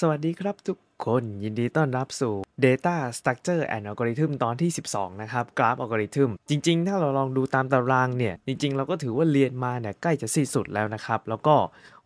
สวัสดีครับ ทุกคนยินดีต้อนรับสู่ Data Structure and Algorithm ตอนที่ 12 นะครับกราฟอัลกอริทึมจริง ๆ ถ้าเราลองดูตามตารางเนี่ย จริงๆ เราก็ถือว่าเรียนมาเนี่ยใกล้จะสิ้นสุดแล้วนะครับ แล้วก็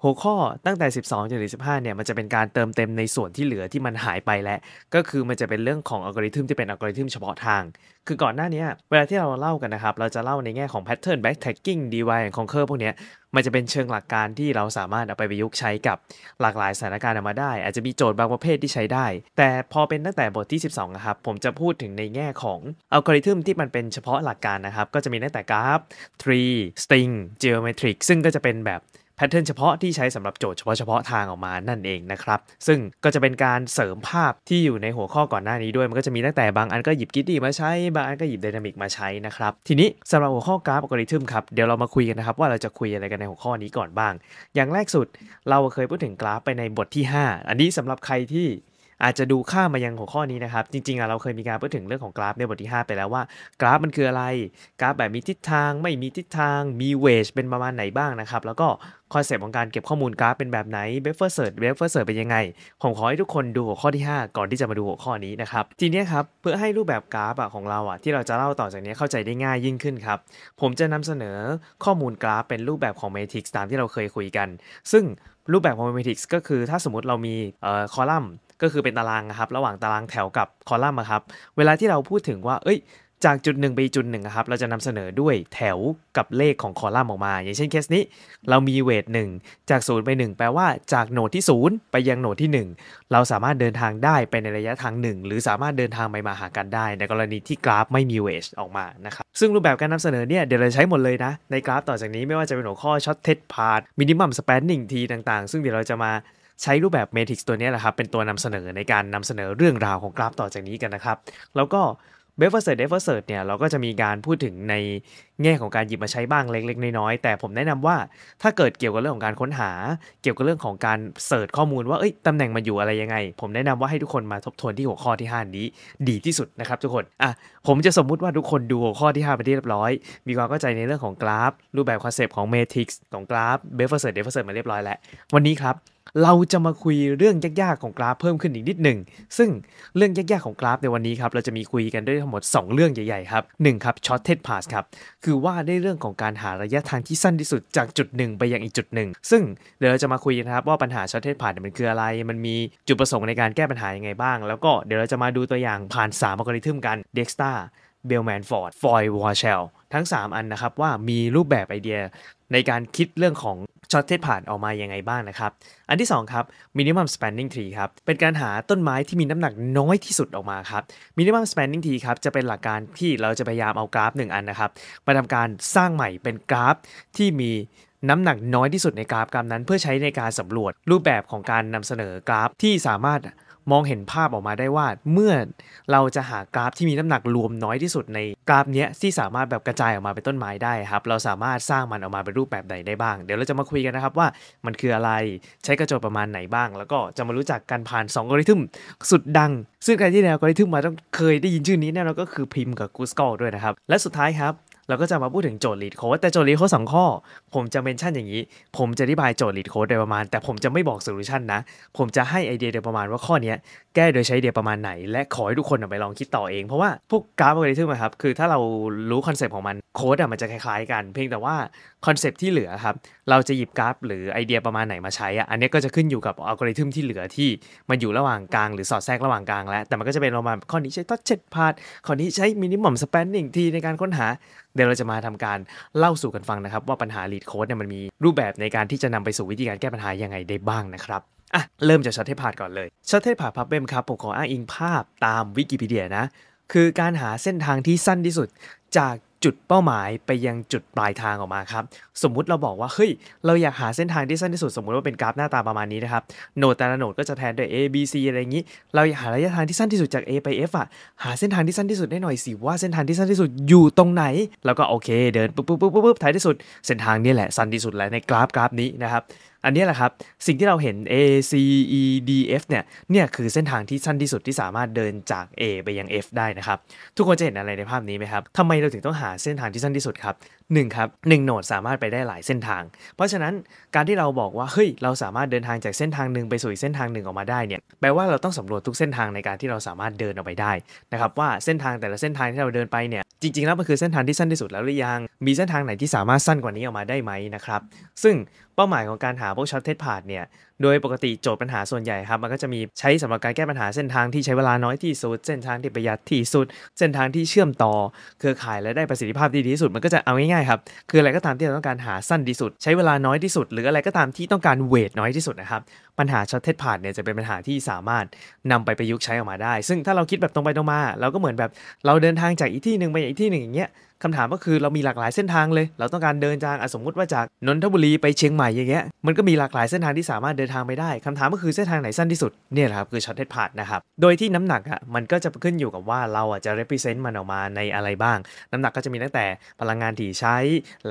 หัวข้อตั้งแต่ 12 จนถึง 15 เนี่ย มันจะเป็นการเติมเต็มในส่วนที่เหลือที่มันหายไปแล้ว ก็คือมันจะเป็นเรื่องของอัลกอริทึมที่เป็นอัลกอริทึมเฉพาะทาง คือก่อนหน้านี้เวลาที่เราเล่ากันนะครับเราจะเล่าในแง่ของ pattern backtracking d e and conquer พวกนี้มันจะเป็นเชิงหลักการที่เราสามารถเอาไปประยุกต์ใช้กับหลากหลายสถานการณ์มาได้อาจจะมีโจทย์บางประเภทที่ใช้ช้ได้ แต่พอเป็นตั้งแต่บทที่ 12 นะครับ ผมจะพูดถึงในแง่ของอัลกอริทึมที่มันเป็นเฉพาะหลักการนะครับ ก็จะมีตั้งแต่กราฟ tree string geometric ซึ่งก็จะเป็นแบบแพทเทิร์นเฉพาะที่ใช้สำหรับโจทย์เฉพาะเฉพาะทางออกมานั่นเองนะครับ ซึ่งก็จะเป็นการเสริมภาพที่อยู่ในหัวข้อก่อนหน้านี้ด้วย มันก็จะมีตั้งแต่บางอันก็หยิบกิดดี้มาใช้บางอันก็หยิบไดนามิกมาใช้นะครับทีนี้สำหรับหัวข้อกราฟอัลกอริทึมครับเดี๋ยวเรามาคุยกันนะครับว่าเราจะคุยอะไรกันในหัวข้อนี้ก่อนบ้าง อย่างแรกสุดเราเคยพูดถึงกราฟไปในบทที่ 5 อันนี้สำหรับใครที่อาจจะดูข้ามายังหัวข้อนี้นะครับ จริงๆเราเคยมีการพูดถึงเรื่องของกราฟในบทที่ 5 ไปแล้วว่ากราฟมันคืออะไรกราฟแบบมีทิศทาง ไม่มีทิศทาง มีเวชเป็นประมาณไหนบ้างนะครับ แล้วก็คอนเซปต์ของการเก็บข้อมูลกราฟเป็นแบบไหนเบฟเฟอร์เซิร์ชเบฟเฟอร์เซิร์ชเป็นยังไง ผมขอให้ทุกคนดูหัวข้อที่ 5 ก่อนที่จะมาดูหัวข้อนี้นะครับทีนี้ครับเพื่อให้รูปแบบกราฟของเราอ่ะที่เราจะเล่าต่อจากนี้เข้าใจได้ง่ายยิ่งขึ้นครับผมจะนำเสนอข้อมูลกราฟ เป็นรูปแบบของเมทริกซ์ตามที่เราเคยคุยกัน ซึ่งรูปแบบของเมทริกซ์ก็คือถ้าสมมติเรามีคอลัมน์ก็คือเป็นตารางนะครับระหว่างตารางแถวกับคอลัมน์ครับเวลาที่เราพูดถึงว่า เอ้ยจากจุดหนึ่งไปจุดหนึ่งครับเราจะนำเสนอด้วยแถวกับเลขของคอลัมน์ออกมา อย่างเช่นเคสนี้ เรามีเวทหนึ่งจาก0ไป 1 แปลว่าจากโหนดที่ 0 ไปยังโหนดที่ 1 เราสามารถเดินทางได้ไปในระยะทาง 1 หรือสามารถเดินทางไปมาหากันได้ ในกรณีที่กราฟไม่มีเวทออกมานะครับซึ่งรูปแบบการนำเสนอเนี่ยเดี๋ยวเราใช้หมดเลยนะในกราฟต่อจากนี้ไม่ว่าจะเป็นหัวข้อช็อตเท็ดพาร์ตมินิมัมสเปนนิ่งทีต่างๆ ซึ่งเดี๋ยวเราจะมาใช้รูปแบบเมทริกซ์ตัวนี้แหละครับ เป็นตัวนำเสนอในการนำเสนอเรื่องราวของกราฟต่อจากนี้กันนะครับ แล้วก็เบฟเฟอร์เซิร์เดฟเฟอร์เซิร์เนี่ยเราก็จะมีการพูดถึงในแง่ของการหยิบมาใช้บ้างเล็กๆ น้อยๆแต่ผมแนะนำว่าถ้าเกิดเกี่ยวกับเรื่องของการค้นหาเกี่ยวกับเรื่องของการเสิร์ชข้อมูลว่าเอ้ยตำแหน่งมันอยู่อะไรยังไง ผมแนะนำว่าให้ทุกคนมาทบทวนที่หัวข้อที่5นี้ ดีที่สุดนะครับ ทุกคนอ่ะผมจะสมมุติว่าทุกคนดูหัวข้อที่ 5 ไปที่เรียบร้อย มีความเข้าใจในเรื่องของกราฟ รูปแบบคอนเซปต์ของเมทริกซ์ของกราฟเบฟเฟอร์เซอร์เดฟเฟอร์เซอร์มาเรียบร้อย แล้ว วันนี้ครับเราจะมาคุยเรื่องยากๆของกราฟเพิ่มขึ้นอีกนิดหนึ่ง ซึ่งเรื่องยากๆของกราฟในวันนี้ครับเราจะมีคุยกันด้วยทั้งหมด 2 เรื่องใหญ่ๆครับ1ครับช็อตเทสพาสครับคือว่าได้เรื่องของการหาระยะทางที่สั้นที่สุดจากจุดหนึ่งไปยังอีกจุดหนึ่งซึ่งเดี๋ยวเราจะมาคุยกันครับ ว่าปัญหาช็อตเทสพาสมันคืออะไรมันมีจุดประสงค์ในการแก้ปัญหายังไงบ้าง แล้วก็เดี๋ยวเราจะมาดูตัวอย่างผ่าน3ามอัลกอริทึมกันเด็กสตาร์เบลแมนฟอร์ดฟอยวอร์เชลทั้ง 3 อันนะครับว่ามีรูปแบบไอเดียในการคิดเรื่องของช็อตเทศผ่านออกมายังไงบ้างนะครับ อันที่2ครับ minimum s p ป n น i n g tree ครับเป็นการหาต้นไม้ที่มีน้ำหนักน้อยที่สุดออกมาครับ minimum s p ป n น i n g tree ครับจะเป็นหลักการที่เราจะพยายามเอากราฟ 1 อันนะครับมาทำการสร้างใหม่เป็นกราฟ ที่มีน้ำหนักน้อยที่สุดในกราฟกราฟนั้น เพื่อใช้ในการสำรวจรูปแบบของการนำเสนอกราฟที่สามารถมองเห็นภาพออกมาได้ว่าเมื่อเราจะหากราฟที่มีน้ำหนักรวมน้อยที่สุดใน กราฟเนี้ยที่สามารถแบบกระจายออกมาเป็นต้นไม้ได้ครับ เราสามารถสร้างมันออกมาเป็นรูปแบบใดได้บ้าง เดี๋ยวเราจะมาคุยกันนะครับ ว่ามันคืออะไรใช้กระจกประมาณไหนบ้างแล้วก็จะมารู้จักกันผ่าน2อัลกอริทึมสุดดัง ซึ่งการที่แนวอัลกอริทึมมาต้องเคยได้ยินชื่อนี้แน่นอนก็คือพิมพ์กับกูสกอลด้วยนะครับ และสุดท้ายครับเราก็จะมาพูดถึงโจทย์ลีดโค้ดแต่โจทย์ลีดโค้ดสองข้อ ผมจะเมนชั่นอย่างนี้ ผมจะอธิบายโจทย์ลีดโค้ดโดยประมาณ แต่ผมจะไม่บอกโซลูชันนะ ผมจะให้ไอเดียโดยประมาณว่าข้อนี้แก้โดยใช้ไอเดียประมาณไหน และขอให้ทุกคนไปลองคิดต่อเองเพราะว่าพวกกราฟอะไรทึ่งนครับ คือถ้าเรารู้คอนเซปต์ของมันโค้ดอะมันจะคล้ายๆกันเพียงแต่ว่าคอนเซปที่เหลือครับ เราจะหยิบกราฟหรือไอเดียประมาณไหนมาใช้อ่ะอันนี้ก็จะขึ้นอยู่กับอัลกอริทึมที่เหลือที่มันอยู่ระหว่างกลาง หรือสอดแทรกระหว่างกลางแล้ว แต่มันก็จะเป็นประมาณข้อนี้ใช้ท็อตเช็ดพาดข้อนี้ใช้มินิมัมสเปนนิ่งทีในการค้นหา เดี๋ยวเราจะมาทำการเล่าสู่กันฟังนะครับ ว่าปัญหาลีดโค้ดเนี่ยมันมีรูปแบบในการที่จะนำไปสู่วิธีการแก้ปัญหายังไงได้บ้างนะครับอ่ะเริ่มจากช็อตเทพาดก่อนเลยช็อตเทพาดพับเบมครับผมขออ้างอิงภาพตามวิกิพีเดียนะ คือการหาเส้นทางที่สั้นที่สุดจากจุดเป้าหมายไปยังจุดปลายทางออกมาครับสมมุติเราบอกว่าเฮ้ยเราอยากหาเส้นทางที่สั้นที่สุดสมมุติว่าเป็นกราฟหน้าตาประมาณนี้นะครับโนดแต่ละโนดก็จะแทนด้วย A B C อะไรอย่างนี้เราอยากหาระยะทางที่สั้นที่สุดจาก A ไป F อ่ะหาเส้นทางที่สั้นที่สุดได้หน่อยสิว่าเส้นทางที่สั้นที่สุดอยู่ตรงไหนแล้วก็โอเคเดินปุ๊บปุ๊บปุ๊บปุ๊บท้ายที่สุด เส้นทางนี้แหละสั้นที่สุดแล้วในกราฟกราฟนี้นะครับอันนี้แหละครับสิ่งที่เราเห็น A C E D F เนี่ย เนี่ยคือเส้นทางที่สั้นที่สุดที่สามารถเดินจาก A ไปยัง F ได้นะครับทุกคนจะเห็นอะไรในภาพนี้ไหมครับทำไมเราถึงต้องหาเส้นทางที่สั้นที่สุดครับ1ครับหโหนดสามารถไปได้หลายเส้นทาง เพราะฉะนั้นการที่เราบอกว่าเฮ้ยเราสามารถเดินทางจากเส้นทางหนึ่งไปสู่อีกเส้นทางหนึ่งออกมาได้เนี่ยแปลว่าเราต้องสำรวจทุกเส้นทางในการที่เราสามารถเดินออกไปได้นะครับ ว่าเส้นทางแต่ละเส้นทางที่เราเดินไปเนี่ยจริงๆแล้วมันคือเส้นทางที่สั้นที่สุดแล้วหรือยังมีเส้นทางไหนที่สามารถสั้นกว่านี้ออกมาได้ไหมนะครับซึ่งเป้าหมายของการหาพวกช็อตเทสพาดเนี่ยโดยปกติโจทย์ปัญหาส่วนใหญ่ครับมันก็จะมีใช้สำหรับการแก้ปัญหาเส้นทางที่ใช้เวลาน้อยที่สุด เส้นทางที่ประหยัดที่สุด เส้นทางที่เชื่อมต่อเครือข่ายและได้ประสิทธิภาพดีที่สุดมันก็จะเอาง่ายๆครับ คืออะไรก็ตามที่เราต้องการหาสั้นที่สุด ใช้เวลาน้อยที่สุด หรืออะไรก็ตามที่ต้องการเวทน้อยที่สุดนะครับปัญหาช็อตเทสผ่านเนี่ยจะเป็นปัญหาที่สามารถนำไปประยุกต์ใช้ออกมาได้ ซึ่งถ้าเราคิดแบบตรงไปตรงมา เราก็เหมือนแบบเราเดินทางจากอีกที่หนึ่งไปอีกที่หนึ่งอย่างเงี้ยคำถามก็คือเรามีหลากหลายเส้นทางเลย เราต้องการเดินทางสมมติว่าจากนนทบุรีไปเชียงใหม่อย่างเงี้ยมันก็มีหลากหลายเส้นทางที่สามารถเดินทางไปได้คำถามก็คือเส้นทางไหนสั้นที่สุดเนี่ยครับ คือช็อตเทสพาดนะครับ โดยที่น้ำหนักอ่ะมันก็จะขึ้นอยู่กับว่าเราอ่ะจะ represent มันออกมาในอะไรบ้าง น้ำหนักก็จะมีตั้งแต่พลังงานที่ใช้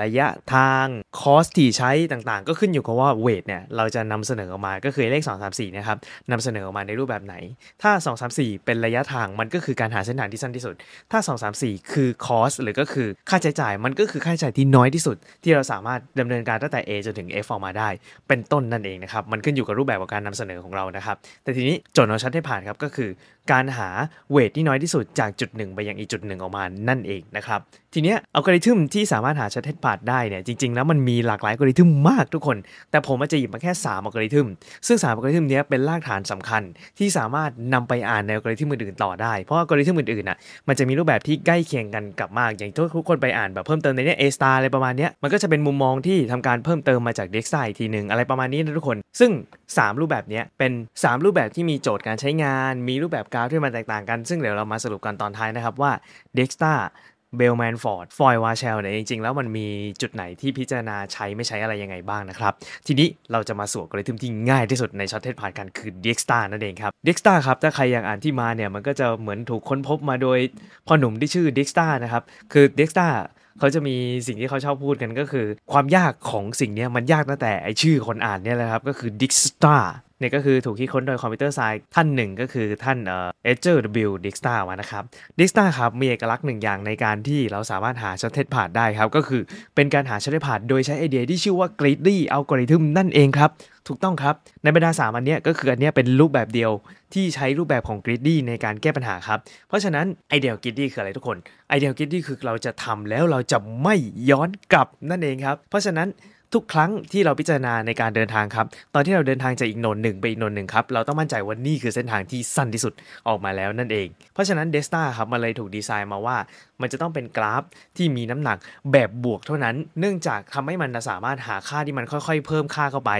ระยะทาง คอสที่ใช้ต่างๆ ก็ขึ้นอยู่กับว่าเวทเนี่ยเราจะนำเสนอออกมาก็คือเลข 2 3 4นะครับนำเสนอออกมาในรูปแบบไหน ถ้า 2 3 4 เป็นระยะทางมันก็คือการหาเส้นทางที่สั้นที่สุดถ้า 2 3 4 คือคอสหรือก็คือค่าใช้จ่ายมันก็คือค่าใช้จ่ายที่น้อยที่สุด ที่เราสามารถดำเนินการตั้งแต่ A จนถึง F ออกมาได้ เป็นต้นนั่นเองนะครับมันกขึ้นอยู่กับรูปแบบของการนำเสนอของเรานะครับ แต่ทีนี้โจทย์เราชัดให้ผ่านครับ ก็คือการหาเวทที่น้อยที่สุดจากจุดหนึ่งไปยังอีกจุดหนึ่งออกมานั่นเองนะครับ ทีเนี้ยอัลกอริทึมที่สามารถหาชัดเท็จพาดได้เนี่ยจริงๆแล้วมันมีหลากหลายอัลกอริทึมมากทุกคน แต่ผมอาจจะหยิบมาแค่3อัลกอริทึม ซึ่ง3อัลกอริทึมนี้เป็นรากฐานสำคัญที่สามารถนำไปอ่านในอัลกอริทึมอื่นๆต่อได้ เพราะอัลกอริทึมอื่นๆน่ะมันจะมีรูปแบบที่ใกล้เคียงกันกับมาก อย่างทุกคนไปอ่านแบบเพิ่มเติมในเนี้ยเอสตาอะไรประมาณเนี้ยมันก็จะเป็นมุมมองที่ทำการเพิ่มเติมมาจากเด็กไซทีหนึ่งอะไรประมาณนี้นะทุกคน ซึ่ง 3 รูปแบบนี้เป็น 3 รูปแบบที่มีโจทย์การใช้งาน มีรูปแบบราฟที่มันแตกต่างกัน ซึ่งเดี๋ยวเรามาสรุปกันตอนท้ายนะครับ ว่าเด็กสตาร์เบลแมนฟอร์ดฟอยวาเชลเนี่ยจริงๆ แล้วมันมีจุดไหนที่พิจารณาใช้ไม่ใช้อะไรยังไงบ้างนะครับ ทีนี้เราจะมาสวดกริทึมที่ง่ายที่สุดในช็อตเทสผ่านกันคือเด็กสตาร์นั่นเองครับเด็กสตาร์ครับ ถ้าใครอยากอ่านที่มาเนี่ย มันก็จะเหมือนถูกค้นพบมาโดยพ่อหนุ่มที่ชื่อเด็กสตาร์นะครับคือเด็กสตาร์เขาจะมีสิ่งที่เขาชอบพูดกันก็คือ ความยากของสิ่งนี้มันยากตั้งแต่ไอชื่อคนอ่านเนี่ยแหละครับก็คือดิกสตารเนี่ยก็คือถูกคิดค้นโดยคอมพิวเตอร์ไซน์ท่านหนึ่งก็คือท่านเอเจอร์บิลดิกสตามานะครับดิกสตาร์ครับ มีเอกลักษณ์หนึ่งอย่างในการที่เราสามารถหาชัตเทสผ่านได้ครับ ก็คือเป็นการหาชัตเทสผ่านโดยใช้ไอเดีย ที่ชื่อว่ากรีดดี้อัลกอริทึมนั่นเองครับ ถูกต้องครับ ในบรรดาสามอันนี้ก็คืออันนี้เป็นรูปแบบเดียวที่ใช้รูปแบบของกริดดี้ในการแก้ปัญหาครับเพราะฉะนั้นไอเดียกริดดี้คืออะไรทุกคนไอเดียกริดดี้คือเราจะทำแล้วเราจะไม่ย้อนกลับนั่นเองครับเพราะฉะนั้นทุกครั้งที่เราพิจารณาในการเดินทางครับตอนที่เราเดินทางจากอีกโนนหนึ่งไปอีกโนนหนึ่งครับ เราต้องมั่นใจว่านี่คือเส้นทางที่สั้นที่สุดออกมาแล้วนั่นเอง เพราะฉะนั้นเดสตาครับมันเลยถูกดีไซน์มาว่า มันจะต้องเป็นกราฟที่มีน้ำหนักแบบบวกเท่านั้น เนื่องจากทำให้มันสามารถหาค่าที่มันค่อยๆเพิ่มค่าเข้าไป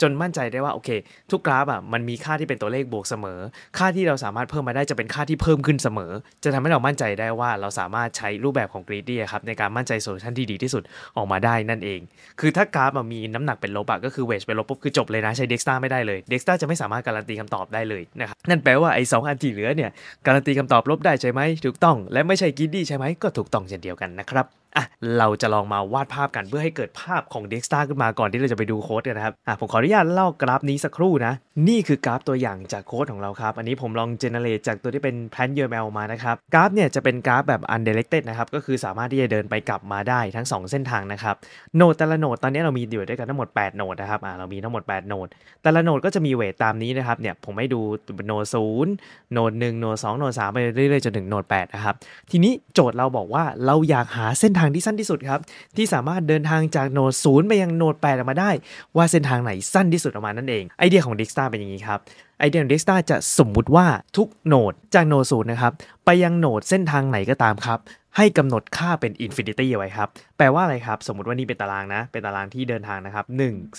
จนมั่นใจได้ว่าโอเค ทุกกราฟอ่ะมันมีค่าที่เป็นตัวเลขบวกเสมอ ค่าที่เราสามารถเพิ่มมาได้จะเป็นค่าที่เพิ่มขึ้นเสมอ จะทำให้เรามั่นใจได้ว่าเราสามารถใช้รูปแบบของกรีดี้ครับในการมั่นใจโซลูชันที่ดีที่สุดออกมาได้นั่นเอง คือถ้าากราฟมีน้ำหนักเป็นลบอะก็คือเวทเป็นลบปุ๊บคือจบเลยนะใช้เด็กซ์ต้าไม่ได้เลยเด็กซ์ต้าจะไม่สามารถการันตีคำตอบได้เลยนะครับนั่นแปลว่าไอ้สองอันที่เหลือเนี่ยการันตีคำตอบลบได้ใช่ไหมถูกต้อง และไม่ใช่กิดดี้ใช่ไหมก็ถูกต้องเช่นเดียวกันนะครับอ่ะ เราจะลองมาวาดภาพกันเพื่อให้เกิดภาพของ d e x t ร r ขึ้นมาก่อนที่เราจะไปดูโค้ดกันนะครับ อ่ะ ผมขออนุญาตเล่ากราฟนี้สักครู่นะ นี่คือกราฟตัวอย่างจากโค้ดของเราครับ อันนี้ผมลองเจเนเรตจากตัวที่เป็นแพนเยอร์แมานะครับ กราฟเนี่ยจะเป็นกราฟแบบ undirected นะครับ ก็คือสามารถที่จะเดินไปกลับมาได้ทั้ง 2 เส้นทางนะครับ โนดแต่ละโนดตอนนี้เรามีอยู่ด้วยกันทั้งหมด 8โนดนะครับ อ่ะเรามีทั้งหมด 8โนด แต่ละโนดก็จะมีเวทตามนี้นะครับ เนี่ย ผมไม่ดูโนดศูนย์โนดหนึ่งโนดสองโนดสามไปเรื่อยๆจนถึงโนด8นะครับทีนี้โจทย์เราบอกว่าเราอยากหาเส้นทางที่สั้นที่สุดครับที่สามารถเดินทางจากโนดศูนย์ไปยังโนดแปดออกมาได้ ว่าเส้นทางไหนสั้นที่สุดออกมานั่นเองไอเดียของดิกสตาเป็นอย่างนี้ครับไอเดียของดิกสตาจะสมมุติว่าทุกโนดจากโนดศูนย์นะครับไปยังโนดเส้นทางไหนก็ตามครับให้กำหนดค่าเป็นอินฟินิตี้ไว้ครับแปลว่าอะไรครับสมมติว่านี่เป็นตารางนะเป็นตารางที่เดินทางนะครับ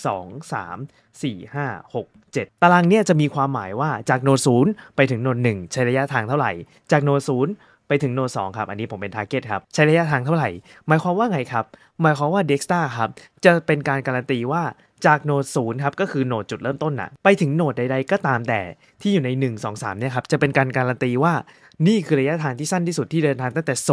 1 2 3 4 5 6 7 ตารางเนี้ยจะมีความหมายว่าจากโนดศูนย์ไปถึงโนดงใช้ระยะทางเท่าไหร่ จากโนดศูนย์ไปถึงโนสองครับ อันนี้ผมเป็นทาร์เก็ตครับ ใช้ระยะทางเท่าไหร่ หมายความว่าไงครับ หมายความว่า Dexta ครับ จะเป็นการการันตีว่าจากโนดศูนย์ครับ ก็คือโนดจุดเริ่มต้นนะไปถึงโนดใดๆ ก็ตามแต่ที่อยู่ใน1 2 3เนี่ยครับจะเป็นการการันตีว่านี่คือระยะทางที่สั้นที่สุดที่เดินทางตั้งแต่ 0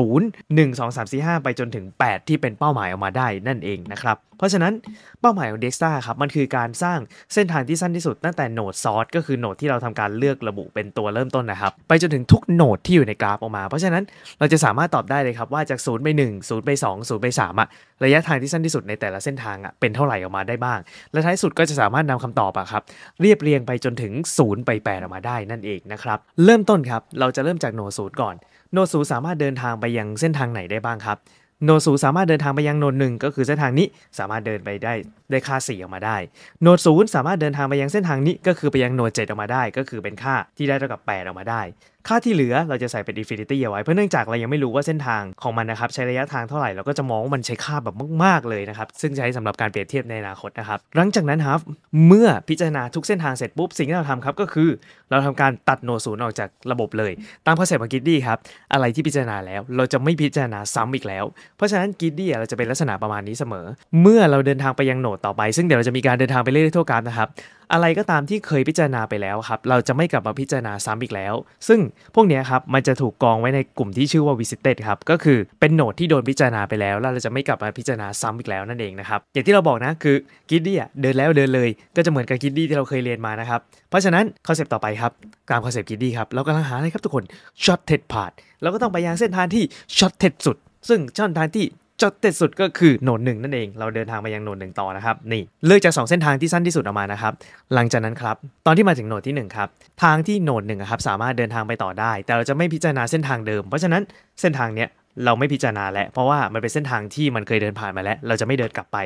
1 2 3 4 5ไปจนถึง 8 ที่เป็นเป้าหมายออกมาได้นั่นเองนะครับเพราะฉะนั้นเป้าหมายของ Dexter ครับมันคือการสร้างเส้นทางที่สั้นที่สุด ตั้งแต่โหนดซอสก็คือโหนดที่เราทำการเลือกระบุเป็นตัวเริ่มต้นนะครับไปจนถึงทุกโหนดที่อยู่ในกราฟออกมา เพราะฉะนั้นเราจะสามารถตอบได้เลยครับ ว่าจาก0ไป1 0ไป2 0ไป3อะระยะทางที่สั้นที่สุด ในแต่ละเส้นทางอะเป็นเท่าไหร่ออกมาได้บ้าง และท้ายสุดก็จะสามารถนำคำตอบอะครับเรียบเรียงไปจนถึง0ไป8ออกมาได้นั่นเองนะครับ เริ่มต้นครับ เราจะเริ่มจากโนสูตรก่อนโนสูสามารถเดินทางไปยังเส้นทางไหนได้บ้างครับโนสูสามารถเดินทางไปยังโนดหนึ่งก็คือเส้นทางนี้สามารถเดินไปได้ได้ค่า4ออกมาได้โนดศูนย์สามารถเดินทางไปยังเส้นทางนี้ก็คือไปยังโนดเจ็ดออกมาได้ ก็คือเป็นค่าที่ได้เท่ากับ8ออกมาได้ค่าที่เหลือเราจะใส่เป็น infinity เอาไว้เพราะเนื่องจากเรายังไม่รู้ว่าเส้นทางของมันนะครับ ใช้ระยะทางเท่าไหร่เราก็จะมองว่ามันใช้ค่าแบบมากๆเลยนะครับซึ่งใช้สำหรับการเปรียบเทียบในอนาคตนะครับ หลังจากนั้นครับเมื่อพิจารณาทุกเส้นทางเสร็จปุ๊บสิ่งที่เราทำครับ ก็คือ เราทำการตัดโนดศูนย์ออกจากระบบเลย ตามคอนเ์ของกิดดี้ครับ อะไรที่พิจารณาแล้วเราจะไม่พิจารณาซ้ำอีกแล้ว เพราะฉะนั้นกิดดี้เราจะเป็นลักษณะประมาณนี้เสมอ เมื่อเราเดินทางไปยังโนดต่อไปซึ่งเดี๋ยวเราจะมีการเดินทางไปเรื่อยๆทั่วการนะครับอะไรก็ตามที่เคยพิจารณาไปแล้วครับเราจะไม่กลับมาพิจารณาซ้ำอีกแล้วซึ่งพวกนี้ครับ มันจะถูกกองไว้ในกลุ่มที่ชื่อว่า visited ครับก็คือเป็นโหนดที่โดนพิจารณาไปแล้วแล้ว เราจะไม่กลับมาพิจารณาซ้ำอีกแล้วนั่นเองนะครับอย่างที่เราบอกนะ คือกิดดี้เดินแล้วเดินเลยก็จะเหมือนกับกิดดี้ที่เราเคยเรียนมานะครับเพราะฉะนั้นคอนเซปต์ต่อไปครับตามคอนเซปต์กิดดี้ครับเรากำลังหาอะไรครับทุกคนช็อตเท็ดพาดเราก็ต้องไปยังเส้นทางที่ช็อตเท็ดสุด ซึ่งช่องทางที่จุดติดสุดก็คือโหนดหนึ่งนั่นเอง เราเดินทางไปยังโหนดหนึ่งต่อนะครับนี่เลือกจาก 2 เส้นทางที่สั้นที่สุดออกมานะครับหลังจากนั้นครับตอนที่มาถึงโหนดที่1ครับทางที่โหนดหนึ่งครับสามารถเดินทางไปต่อได้ แต่เราจะไม่พิจารณาเส้นทางเดิม เพราะฉะนั้นเส้นทางเนี้ย เราไม่พิจารณาแล้วเพราะว่ามันเป็นเส้นทางที่มันเคยเดินผ่านมาแล้ว เราจะไม่เดินกลับไป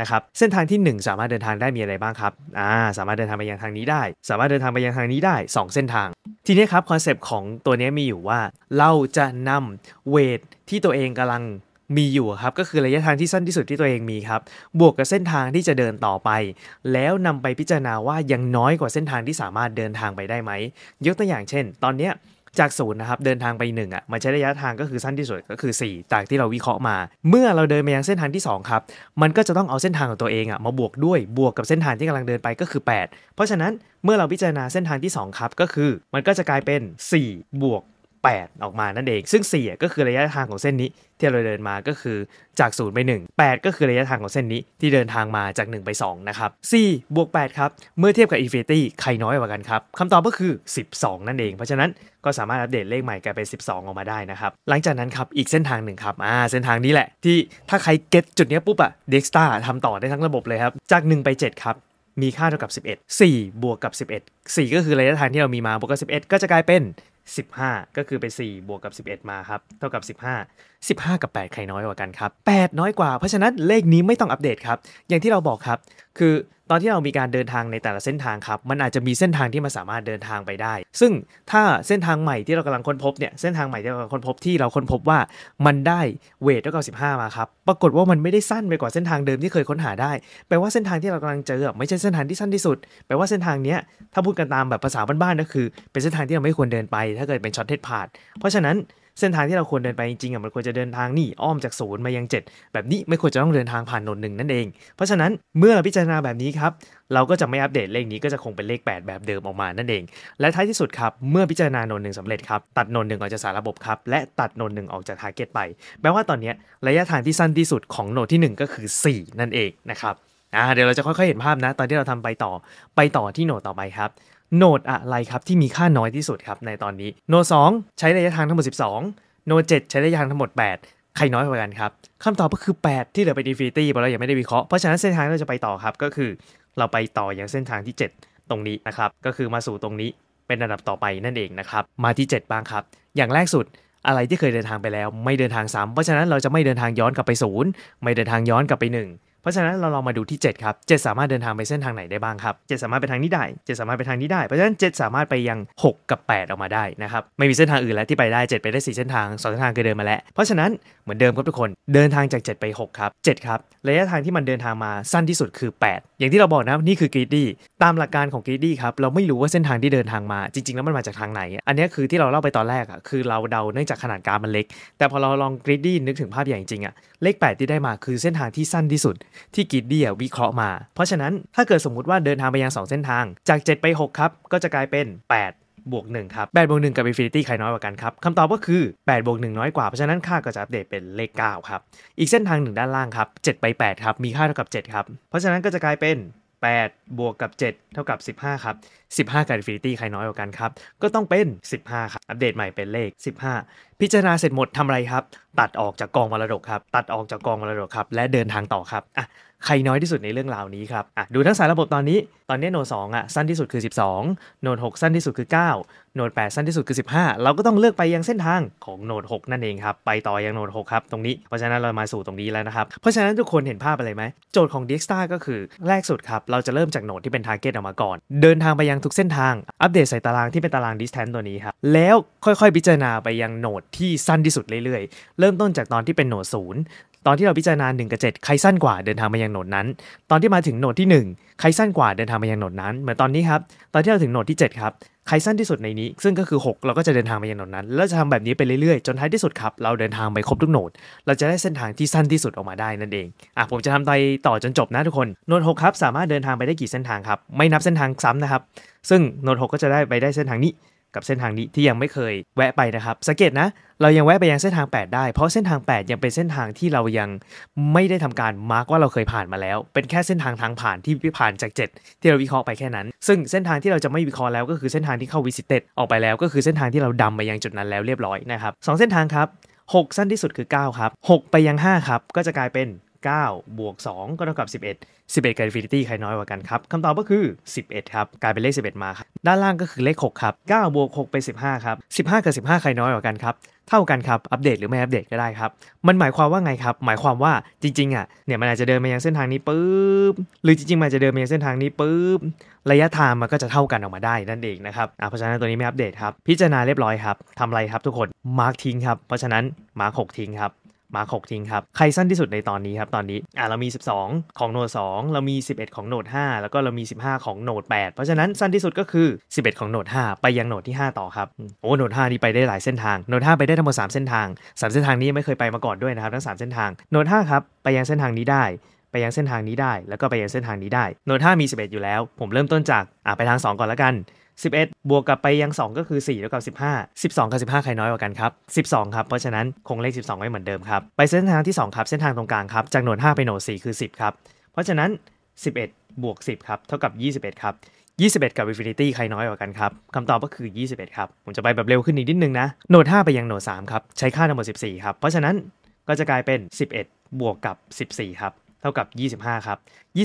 นะครับเส้นทางที่ 1 สามารถเดินทางได้มีอะไรบ้างครับอ่าสามารถเดินทางไปยังทางนี้ได้ สามารถเดินทางไปยังทางนี้ได้ 2 เส้นทางทีนี้ครับคอนเซปต์ของตัวนี้มีอยู่ว่าเราจะนำเวทที่ตัวเองกำลังมีอยู่ครับก็คือระยะทางที่สั้นที่สุดที่ตัวเองมีครับบวกกับเส้นทางที่จะเดินต่อไป แล้วนำไปพิจารณาว่ายังน้อยกว่าเส้นทางที่สามารถเดินทางไปได้ไหมยกตัวอย่างเช่น ตอนเนี้ยจากศูนย์นะครับเดินทางไป1อ่ะมันใช้ระยะทางก็คือสั้นที่สุดก็คือ4จากที่เราวิเคราะห์มา เมื่อเราเดินไปยังเส้นทางที่2ครับมันก็จะต้องเอาเส้นทางของตัวเองอ่ะมาบวกด้วยบวกกับเส้นทางที่กำลังเดินไปก็คือ 8 เพราะฉะนั้นเมื่อเราพิจารณาเส้นทางที่ 2 ครับ ก็คือ มันก็จะกลายเป็น4บวก8 ออกมานั่นเอง ซึ่ง 4 ก็คือ ระยะทาง ของ เส้นนี้ ที่ เรา เดิน มา ก็คือ จาก 0 ไป 1 8 ก็คือ ระยะทาง ของ เส้นนี้ ที่ เดินทาง มา จาก 1 ไป 2 นะครับ4บวก8ครับ เมื่อเทียบกับ infinity ใครน้อยกว่ากันครับคำตอบก็คือ 12 นั่นเอง เพราะฉะนั้น ก็สามารถ อัปเดตเลขใหม่ กลายเป็น12 ออกมาได้นะครับ หลังจากนั้นครับ อีก เส้นทางหนึ่งครับ อ่า เส้นทางนี้แหละ ที่ ถ้าใครเก็ตจุดนี้ปุ๊บอะเด็กสตาร์ทำต่อได้ทั้งระบบเลยครับ จาก 1 ไป 7 ครับ มีค่าเท่ากับ 11 4บวกกับ 11 4 ก็คือระยะทางที่เรามีมาบวกกับ 11 ก็จะกลายเป็น15 ก็คือไป4บวกกับ 11 มาครับ เท่ากับ 15 15 กับ 8 ใครน้อยกว่ากันครับ 8 น้อยกว่า เพราะฉะนั้นเลขนี้ไม่ต้องอัปเดตครับ อย่างที่เราบอกครับคือตอนที่เรามีการเดินทางในแต่ละเส้นทางครับ มันอาจจะมีเส้นทางที่มันสามารถเดินทางไปได้ ซึ่งถ้าเส้นทางใหม่ที่เรากำลังค้นพบเนี่ย เส้นทางใหม่ที่เราค้นพบที่เราค้นพบว่ามันได้เวทเท่วก็สิบห้ามาครับ ปรากฏว่ามันไม่ได้สั้นไปกว่าเส้นทางเดิมที่เคยค้นหาได้ แปลว่าเส้นทางที่เรากำลังเจอไม่ใช่เส้นทางที่สั้นที่สุด แปลว่าเส้นทางเนี้ยถ้าพูดกันตามแบบภาษาบ้านๆก็คือ เป็นเส้นทางที่เราไม่ควรเดินไป ถ้าเกิดเป็นช็อตเทสพาดเพราะฉะนั้นเส้นทางที่เราควรเดินไปจริงๆอ่ะมันควรจะเดินทางนี่อ้อมจากศูนย์มายัง7 แบบนี้ไม่ควรจะต้องเดินทางผ่านนนหนึ่งนั่นเอง เพราะฉะนั้นเมื่อเราพิจารณาแบบนี้ครับเราก็จะไม่อัปเดตเลขนี้ก็จะคงเป็นเลข 8 แบบเดิมออกมานั่นเอง และท้ายที่สุดครับเมื่อพิจารณานนหนึ่งสำเร็จครับตัดนนหนึ่งออกจากสารระบบครับและตัดนนหนึ่งออกจากทาร์เก็ตไปแปลว่าตอนนี้ระยะทางที่สั้นที่สุดของโนดที่ 1 ก็คือ 4 นั่นเองนะครับอ่าเดี๋ยวเราจะค่อยๆเห็นภาพนะ ตอนที่เราทำไปต่อไปต่อที่โนดต่อไปครับโนดอะไรครับที่มีค่าน้อยที่สุดครับในตอนนี้โนดสใช้ระยะทางทั้งหมด 12โนดเใช้ระยะทางทั้งหมด 8 ใครน้อยกว่ากันครับคำตอบก็คือ 8 ที่เหลือเป็นอินฟินิตี้เพราะเรายังไม่ได้วิเคราะห์เพราะฉะนั้นเส้นทางที่เราจะไปต่อครับก็คือเราไปต่ออย่างเส้นทางที่ 7 ตรงนี้นะครับก็คือมาสู่ตรงนี้เป็นระดับต่อไปนั่นเองนะครับมาที่ 7 บ้างครับ อย่างแรกสุดอะไรที่เคยเดินทางไปแล้ว ไม่เดินทางซ้ำเพราะฉะนั้นเราจะไม่เดินทางย้อนกลับไปศูนย์ไม่เดินทางย้อนกลับไป 1ราะฉะนั้นเราลองมาดูที่7ครับเสามารถเดินทางไปเส้นทางไหนได้บ้างครับเสามารถไปทางนี้ได้7สามารถไปทางนี้ได้ เพราะฉะนั้น 7 สามารถไปยัง 6 กับ 8 ออกมาได้นะครับ ไม่มีเส้นทางอื่นแล้วที่ไปได้ 7 ไปได้4เส้นทาง2เส้นทางเคยเดินมาแล้ว เพราะฉะนั้นเหมือนเดิมครับทุกคน เดินทางจาก7ไป6ครับ7ครับระยะทางที่มันเดินทางมาสั้นที่สุดคือ 8 อย่างที่เราบอกนะนี่คือกรีดดี้ตามหลักการของกรีดดี้ครับเราไม่รู้ว่าเส้นทางที่เดินทางมาจริง ๆ แล้วมันมาจากทางไหน อันนี้คือที่เราเล่าไปตอนแรกอ่ะคือเราเดาเนื่องจากขนาดการมันเล็ก แต่พอเราลองกรีดดี้นึกถึงภาพใหญ่จริงอ่ะเลข 8 ที่ได้มาคือเส้นทางที่สั้นที่สุดที่กิดดี้วิเคราะห์มา เพราะฉะนั้นถ้าเกิดสมมุติว่าเดินทางไปยัง 2 เส้นทาง จาก 7 ไป 6 ครับ ก็จะกลายเป็น8บวกหครับแบวกหกับ infinity ใครน้อยกว่ากันครับคำตอบก็คือ8บวกหน้อยกว่า เพราะฉะนั้นค่าก็จะอัปเดตเป็นเลข 9 ครับ อีกเส้นทางหนึ่งด้านล่างครับ7ไป8ครับมีค่าเท่ากับ 7 ครับ เพราะฉะนั้นก็จะกลายเป็น8 บวกกับ 7 เท่ากับ 15 ครับ 15กับ i n f ฟ n i t ตี้ใครน้อยกว่ากันครับ ก็ต้องเป็น 15 ครับ อัปเดตใหม่เป็นเลข 15 พิจารณาเสร็จหมดทำอะไรครับ ตัดออกจากกองมรดกครับ ตัดออกจากกองมรดกครับ และเดินทางต่อครับอ่ะใครน้อยที่สุดในเรื่องราวนี้ครับ อ่ะดูทั้งสายระบบตอนนี้ ตอนนี้โนดสอ่ะสั้นที่สุดคือ 12โนด 6 สั้นที่สุดคือ 9โนด8สั้นที่สุดคือ 15 เราก็ต้องเลือกไปยังเส้นทางของโนด 6 นั่นเองครับ ไปต่อยังโนด6ครับตรงนี้ เพราะฉะนั้นเรามาสู่ตรงนี้แล้วนะครับ เพราะฉะนั้นทุกคนเห็นภาพอะไรไหม โจทย์ของสตาร์ก็คือแรกสุดครับ เราจะเริ่มจากโนดที่เป็นทาร์เก็ตออกมาก่อน เดินทางไปยังทุกเส้นทาง อัปเดตใส่ตารางที่เป็นตารางดิสแทนตัวนี้ครับแล้วค่อยๆพิจารณาไปยังโนดที่สั้นที่สุดเรื่อยๆเริ่มต้นจากตอนที่เป็นโนด0ตอนที่เราพิจารณา1กับ7ใครสั้นกว่าเดินทางมายังโหนดนั้น ตอนที่มาถึงโหนดที่ 1 ใครสั้นกว่าเดินทางมายังโหนดนั้นเหมือนตอนนี้ครับตอนที่เราถึงโหนดที่ 7 ครับใครสั้นที่สุดในนี้ ซึ่งก็คือ 6 เราก็จะเดินทางไปยังโหนดนั้นแล้วจะทำแบบนี้ไปเรื่อยๆ จนท้ายที่สุดครับเราเดินทางไปครบทุกโหนดเราจะได้เส้นทางที่สั้นที่สุดออกมาได้นั่นเองอ่ะผมจะทำไปต่อจนจบนะทุกคนโหนด6ครับ สามารถเดินทางไปได้กี่เส้นทางครับ ไม่นับเส้นทางซ้ำนะครับซึ่งโหนด6ก็จะได้ไปได้เส้นทางนี้กับเส้นทางนี้ที่ยังไม่เคยแวะไปนะครับสังเกตนะ เรายังแวะไปยังเส้นทาง 8 ได้ เพราะเส้นทาง 8 ยังเป็นเส้นทางที่เรายังไม่ได้ทำการมาร์กว่าเราเคยผ่านมาแล้ว เป็นแค่เส้นทางทางผ่านที่ผ่านจาก 7 ที่เราวิเคราะห์ไปแค่นั้น ซึ่งเส้นทางที่เราจะไม่วิเคราะห์แล้วก็คือเส้นทางที่เข้าวิสิตเต็ดออกไปแล้วก็คือเส้นทางที่เราดำไปยังจุดนั้นแล้วเรียบร้อยนะครับสเส้นทางครับ6สั้นที่สุดคือ9ครับ6ไปยัง5ครับก็จะกลายเป็น9บวก2ก็เท่ากับ 11 11กับ infinity ใครน้อยกว่ากันครับคำตอบก็คือ 11ครับกลายเป็นเลข 11 มาครับด้านล่างก็คือเลข6ครับ9บวก6เป็น15ครับ15 กับ 15ใครน้อยกว่ากันครับเท่ากันครับอัปเดตหรือไม่อัปเดตก็ได้ครับมันหมายความว่าไงครับหมายความว่าจริงๆอ่ะเนี่ยมันอาจจะเดินมายังเส้นทางนี้ปุ๊บหรือจริง ๆมันจะเดินมายังเส้นทางนี้ปุ๊บระยะทางมันก็จะเท่ากันออกมาได้นั่นเองนะครับเพราะฉะนั้นตัวนี้ไม่อัปเดตครับพิจารณาเรียบร้อยครับทำอะไรครับทุกคนมาร์กทิ้งครับเพราะฉะนั้นมาร์กกทิ้งครับมาหกทิ้งครับ ใครสั้นที่สุดในตอนนี้ครับ ตอนนี้อ่าเรามี 12 ของโนด2เรามี 11 ของโนด 5 แล้วก็เรามี 15 ของโนด 8 เพราะฉะนั้นสั้นที่สุดก็คือ 11 ของโนด 5 ไปยังโนดที่ 5 ต่อครับโอ้โนด5นี่ไปได้หลายเส้นทางโนด 5ไปได้ทั้งหมด3เส้นทาง 3 เส้นทางนี้ไม่เคยไปมาก่อนด้วยนะครับ ทั้ง 3 เส้นทางโนด5ครับไปยังเส้นทางนี้ได้ไปยังเส้นทางนี้ได้ แล้วก็ไปยังเส้นทางนี้ได้โนด5มี11 อยู่แล้ว ผมเริ่มต้นจากอ่าไปทาง2ก่อนละกัน11 บวกกับไปยัง 2 ก็คือ4แล้วกับ 15 12 กับ 15 ใครน้อยกว่ากันครับ 12 ครับ เพราะฉะนั้นคงเลข 12 ไว้เหมือนเดิมครับ ไปเส้นทางที่ 2 ครับ เส้นทางตรงกลางครับ จากหน่วย5ไปหน่วย4คือ 10 ครับ เพราะฉะนั้น 11 บวก 10ครับเท่ากับ 21 ครับ 21 กับ infinity ใครน้อยกว่ากันครับคำตอบก็คือ 21 ครับ ผมจะไปแบบเร็วขึ้นอีกนิดนึงนะโหนด 5 ไปยังโหนด3ครับ ใช้ค่าทั้งหมด14ครับ เพราะฉะนั้นก็จะกลายเป็น 11บวกกับ 14 ครับเท่ากับ 25 ครั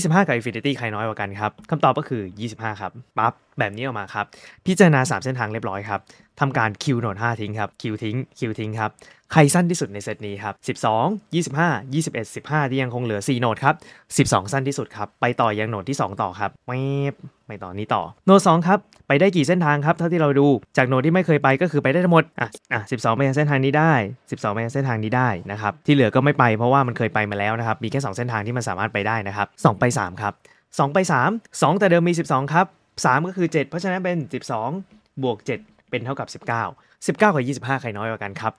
บ 25 กับ infinity ใครน้อยกว่ากัน ครับ คำตอบก็คือ 25 ครับ ปั๊บ แบบนี้ออกมาครับ พิจารณา 3 เส้นทางเรียบร้อยครับ ทำการคิวโนด5 ทิ้งครับ คิวทิ้ง คิวทิ้งครับ ใครสั้นที่สุดในเซตนี้ครับ 12 25 21 15 ที่ยังคงเหลือ 4โนดครับ 12 สั้นที่สุดครับ ไปต่อยังโนดที่ 2 ต่อครับมบไปตอนนี้ต่อ โนดสครับ ไปได้กี่เส้นทางครับ เท่าที่เราดู จากโนดที่ไม่เคยไปก็คือไปได้ทั้งหมด อ่ะ อ่ะสิบสองไปยังเส้นทางนี้ได้ 12ไปยังเส้นทางนี้ได้นะครับ ที่เหลือก็ไม่ไปเพราะว่ามันเคยไปมาแล้วนะครับ มีแค่2เส้นทางที่มันสามารถไปได้นะครับ2 ไป 3 ครับ 2 ไป 3 2 แต่เดิมมี 12 ครับ 3 ก็คือ 7 เพราะฉะนั้นเป็น 12บวก7เป็นเท่ากับ 19 19กับ25ใครน้อยกว่ากันครับ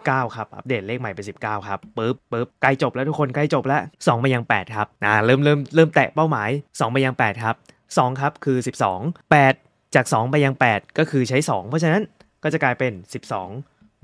19ครับ อัปเดตเลขใหม่ไป19 ครับปึ๊บปึ๊บใกล้จบแล้วทุกคนใกล้จบแล้ว2ไปยัง8ครับนะเริ่มเริ่มเริ่มแตะเป้าหมาย2ไปยัง8 ครับ2 ครับคือ 12 8 จาก 2 ไปยัง 8 ก็คือใช้ 2 เพราะฉะนั้นก็จะกลายเป็น 12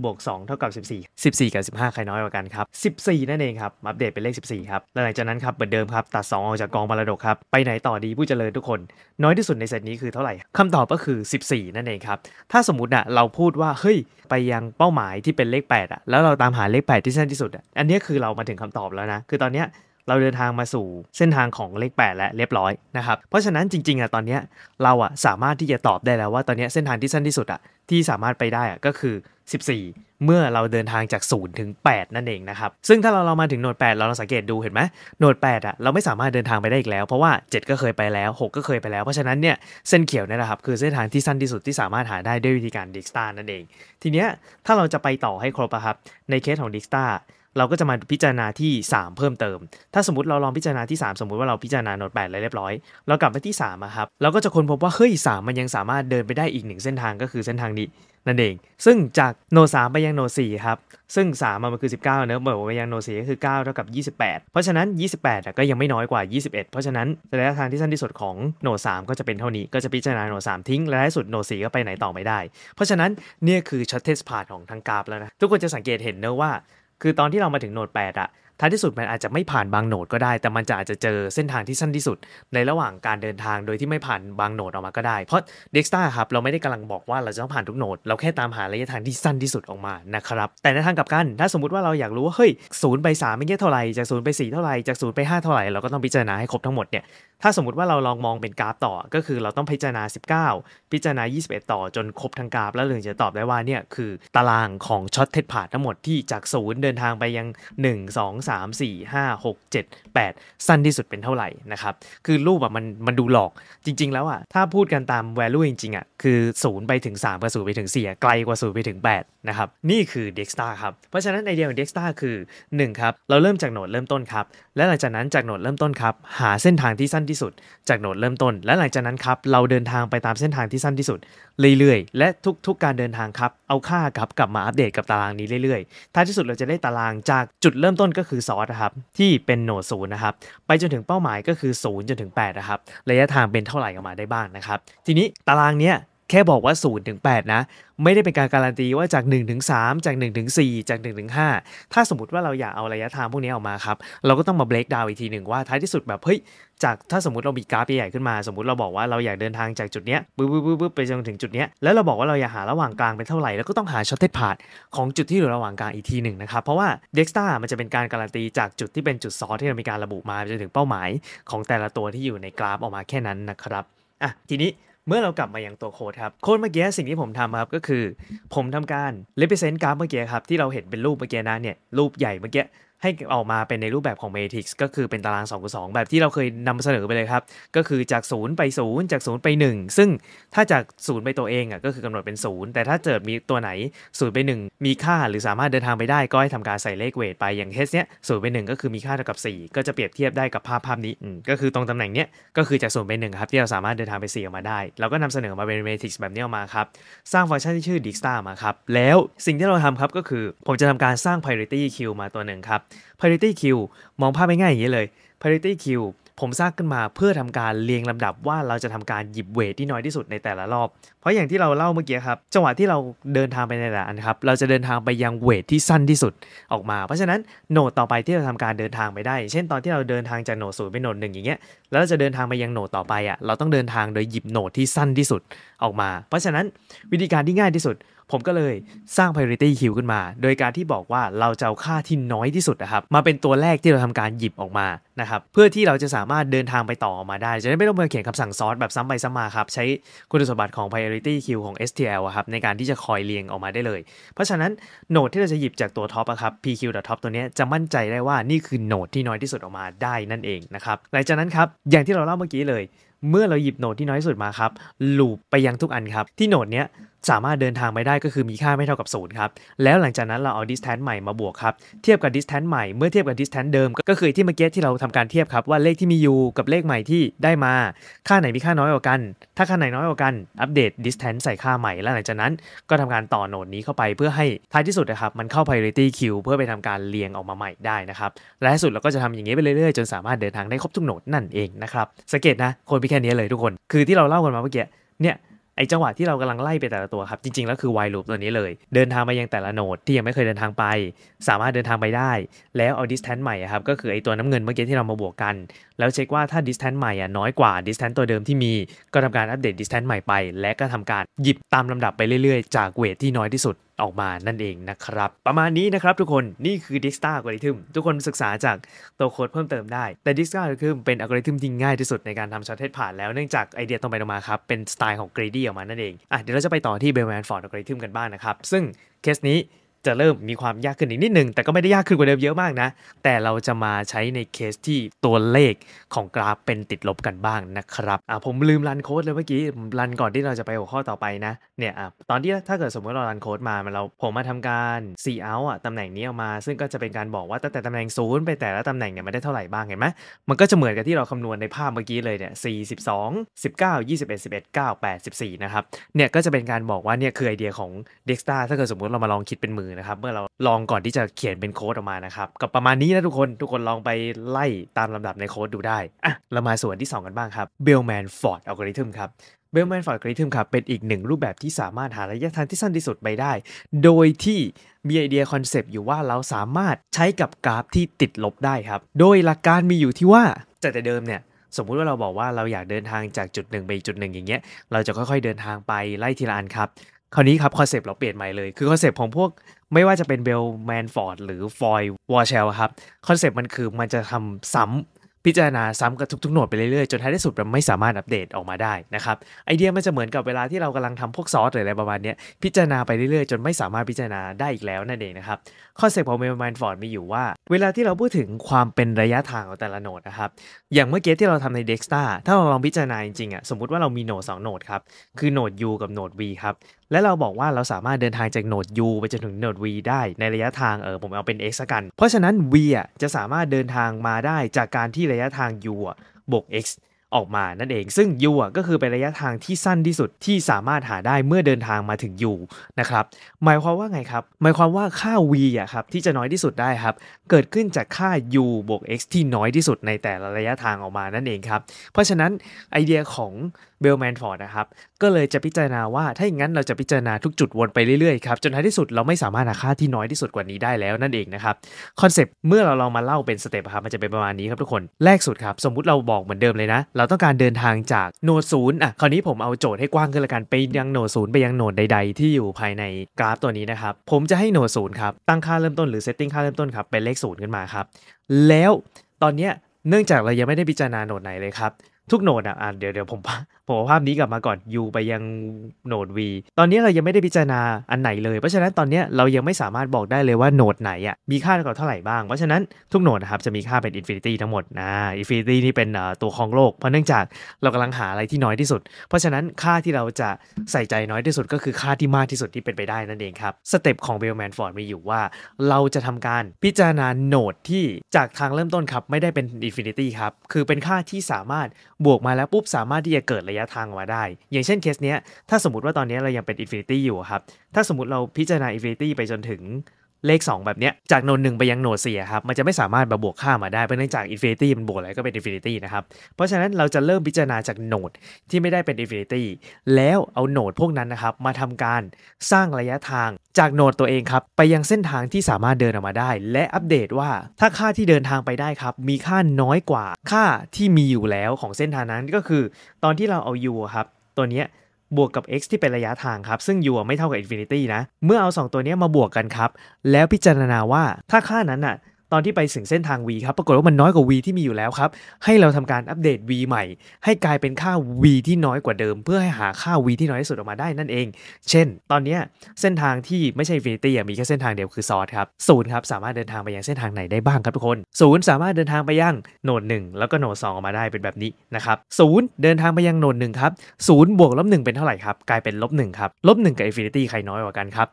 บวก2 เท่ากับ 14 14 กับ 15 ใครน้อยกว่ากันครับ 14 นั่นเองครับ อัปเดตเป็นเลข 14 ครับหลังจากนั้นครับเหมือนเดิมครับ ตัด 2 ออกจากกองมรดกครับ ไปไหนต่อดีผู้เจริญทุกคน น้อยที่สุดในเซตนี้คือเท่าไหร่คำตอบก็คือ 14 นั่นเองครับถ้าสมมติอะเราพูดว่าเฮ้ยไปยังเป้าหมายที่เป็นเลข 8อะแล้วเราตามหาเลข 8 ที่สั้นที่สุดอะอันนี้คือเรามาถึงคำตอบแล้วนะ คือตอนเนี้ยเราเดินทางมาสู่ เส้นทางของเลข 8 และเรียบร้อยนะครับ เพราะฉะนั้นจริงๆอ่ะตอนนี้เราอ่ะสามารถที่จะตอบได้แล้วว่าตอนนี้เส้นทางที่สั้นที่สุดอ่ะที่สามารถไปได้อ่ะก็คือ 14 เมื่อเราเดินทางจาก0ถึง 8 นั่นเองนะครับซึ่งถ้าเราเรามาถึงโหนด 8 เราลองสังเกตดูเห็นไหมโหนด8อ่ะเราไม่สามารถเดินทางไปได้อีกแล้ว เพราะว่า 7 ก็เคยไปแล้ว 6 ก็เคยไปแล้วเพราะฉะนั้นเนี่ยเส้นเขียวนี่หละครับ คือเส้นทางที่สั้นที่สุดที่สามารถหาได้ด้วยวิธีการดิกสตาร์นั่นเอง ทีเนี้ยถ้าเราจะไปต่อให้ครบครับในเคสของดิกสตาเราก็จะมาพิจารณาที่ 3 เพิ่มเติม ถ้าสมมติเราลองพิจารณาที่3สมมุติว่าเราพิจารณาโน้ตแปดเรียบร้อยเรากลับไปที่3อะครับเราก็จะค้นพบว่าเฮ้ยสามมันยังสามารถเดินไปได้อีกหนึ่งเส้นทางก็คือเส้นทางนี้ นั่นเอง ซึ่งจากโนดสามไปยังโนดสี่ครับซึ่ง3ามมันคือ19เนอะเบิกไปยังโนดสี่ก็คือ9เท่ากับ 28 เพราะฉะนั้น28ก็ยังไม่น้อยกว่า 21 เพราะฉะนั้นระยะทางที่สั้นที่สุดของโนดสามก็จะเป็นเท่านี้ก็จะพิจารณาโนดสทิ้งและท้สุดโนดสก็ไปไหนต่อไม่ได้ เพราะฉะนั้นเนี่ยคือช็อตเทสพาดของทางกราฟแล้วนะทุกคนจะสังเกตเห็นเนอะว่าคือตอนที่เรามาถึงโหนดแปดอะท้ายที่สุดมันอาจจะไม่ผ่านบางโหนดก็ได้ แต่มันจะอาจจะเจอเส้นทางที่สั้นที่สุด ในระหว่างการเดินทางโดยที่ไม่ผ่านบางโหนดออกมาก็ได้ เพราะเด็กสตาครับเราไม่ได้กำลังบอกว่าเราจะต้องผ่านทุกโหนด เราแค่ตามหาระยะทางที่สั้นที่สุดออกมานะครับ แต่ในทางกลับกัน ถ้าสมมติว่าเราอยากรู้ว่าเฮ้ยศูนย์ไปสามไม่เยอะเท่าไหร่จากศูนย์ไปสี่เท่าไหร่จากศูนย์ไปห้าเท่าไหร่เราก็ต้องพิจารณาให้ครบทั้งหมดเนี่ย ถ้าสมมติว่าเราลองมองเป็นกราฟต่อก็คือเราต้องพิจารณา 19 พิจารณา21 ต่อจนครบทั้งกราฟ แล้วถึงจะตอบได้ว่าเนี่ยคือตารางของช็อตเทด่าดทั้งหมดที่จากศูนย์เดินทางไปยัง 1 2 3 3 4 5 6 7 8 สั้นที่สุดเป็นเท่าไหร่นะครับคือรูปอ่ะมันมันดูหลอกจริง ๆ แล้วอ่ะถ้าพูดกันตาม value จริงๆอ่ะคือ 0 ไปถึง 3กับ0ไปถึง 4 ไกลกว่า0ไปถึง8นะครับนี่คือ Dexter ครับ เพราะฉะนั้นไอเดียของ Dexter คือ1ครับเราเริ่มจากโหนดเริ่มต้นครับและหลังจากนั้นจากโหนดเริ่มต้นครับหาเส้นทางที่สั้นที่สุด จากโหนดเริ่มต้น และหลังจากนั้นครับเราเดินทางไปตามเส้นทางที่สั้นที่สุดเรื่อยๆและทุกๆการเดินทางครับเอาค่าครับกลับมาอัปเดตกับตารางนี้เรื่อยๆท้ายที่สุดเราจะได้ตารางจากจุดเริ่มต้นก็คือซอสนะครับ ที่เป็นโหนดศูนย์นะครับ ไปจนถึงเป้าหมายก็คือ 0จนถึง8นะครับ ระยะทางเป็นเท่าไหร่ออกมาได้บ้างนะครับ ทีนี้ตารางเนี้ยแค่บอกว่า0ูนถึงแนะ ไม่ได้เป็นการการันตีว่าจาก1นถึงสจาก1นถึงสจาก1นถึงหถ้าสมมติว่าเราอยากเอาระยะทางพวกนี้ออกมาครับ เราก็ต้องมาเบรกดาวอีกทีหนึ่งว่าท้ายที่สุดแบบเฮ้ย จากถ้าสมมติ เรามีกราฟใหญ่ขึ้นมาสมมติเราบอกว่าเราอยากเดินทางจากจุดเนี้ยบึ๊บบึ๊บไปจนถึงจุดเนี้ย แล้วเราบอกว่าเราอยากหาระหว่างกลางเป็นเท่าไหร่แล้วก็ต้องหาช็อตเทสพาดของจุดที่อยู่ระหว่างกลางอีกทีหนึ่งนะครับ เพราะว่าเด็กสตาร์มันจะเป็นการการันตีจากจุดที่เป็นจุดซอที่เรา มีการระบุมาจนถึงเป้าหมาย ของแต่ละตัวที่อยู่ในกราฟออกมาแค่นั้นนะครับอ่ะทีนี้เมื่อเรากลับมาอย่างตัวโค้ดครับโค้ดเมื่อกี้สิ่งที่ผมทำครับก็คือ ผมทำการเยอร์เซนต์กราฟเมื่อกี้ครับที่เราเห็นเป็นรูปเมื่อกี้นะเนี่ยรูปใหญ่เมื่อกี้ให้ออกมาเป็นในรูปแบบของเมทริกซ์ก็คือเป็นตาราง2อกสแบบที่เราเคยนำเสนอไปเลยครับ ก็คือจาก 0 ไป 0 จาก 0 ไป 1 ซึ่งถ้าจาก 0 ไปตัวเองอ่ะก็คือกำหนดเป็น 0 แต่ถ้าเกิดมีตัวไหน 0 ไป 1 มีค่าหรือสามารถเดินทางไปได้ก็ให้ทำการใส่เลขเวทไปอย่างเคสเนี้ยศูนย์ไป 1 ก็คือมีค่าเท่ากับ 4 ก็จะเปรียบเทียบได้กับภาพภาพนี้ ก็คือตรงตำแหน่งเนี้ยก็คือจากศูนย์ไป1ครับที่เราสามารถเดินทางไป 4 ออกมาได้ เราก็นำเสนอมาเป็นเมทริกซ์แบบนี้ออกมาครับ สร้างฟังก์ชันที่ชื่อ d i x t a มาครับแล้วสิ่งที่เราทาครับก็คือผมจะทำการสร้าง parity q มาตัวหนึ่งครับ priority queue มองภาพง่ายๆอย่างนี้เลย priority queue ผมสร้างขึ้นมาเพื่อทำการเรียงลำดับว่าเราจะทำการหยิบเวทที่น้อยที่สุดในแต่ละรอบ เพราะอย่างที่เราเล่าเมื่อกี้ครับ จังหวะที่เราเดินทางไปในแต่ละอันครับเราจะเดินทางไปยังเวทที่สั้นที่สุดออกมา เพราะฉะนั้นโหนดต่อไปที่เราทำการเดินทางไปได้ เช่นตอนที่เราเดินทางจากโหนดศูนย์ไปโหนดหนึ่งอย่างเงี้ยแล้วเราจะเดินทางไปยังโหนดต่อไปอ่ะเราต้องเดินทางโดยหยิบโหนดที่สั้นที่สุดออกมา เพราะฉะนั้นวิธีการที่ง่ายที่สุดผมก็เลยสร้าง priority queue ขึ้นมา โดยการที่บอกว่าเราจะเอาค่าที่น้อยที่สุดนะครับ มาเป็นตัวแรกที่เราทำการหยิบออกมานะครับเพื่อที่เราจะสามารถเดินทางไปต่อออกมาได้จะได้ไม่ต้องมาเขียนคำสั่งซอสแบบซ้ำไปซ้ำมาครับ ใช้คุณสมบัติของ priority queue ของ STL ครับในการที่จะคอยเรียงออกมาได้เลย เพราะฉะนั้นโนดที่เราจะหยิบจากตัวท็อปครับ pq.top ตัวนี้จะมั่นใจได้ว่านี่คือโนดที่น้อยที่สุดออกมาได้นั่นเองนะครับหลังจากนั้นครับอย่างที่เราเล่าเมื่อกี้เลย เมื่อเราหยิบโนดที่น้อยที่สุดมาครับลูปไปยังทุกอันครับ ที่โนดเนี้ยสามารถเดินทางไปได้ก็คือมีค่าไม่เท่ากับศูนย์ครับแล้วหลังจากนั้นเราเอา distance ใหม่มาบวกครับเทียบกับ distance ใหม่เมื่อเทียบกับ distance เดิมก็คือที่เมื่อกี้ที่เราทำการเทียบครับว่าเลขที่มีอยู่กับเลขใหม่ที่ได้มาค่าไหนมีค่าน้อยกว่ากันถ้าค่าไหนน้อยกว่ากัน อัปเดต distance ใส่ค่าใหม่แล้วหลังจากนั้น ก็ทำการต่อโหนดนี้เข้าไปเพื่อให้ท้ายที่สุดนะครับมันเข้า priority queue เพื่อไปทำการเรียงออกมาใหม่ได้นะครับและสุดเราก็จะทำอย่างนี้ไปเรื่อยๆจนสามารถเดินทางได้ครบทุกโหนดนั่นเองนะครับสังเกตนะคนพีแค่นี้เลยทุกคน คือที่เราเล่ากันมาเมื่อกี้เนี่ยไอจังหวะที่เรากำลังไล่ไปแต่ละตัวครับ จริง ๆ แล้วคือ while loop ตัวนี้เลย เดินทางมายังแต่ละโนดที่ยังไม่เคยเดินทางไป สามารถเดินทางไปได้ แล้วเอา distance ใหม่ครับ ก็คือไอตัวน้ำเงินเมื่อกี้ที่เรามาบวกกันแล้วเช็คว่าถ้า distance ใหม่อ่ะน้อยกว่า distance ตัวเดิมที่มี ก็ทำการอัปเดต distance ใหม่ไป และก็ทำการหยิบตามลำดับไปเรื่อยๆ จากเวทที่น้อยที่สุดออกมานั่นเองนะครับ ประมาณนี้นะครับทุกคนนี่คือ d i s t a อัลกอริทึมทุกคนศึกษาจากตัวโค้ดเพิ่มเติมได้แต่ d i s t a อัลกอริทึมเป็นอัลกอริทึมที่ง่ายที่สุดในการทำช็อตเทสผ่านแล้วเนื่องจากไอเดียตรงไปตรงมาครับเป็นสไตล์ของ greedy ออกมานั่นเองอ่ะเดี๋ยวเราจะไปต่อที่เบ l แมนฟอร์ดอัลกอริทึมกันบ้างนะครับซึ่งเคสนี้จะเริ่มมีความยากขึ้นอีกนิดนึงแต่ก็ไม่ได้ยากขึ้นกว่าเดิมเยอะมากนะ แต่เราจะมาใช้ในเคสที่ตัวเลขของกราฟเป็นติดลบกันบ้างนะครับอ่าผมลืมรันโค้ดเลยเมื่อกี้รันก่อนที่เราจะไปหัวข้อต่อไปนะเนี่ยอ่าตอนที่ถ้าเกิดสมมติเรารันโค้ดมาเรา ผมมาทำการ c out อ่ะตำแหน่งนี้ออกมา ซึ่งก็จะเป็นการบอกว่าตั้งแต่ตำแหน่งศูนย์ไปแต่ละตำแหน่งเนี่ยมันได้เท่าไหร่บ้างเห็นไหมมันก็จะเหมือนกับที่เราคำนวณในภาพเมื่อกี้เลยเนี่ย4 12 19 21 11 9 8 14นะครับเนี่ยก็จะเป็นการบอกว่าเนี่ยคือไอเดียของกสตาร์ถ้าเกิดสมมติเรามาลองคิดเป็นมือนะครับเมื่อเราลองก่อนที่จะเขียนเป็นโค้ดออกมานะครับกับประมาณนี้นะทุกคนทุกคนลองไปไล่ตามลำดับในโค้ดดูได้อ่ะเรามาส่วนที่ 2 กันบ้างครับเบลแมนฟอร์ดอัลกอริทึมครับเบลแมนฟอร์ดอัลกอริทึมครับเป็นอีกหนึ่งรูปแบบที่สามารถหาระยะทางที่สั้นที่สุดไปได้ โดยที่มีไอเดียคอนเซปต์อยู่ว่าเราสามารถใช้กับกราฟที่ติดลบได้ครับ โดยหลักการมีอยู่ที่ว่าจากแต่เดิมเนี่ยสมมุติว่าเราบอกว่าเราอยากเดินทางจากจุดหนึ่งไปจุดหนึ่งอย่างเงี้ยเราจะค่อย ๆเดินทางไปไล่ทีละอันครับคราวนี้ครับ คอนเซปต์เราเปลี่ยนใหม่เลย คือคอนเซปต์ของพวกไม่ว่าจะเป็นเบลแมนฟอร์ดหรือฟอยวอร์เชลครับคอนเซปต์มันคือมันจะทำซ้ำพิจารณาซ้ำกับทุกๆโหนดไปเรื่อยๆ จนท้ายที่สุดมันไม่สามารถอัปเดตออกมาได้นะครับ ไอเดียมันจะเหมือนกับเวลาที่เรากำลังทำพวกซอสหรืออะไรประมาณนี้ พิจารณาไปเรื่อยๆ จนไม่สามารถพิจารณาได้อีกแล้วนั่นเองนะครับคอนเซปต์ของเบลแมนฟอร์ดมีอยู่ว่าเวลาที่เราพูดถึงความเป็นระยะทางของแต่ละโนดนะครับ อย่างเมื่อกี้ที่เราทำใน Dexter ถ้าเราลองพิจารณาจริงๆอ่ะสมมติว่าเรามีโนด2โนดครับ คือโนด U กับโนด V ครับ และเราบอกว่าเราสามารถเดินทางจากโนด U ไปจนถึงโนด V ได้ในระยะทางเออผมเอาเป็น x กัน เพราะฉะนั้น V อ่ะจะสามารถเดินทางมาได้จากการที่ระยะทาง U บวก x ออกมา นั่นเอง ซึ่งยูอ่ะก็คือเป็นระยะทางที่สั้นที่สุดที่สามารถหาได้เมื่อเดินทางมาถึงยูนะครับ หมายความว่าไงครับ หมายความว่าค่า v อ่ะครับที่จะน้อยที่สุดได้ครับ เกิดขึ้นจากค่า u บวก x ที่น้อยที่สุด ในแต่ละระยะทางออกมานั่นเองครับ เพราะฉะนั้นไอเดียของเบลแมนฟอร์ดนะครับ ก็เลยจะพิจารณาว่า ถ้าอย่างนั้นเราจะพิจารณาทุกจุดวนไปเรื่อยๆครับ จนท้ายที่สุดเราไม่สามารถหาค่าที่น้อยที่สุดกว่านี้ได้แล้วนั่นเองนะครับคอนเซปต์เมื่อเราลองมาเล่าเป็นสเต็ปครับมันจะเป็นประมาณนี้ครับทุกคนแรกสุดครับ สมมุติเราบอกเหมือนเดิมเลยนะ เราต้องการเดินทางจากโนดศูนย์อ่ะคราวนี้ผมเอาโจทย์ให้กว้างขึ้นละกันไปยังโนดศูนย์ไปยังโนดใด ๆ ที่อยู่ภายในกราฟตัวนี้นะครับผมจะให้โนดศูนย์ครับตั้งค่าเริ่มต้นหรือเซตติ้งค่าเริ่มต้นครับเป็นเลขศูนย์ขึ้นมาครับแล้วตอนเนี้ยเนื่องจากเรายังไม่ได้พิจารณาโหนดไหนเลยครับทุกโหนดอ่ะเดี๋ยวเดี๋ยวผมโัวภาพนี้กลับมาก่อน U ไปยังโนด V ตอนนี้เรายังไม่ได้พิจารณาอันไหนเลย เพราะฉะนั้นตอนนี้เรายังไม่สามารถบอกได้เลยว่าโนดไหนอ่ะมีค่าเท่าไหร่บ้างเพราะฉะนั้นทุกโนดนะครับจะมีค่าเป็นอินฟินิตี้ทั้งหมดนะอินฟินิตี้นี่เป็นตัวของโลก เพราะเนื่องจากเรากำลังหาอะไรที่น้อยที่สุด เพราะฉะนั้นค่าที่เราจะใส่ใจน้อยที่สุดก็คือค่าที่มากที่สุดที่เป็นไปได้นั่นเองครับสเต็ปของเบลแมนฟอร์ดมีอยู่ว่า เราจะทำการพิจารณาโนดที่จากทางเริ่มต้นครับไม่ได้เป็นอินฟินิตี้ครับคือเป็นค่าที่สามารถบวกมาแล้วปุ๊บสามารถที่จะเกิดระยะะทางมาได้ อย่างเช่นเคสเนี้ย ถ้าสมมติว่าตอนนี้เรายังเป็นอินฟินิตี้อยู่ครับ ถ้าสมมติเราพิจารณาอินฟินิตี้ไปจนถึงเลข2แบบเนี้ยจากโนดหนึ่งไปยังโนดสี่ครับมันจะไม่สามารถมาบวกค่ามาได้เพราะเนื่องจากอินฟินิตี้มันบวกอะไรก็เป็นอินฟินิตี้นะครับเพราะฉะนั้นเราจะเริ่มพิจารณาจากโนดที่ไม่ได้เป็นอินฟินิตี้แล้วเอาโนดพวกนั้นนะครับมาทำการสร้างระยะทางจากโนดตัวเองครับไปยังเส้นทางที่สามารถเดินออกมาได้ และอัปเดตว่าถ้าค่าที่เดินทางไปได้ครับมีค่าน้อยกว่าค่าที่มีอยู่แล้วของเส้นทางนั้นก็คือตอนที่เราเอา u ครับตัวเนี้ยบวกกับ x ที่เป็นระยะทางครับ ซึ่ง u ไม่เท่ากับ infinity นะ เมื่อเอา 2 ตัวนี้มาบวกกันครับ แล้วพิจารณาว่าถ้าค่านั้นอ่ะตอนที่ไปถึงเส้นทาง v ครับปรากฏว่ามันน้อยกว่า v ที่มีอยู่แล้วครับให้เราทำการอัปเดต v ใหม่ ให้กลายเป็นค่า v ที่น้อยกว่าเดิม เพื่อให้หาค่า v ที่น้อยที่สุดออกมาได้นั่นเอง เช่น ตอนนี้เส้นทางที่ไม่ใช่ infinity มีแค่เส้นทางเดียวคือซอสครับศูนย์ครับสามารถเดินทางไปยังเส้นทางไหนได้บ้างครับทุกคนศูนย์สามารถเดินทางไปยังโนดหนึ่งแล้วก็โหนดสองออกมาได้เป็นแบบนี้นะครับศูนย์เดินทางไปยังโนดหนึ่งครับศูนย์บวกลบหนึ่งเป็นเท่าไหร่ครับกลายเป็นลบหนึ่งครับลบหนึ่งกับ infinity ใครน้อยกว่ากันครับ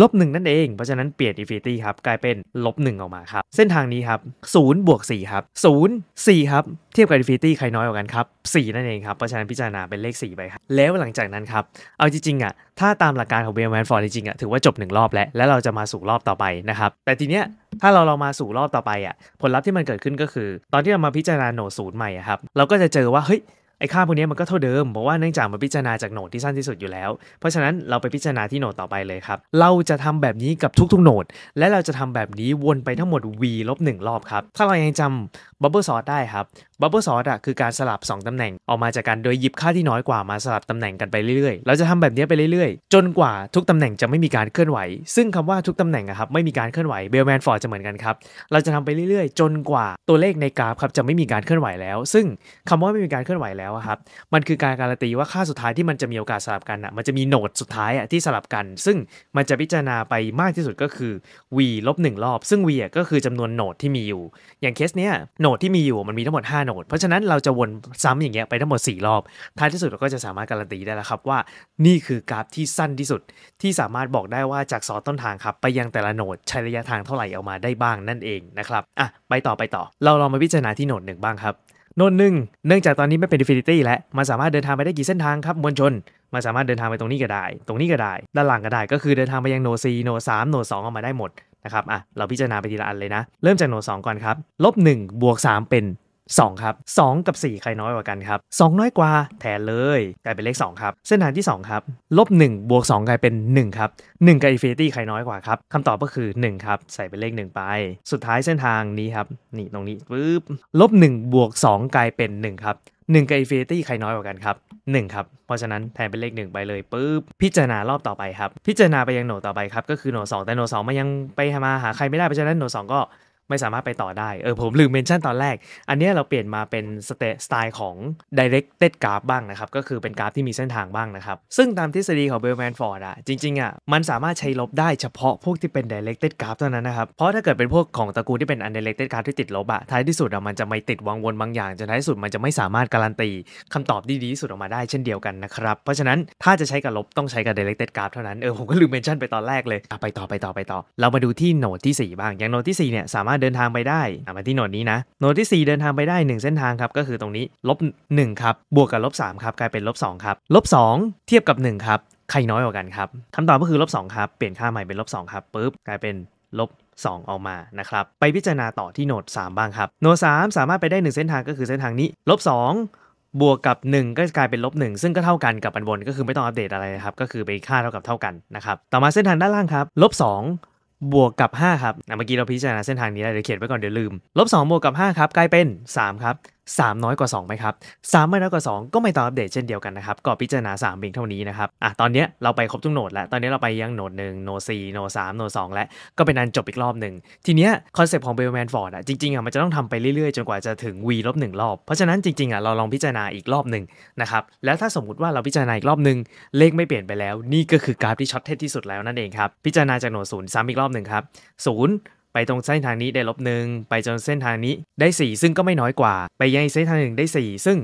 ลบหนึ่งนั่นเอง เพราะฉะนั้นเปลี่ยน i n f i ิตี้ครับกลายเป็นลบหนึ่งออกมาครับเส้นทางนี้ครับศูนย์บวกสี่ครับศูนย์สี่ครับเทียบกับ i n f i ิตี้ใครน้อยกว่ากันครับสี่นั่นเองครับเพราะฉะนั้นพิจารณาเป็นเลขสี่ไปครับแล้วหลังจากนั้นครับเอาจริงๆอ่ะถ้าตามหลักการของเบลแมนฟอร์ดจริงๆอ่ะถือว่าจบหนึ่งรอบแล้ว แล้วเราจะมาสู่รอบต่อไปนะครับ แต่ทีเนี้ยถ้าเราเรามาสู่รอบต่อไปอ่ะผลลัพธ์ที่มันเกิดขึ้นก็คือ ตอนที่เรามาพิจารณาโหนดศูนย์ใหม่ครับเราก็จะเจอว่าเฮ้ยไอ้ค่าพวกนี้มันก็เท่าเดิมเพราะว่าเนื่องจากมันพิจารณาจากโหนดที่สั้นที่สุดอยู่แล้ว เพราะฉะนั้นเราไปพิจารณาที่โหนดต่อไปเลยครับ เราจะทำแบบนี้กับทุกๆโหนด และเราจะทำแบบนี้วนไปทั้งหมด v ลบ1รอบครับ ถ้าเรายังจำบับเบิลซอสได้ครับบับเบิลซอสอ่ะคือการสลับ 2ตำแหน่ง ออกมาจากกันโดยหยิบค่าที่น้อยกว่ามาสลับตำแหน่งกันไปเรื่อยๆเราจะทำแบบนี้ไปเรื่อยๆ จนกว่าทุกตำแหน่งจะไม่มีการเคลื่อนไหว ซึ่งคำว่าทุกตำแหน่งอะครับไม่มีการเคลื่อนไหวเบลแมนฟอร์ดจะเหมือนกันครับเราจะทำไปเรื่อยๆ จนกว่าตัวเลขในกราฟครับจะไม่มีการเคลื่อนไหวแล้ว ซึ่งคำว่าไม่มีการเคลื่อนไหวแล้วแล้วครับมันคือการการันตีว่าค่าสุดท้ายที่มันจะมีโอกาสสลับกันอ่ะมันจะมีโหนดสุดท้ายอ่ะที่สลับกัน ซึ่งมันจะพิจารณาไปมากที่สุดก็คือ v ลบหนึ่งรอบ ซึ่ง v อ่ะก็คือจำนวนโหนดที่มีอยู่อย่างเคสเนี้ยโหนดที่มีอยู่มันมีทั้งหมด5โหนดเพราะฉะนั้นเราจะวนซ้ำอย่างเงี้ยไปทั้งหมด4รอบ ท้ายที่สุดเราก็จะสามารถการันตีได้แล้วครับว่านี่คือกราฟที่สั้นที่สุดที่สามารถบอกได้ว่าจากซอต้นทางครับไปยังแต่ละโหนดใช้ระยะทางเท่าไหร่ออกมาได้บ้างนั่นเองนะครับอ่ะไปต่อไปต่อ เราลองมาพิจารณาที่โหนดหนึ่งบ้างครับโน่นหนึ่งเนื่องจากตอนนี้ไม่เป็นดิฟินิตี้แล้วมันสามารถเดินทางไปได้กี่เส้นทางครับมวลชน มันสามารถเดินทางไปตรงนี้ก็ได้ ตรงนี้ก็ได้ ด้านหลังก็ได้ ก็คือเดินทางไปยังโนซีโนสามโนสองออกมาได้หมดนะครับ อ่ะ เราพิจารณาไปทีละอันเลยนะ เริ่มจากโนสองก่อนครับลบหนึ่งบวกสามเป็น2ครับ2กับ 4 ใครน้อยกว่ากันครับ2น้อยกว่า แทนเลย กลายเป็นเลข2ครับเส้นทางที่2ครับลบ1บวก2กลายเป็น1ครับ1กับอินฟินิตี้ใครน้อยกว่าครับคำตอบก็คือ 1 ครับ ใส่เป็นเลข1ไป สุดท้ายเส้นทางนี้ครับนี่ตรงนี้ปึ๊บลบ1บวก2กลายเป็น1ครับ1กับอินฟินิตี้ใครน้อยกว่ากันครับ1ครับเพราะฉะนั้นแทนเป็นเลข1ไปเลยปึ๊บพิจารณารอบต่อไปครับพิจารณาไปยังโหนดต่อไปครับ ก็คือโหนด2แต่โหนด2มันยังไปมาหาใครไม่ได้เพราะฉะนั้นโหนด2ก็ไม่สามารถไปต่อได้ เออผมลืมเมนชั่นตอนแรก อันนี้เราเปลี่ยนมาเป็นสเตสไตล์ของ directed graph บ้างนะครับ ก็คือเป็นกราฟที่มีเส้นทางบ้างนะครับ ซึ่งตามทฤษฎีของเบลแมนฟอร์ดอะจริงๆอะมันสามารถใช้ลบได้เฉพาะพวกที่เป็น directed graph เท่านั้นนะครับ เพราะถ้าเกิดเป็นพวกของตระกูลที่เป็น undirected graph ที่ติดลบอะท้ายที่สุดอะมันจะไม่ติดวังวนบางอย่างจนท้ายที่สุดมันจะไม่สามารถการันตีคำตอบีดีที่สุดออกมาได้เช่นเดียวกันนะครับ เพราะฉะนั้นถ้าจะใช้กับลบต้องใช้กับ directed graph เท่านั้นเออผมก็ลืมเมนชั่นไปตอนแรกเลย ไปต่อไปต่อไปต่อ เรามาดูที่โหนดที่4บ้าง อย่างโหนดที่4เนี่ยสามารถารถเดินทางไปได้ มาที่โหนดนี้นะโหนดที่ 4 เดินทางไปได้ 1 เส้นทางครับก็คือตรงนี้ลบ1ครับบวกกับลบ3ครับกลายเป็นลบ2ครับลบ2เทียบกับ1ครับใครน้อยกว่ากันครับคำตอบก็คือลบ2ครับเปลี่ยนค่าใหม่เป็นลบ2ครับปุ๊บกลายเป็นลบ2ออกมานะครับไปพิจารณาต่อที่โหนด 3 บ้างครับโหนด3สามารถไปได้ 1 เส้นทางก็คือเส้นทางนี้ลบ2บวกกับ 1ก็กลายเป็นลบ1ซึ่งก็เท่ากันกับอันบนก็คือไม่ต้องอัปเดตอะไรครับก็คือเป็นค่าเท่ากับเท่ากันนะครับต่อมาเส้นทางด้านล่างครับลบ2บวกกับ 5 ครับเมื่อกี้เราพิจารณาเส้นทางนี้ได้ เดี๋ยวเขียนไว้ก่อนเดี๋ยวลืม ลบ2บวกกับ 5 ครับ กลายเป็น 3 ครับ3น้อยกว่า 2ไหมครับ3ไม่น้อยกว่า2ก็ไม่ต้องอัปเดตเช่นเดียวกันนะครับ ก็พิจารณา3เพียงเท่านี้นะครับอ่ะตอนนี้เราไปครบทุกโหนดแล้ว ตอนนี้เราไปยังโหนดหนึ่งโหนดสี่โหนดสามโหนดสองแล้วก็เป็นอันจบอีกรอบหนึ่งทีเนี้ยคอนเซปต์ของเบลแมนฟอร์ดอ่ะจริง ๆอ่ะมันจะต้องทำไปเรื่อยๆ จนกว่าจะถึง v ลบหนึ่งรอบ เพราะฉะนั้นจริงๆอ่ะเราลองพิจารณาอีกรอบหนึ่งนะครับแล้วถ้าสมมติว่าเราพิจารณาอีกรอบหนึ่งเลขไม่เปลี่ยนไปแล้ว นี่ก็คือกราฟที่ช็อตเทสที่สุดแล้วนั่นเองครับพิจารณาจากโหนด0ย์ซ้ำอีกรอบหนึ่งครับศูนยไปตรงเส้นทางนี้ได้ลบหนึ่งไปจนเส้นทางนี้ได้ 4 ซึ่งก็ไม่น้อยกว่า ไปยังเส้นทางหนึ่งได้ 4 ซึ่ง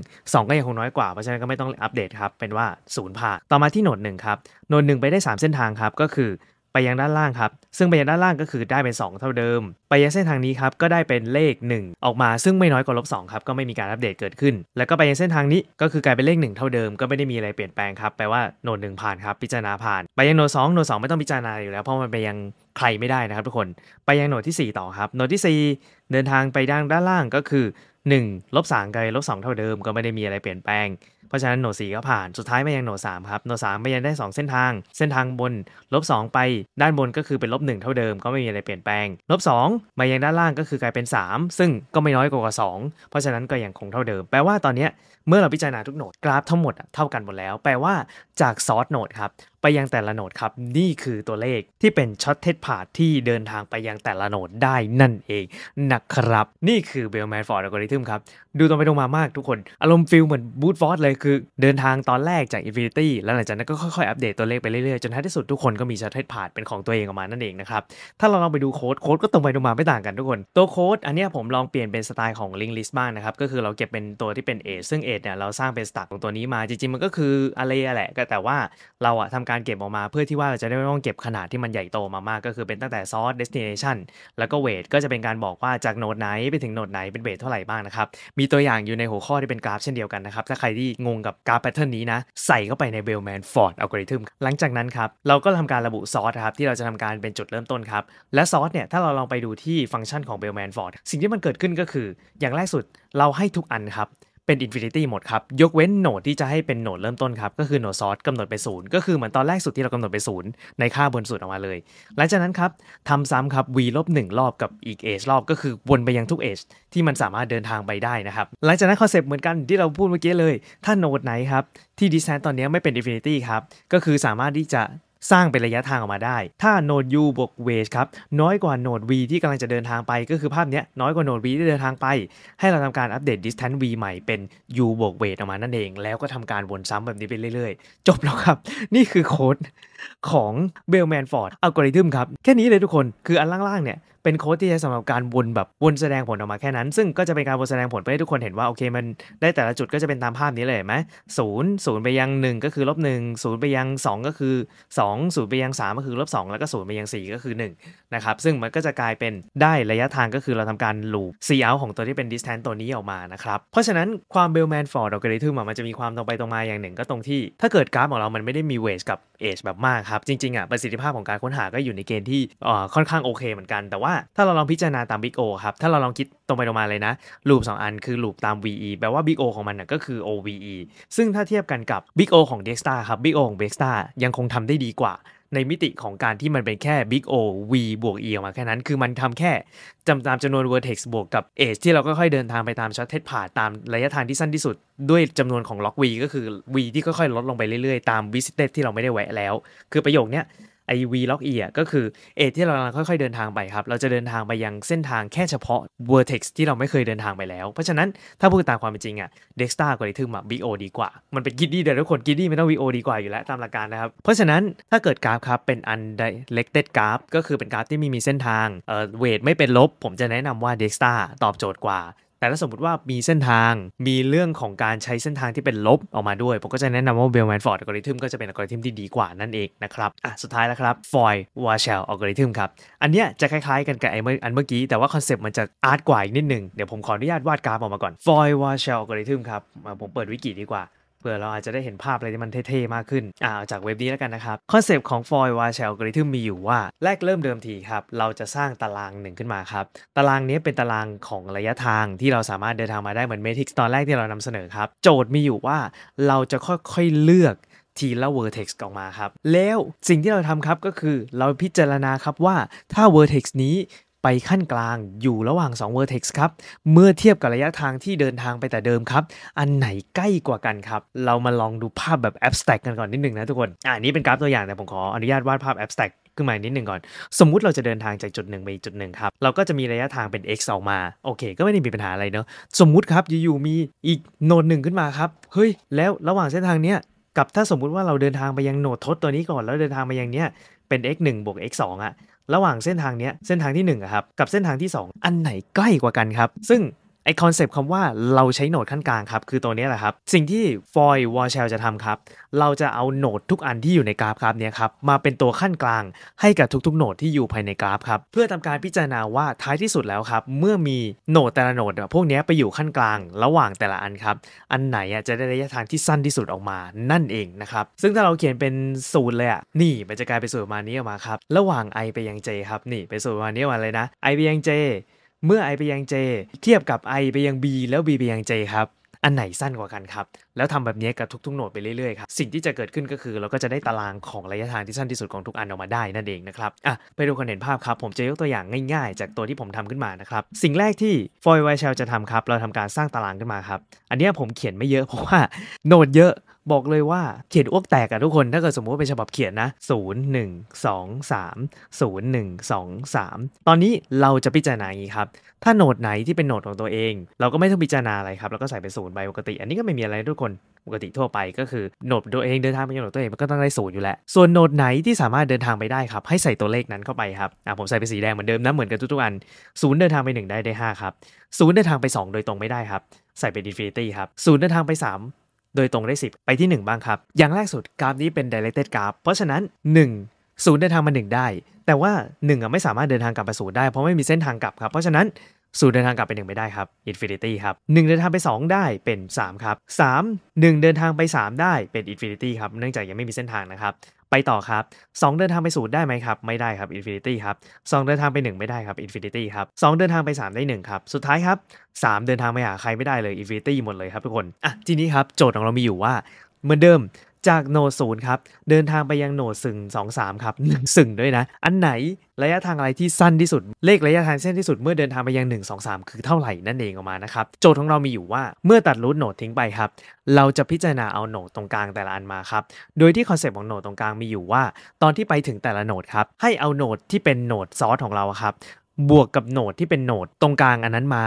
2 ก็ยังคงน้อยกว่า เพราะฉะนั้นก็ไม่ต้องอัปเดตครับเป็นว่า0ผ่านต่อมาที่โหนดหนึ่งครับโหนดหนึ่งไปได้ 3 เส้นทางครับก็คือไปยังด้านล่างครับ ซึ่งไปยังด้านล่างก็คือได้เป็น 2 เท่าเดิม ไปยังเส้นทางนี้ครับ ก็ได้เป็นเลข 1 ออกมา ซึ่งไม่น้อยกว่าลบสครับ ก็ไม่มีการอัปเดตเกิดขึ้น แล้วก็ไปยังเส้นทางนี้ก็คือกลายเป็นเลข 1 เท่าเดิม ก็ไม่ได้มีอะไรเปลี่ยนแปลงครับ แปลว่าโนดหนึ่งผ่านครับพิจารณาผ่าน ไปยังโนดสองโนดสไม่ต้องพิจารณาอยู่แล้ว เพราะมันไปยังใครไม่ได้นะครับทุกคน ไปยังโนดที่4ต่อครับโนดที่4เดินทางไปด้านด้านล่างก็คือ1ลบสกลายลบสเท่าเดิม ก็ไม่ได้มีอะไรเปลี่ยนแปลงเพราะฉะนั้นโหนดสก็ผ่าน สุดท้ายมายังโหนดสครับ โหนดมไปยังได้2 เส้นทาง เส้นทางบนลบสไปด้านบนก็คือเป็นลบหเท่าเดิม ก็ไม่มีอะไรเปลี่ยนแปลง ลบสมายังด้านล่างก็คือกลายเป็น 3 ซึ่งก็ไม่น้อยกว่า2เพราะฉะนั้นก็ยังคงเท่าเดิม แปลว่าตอนนี้เมื่อเราพิจารณาทุกโหนดกราฟทั้งหมดเท่ากันหมดแล้วแปลว่าจากซอสโหนดครับไปยังแต่ละโนดครับ นี่คือตัวเลขที่เป็นช็อตเทสพาที่เดินทางไปยังแต่ละโนดได้นั่นเองนะครับ นี่คือเบลแมนฟอร์ดอัลกอริทึมครับ ดูตรงไปตรงมามากทุกคนอารมณ์ฟิลเหมือนบูตฟอร์ดเลย คือเดินทางตอนแรกจากอินฟินิตี้แล้วหลังจากนั้นก็ค่อยๆ อัปเดตตัวเลขไปเรื่อยๆ จนท้ายที่สุดทุกคนก็มีช็อตเทสพาเป็นของตัวเองออกมานั่นเองนะครับถ้าเราลองไปดูโค้ดโค้ดก็ตรงไปตรงมาไม่ต่างกันทุกคนตัวโค้ดอันนี้ผมลองเปลี่ยนเป็นสไตล์ของลิงลิสบ้างนะครับก็คือเราเก็บเป็นตัวที่เป็นเอซึ่งเอเนี่ยเราสร้างเป็นสตักของตัวนี้มาจริงๆมันก็คืออะไรแหละก็แต่ว่าเราอะทำการเก็บออกมาเพื่อที่ว่าจะได้ไม่ต้องเก็บขนาดที่มันใหญ่โตมามาก ก็คือเป็นตั้งแต่ซอสเดสติเนชันแล้วก็เวทก็จะเป็นการบอกว่าจากโนดไหนไปถึงโนดไหนเป็นเวทเท่าไหร่บ้างนะครับ มีตัวอย่างอยู่ในหัวข้อที่เป็นกราฟเช่นเดียวกันนะครับ ถ้าใครที่งงกับกราฟแพทเทิร์นนี้นะใส่เข้าไปในเบลแมนฟอร์ดอัลกอริทึมหลังจากนั้นครับ เราก็ทำการระบุซอสครับที่เราจะทำการเป็นจุดเริ่มต้นครับและซอสเนี่ยถ้าเราลองไปดูที่ฟังก์ชันของเบลแมนฟอร์ดสิ่งที่มันเกิดขึ้นก็คือ อย่างแรกสุดเราให้ทุกอันครับเป็น Infinity หมดครับ ยกเว้นโหนดที่จะให้เป็นโหนดเริ่มต้นครับ ก็คือโหนดซอสกำหนดไปศูนย์ก็คือเหมือนตอนแรกสุดที่เรากำหนดไปศูนย์ในค่าบนสุดออกมาเลยหลังจากนั้นครับทำซ้ำครับ v ลบหนึ่งรอบกับอีก age รอบก็คือ วนไปยังทุก age ที่มันสามารถเดินทางไปได้นะครับหลังจากนั้นคอนเซปต์เหมือนกันที่เราพูดเมื่อกี้เลย ถ้าโหนดไหนครับที่ดีไซน์ตอนนี้ไม่เป็น Infinity ครับก็คือสามารถที่จะสร้างเป็นระยะทางออกมาได้ ถ้าโนด u บวก wage ครับ น้อยกว่าโนด v ที่กำลังจะเดินทางไปก็คือภาพนี้น้อยกว่าโนด v ที่เดินทางไป ให้เราทำการอัปเดต distance v ใหม่เป็น u บวก wage ออกมานั่นเอง แล้วก็ทำการวนซ้ำแบบนี้ไปเรื่อยๆ จบแล้วครับ นี่คือโค้ดของเบลแมนฟอร์ดอัลกอริทึมครับ แค่นี้เลยทุกคนคืออันล่างๆเนี่ยเป็นโค้ดที่ใช้สำหรับการวนแบบวนแสดงผลออกมาแค่นั้น ซึ่งก็จะเป็นการวนแสดงผลไปให้ทุกคนเห็นว่าโอเคมัน ได้แต่ละจุดก็จะเป็นตามภาพนี้เลยไหมศูนย์ศูนย์ไปยัง 1 ก็คือลบหนึ่งศูนย์ไปยัง2 ก็คือ2ศูนย์ไปยัง3 ก็คือลบงแล้วก็ศูนย์ไปยัง 4 ก็คือ1นะครับซึ่งมันก็จะกลายเป็นได้ระยะทางก็คือเราทำการลูปอาท์ของตัวที่เป็นดิสแทนต์ตัวนี้ออกมานะครับเพราะฉะนั้นความ Bellman Ford อก g กอร t ทึมันจะมีความตรงไปตรงมาอย่างหนึ่ง ก็ตรงที่ถ้าเกิดกราฟของเรามันไม่ได้มีเว i กับเอ e แบบมากครับจริงๆอ่ะประสิทธิภาพของการค้นหาก็อยู่ในเกณฑ์ที่ค่อนข้างโอเค เหมือนกันแต่ว่า่าถ้าเราลองพิจารณาตาม Big O ครับ ถ้าเราลองคิดตรงไปตรงมาเลยนะลูป 2 อันคือลูปตาม VE แปลว่า Big O ของมันนยก็คือ OVE ซึ่งถ้าเทียบกันกับ Big O ของ Dexter ครับ Big O ของ Dexter ยังคงทำได้ดีกว่า ในมิติของการที่มันเป็นแค่ Big O V บวก E ออกมาแค่นั้นคือมันทำแค่จาตามจำนวน Vertex บวกกับ Edge ที่เราก็ค่อยเดินทางไปตามช็อตเทสผ่าตามระยะทางที่สั้นที่สุด ด้วยจำนวนของล็อก V ก็คือ V ที่ค่อยๆลดลงไปเรื่อย ๆ ตาม Visited ที่เราไม่ได้แวะแล้ว คือประโยคเนี้ยไอวีล็อกเอียก็คือเอทที่เรากำลังค่อยๆเดินทางไปครับ เราจะเดินทางไปยังเส้นทางแค่เฉพาะ Vertex ที่เราไม่เคยเดินทางไปแล้ว เพราะฉะนั้นถ้าพูดตามความเป็นจริงอะเด็กสตาร์กว่าดิทึมอะโอดีกว่า มันเป็นกิดดี้เดี๋ยวทุกคนกิดดี้ไม่ต้องวีโอดีกว่าอยู่แล้ว ตามหลักการนะครับ เพราะฉะนั้นถ้าเกิดกราฟครับเป็นอนไดเล็กเต็ดกราฟก็คือเป็นกราฟที่มีมีเส้นทางเอ่อเวทไม่เป็นลบ ผมจะแนะนำว่าเด็กสตาร์ตอบโจทย์กว่าแต่ถ้าสมมติว่ามีเส้นทางมีเรื่องของการใช้เส้นทางที่เป็นลบออกมาด้วย ผมก็จะแนะนำว่าเบลแมนฟอร์ดอัลกอริทึมก็จะเป็นอัลกอริทึมที่ดีกว่านั่นเองนะครับอ่ะสุดท้ายแล้วครับฟอยวาเชลอัลกอริทึมครับ อันเนี้ยจะคล้ายๆ กันกับไอ้อันเมื่อกี้ แต่ว่าคอนเซปต์มันจะอาร์ตกว่าอีกนิดนึง เดี๋ยวผมขออนุญาตวาดกราฟออกมาก่อนฟอยวาเชลอัลกอริทึมครับผมเปิดวิกิดีกว่าเผื่อเราอาจจะได้เห็นภาพอะไรที่มันเท่ๆ มากขึ้น อ่าจากเว็บนี้แล้วกันนะครับคอนเซปต์ของ f o ยวา i r e Shell a l g มีอยู่ว่าแรกเริ่มเดิมทีครับ เราจะสร้างตารางหนึ่งขึ้นมาครับ ตารางนี้เป็นตารางของระยะทางที่เราสามารถเดินทางมาได้เหมือนเมทริกซ์ตอนแรกที่เรานำเสนอครับ โจทย์มีอยู่ว่าเราจะค่อยๆ เลือกทีละเวอร์เท็กซ์ออกมาครับแล้วสิ่งที่เราทำครับก็คือเราพิจารณาครับว่าถ้าเวอร์เท็กซ์นี้ไปขั้นกลางอยู่ระหว่าง 2 Vertex ครับเมื่อเทียบกับระยะทางที่เดินทางไปแต่เดิมครับ อันไหนใกล้กว่ากันครับเรามาลองดูภาพแบบ a อ s t r a c t กันก่อนนิดหนึ่งนะทุกคน อ่านี้เป็นกราฟตัวอย่างแต่ผมขออนุญาตวาดภาพ a อ s t r a c t ขึ้นมานิดหนึ่งก่อนสมมุติเราจะเดินทางจากจุดหนึ่งไปจุดหนึ่งครับเราก็จะมีระยะทางเป็น x ออกมาโอเค ก็ไม่ได้มีปัญหาอะไรเนาะสมมุติครับอยู่ๆมีอีกโนดหนึ่งขึ้นมาครับเฮ้ยแล้วระหว่างเส้นทางเนี้ยกับถ้าสมมุติว่าเราเดินทางไปยังโนดทศตัวนี้ก่อนแล้วเดินทางไปยังเนี้ยเป็น x 1บวก x 2อะระหว่างเส้นทางนี้เส้นทางที่1ครับ กับเส้นทางที่ 2 อันไหนใกล้กว่ากันครับ ซึ่งไอคอนเซปต์คำว่าเราใช้โหนดขั้นกลางครับคือตัวนี้แหละครับสิ่งที่ฟอยวอลเชลจะทำครับ เราจะเอาโหนดทุกอันที่อยู่ในกราฟครับเนี่ยครับ มาเป็นตัวขั้นกลางให้กับทุกๆโหนดที่อยู่ภายในกราฟครับ เพื่อทำการพิจารณาว่าท้ายที่สุดแล้วครับ เมื่อมีโหนดแต่ละโหนด พวกนี้ไปอยู่ขั้นกลาง ระหว่างแต่ละอันครับ อันไหนจะได้ระยะทางที่สั้นที่สุดออกมานั่นเองนะครับซึ่งถ้าเราเขียนเป็นสูตรเลยอ่ะนี่ มันจะกลายเป็นสูตรมานี้ออกมาครับระหว่าง i ไปยัง j ครับนี่เป็นสูตรมานี้ออกมาเลยนะ i ไปยัง j เมื่อ i ไปยัง j เทียบกับ i ไปยัง b แล้ว b ไปยัง j ครับ อันไหนสั้นกว่ากันครับ แล้วทำแบบนี้กับทุกๆโหนดไปเรื่อยๆครับสิ่งที่จะเกิดขึ้นก็คือเราก็จะได้ตารางของระยะทางที่สั้นที่สุดของทุกอันออกมาได้นั่นเองนะครับอ่ะไปดูคอนเทนต์ภาพครับผมจะยกตัวอย่างง่ายๆ จากตัวที่ผมทำขึ้นมานะครับ สิ่งแรกที่ฟอยไวเชลจะทำครับ เราทำการสร้างตารางขึ้นมาครับอันนี้ผมเขียนไม่เยอะเพราะว่าโหนดเยอะบอกเลยว่าเขียนอ้วกแตกอะทุกคนถ้าเกิดสมมติว่าเป็นฉบับเขียนนะ 0 1 2 3 0 1 2 3 ตอนนี้เราจะพิจารณาอย่างนี้ครับ ถ้าโหนดไหนที่เป็นโหนดของตัวเอง เราก็ไม่ต้องพิจารณาอะไรครับแล้วก็ใส่เป็นศูนย์ไปปกติ อันนี้ก็ไม่มีอะไรทุกคน ปกติทั่วไป ก็คือโหนดตัวเองเดินทางไปโหนดตัวเองมันก็ต้องได้ศูนย์อยู่แหละ ส่วนโหนดไหนที่สามารถเดินทางไปได้ครับ ให้ใส่ตัวเลขนั้นเข้าไปครับ อ่าผมใส่เป็นสีแดงเหมือนเดิมนะเหมือนกันทุกๆอันศูนย์เดินทางไป 1 ได้ได้ 5 ครับศูนย์เดินทางไป 2 โดยตรงไม่ได้ครับ ใส่เป็น i n f i n i t ครับศูนย์เดินทางไป3โดยตรงได้ 10 ไปที่ 1บ้างครับ อย่างแรกสุดกราฟนี้เป็น directed graph เพราะฉะนั้น1ศูนย์เดินทางมา 1 ได้ แต่ว่า1่ไม่สามารถเดินทางกลับไปศูนย์ได้เพราะไม่มีเส้นทางกลับครับ เพราะฉะนั้นศูนย์เดินทางกลับไป1ไม่ได้ครับอินฟินิตี้ครับ1 เดินทางไป 2 ได้เป็น 3 ครับ 3 1 เดินทางไป 3 ได้เป็นอินฟินิตี้ครับเนื่องจากยังไม่มีเส้นทางนะครับไปต่อครับ2เดินทางไปศูนย์ได้ไหมครับ ไม่ได้ครับ อินฟินิตี้ครับสเดินทางไป 1 ไม่ได้ครับ อินฟินิตี้ครับสเดินทางไป 3 ได้1ครับ สุดท้ายครับ3เดินทางไปหาใครไม่ได้เลย อินฟินิตี้หมดเลยครับทุกคนอ่ะทีนี้ครับโจทย์ของเรามีอยู่ว่าเหมือนเดิมจากโนดศูนย์ครับ เดินทางไปยังโนดสึ่งสองสามครับสึ่งด้วยนะ อันไหนระยะทางอะไรที่สั้นที่สุด เลขระยะทางเส้นที่สุดเมื่อเดินทางไปยัง 1 2 3 คือเท่าไหร่นั่นเองออกมานะครับ โจทย์ของเรามีอยู่ว่า เมื่อตัดรูทโหนดทิ้งไปครับเราจะพิจารณาเอาโหนดตรงกลางแต่ละอันมาครับโดยที่คอนเซปต์ของโหนดตรงกลางมีอยู่ว่า ตอนที่ไปถึงแต่ละโหนดครับให้เอาโหนดที่เป็นโหนดซอสของเราครับ บวกกับโหนดที่เป็นโหนดตรงกลางอันนั้นมา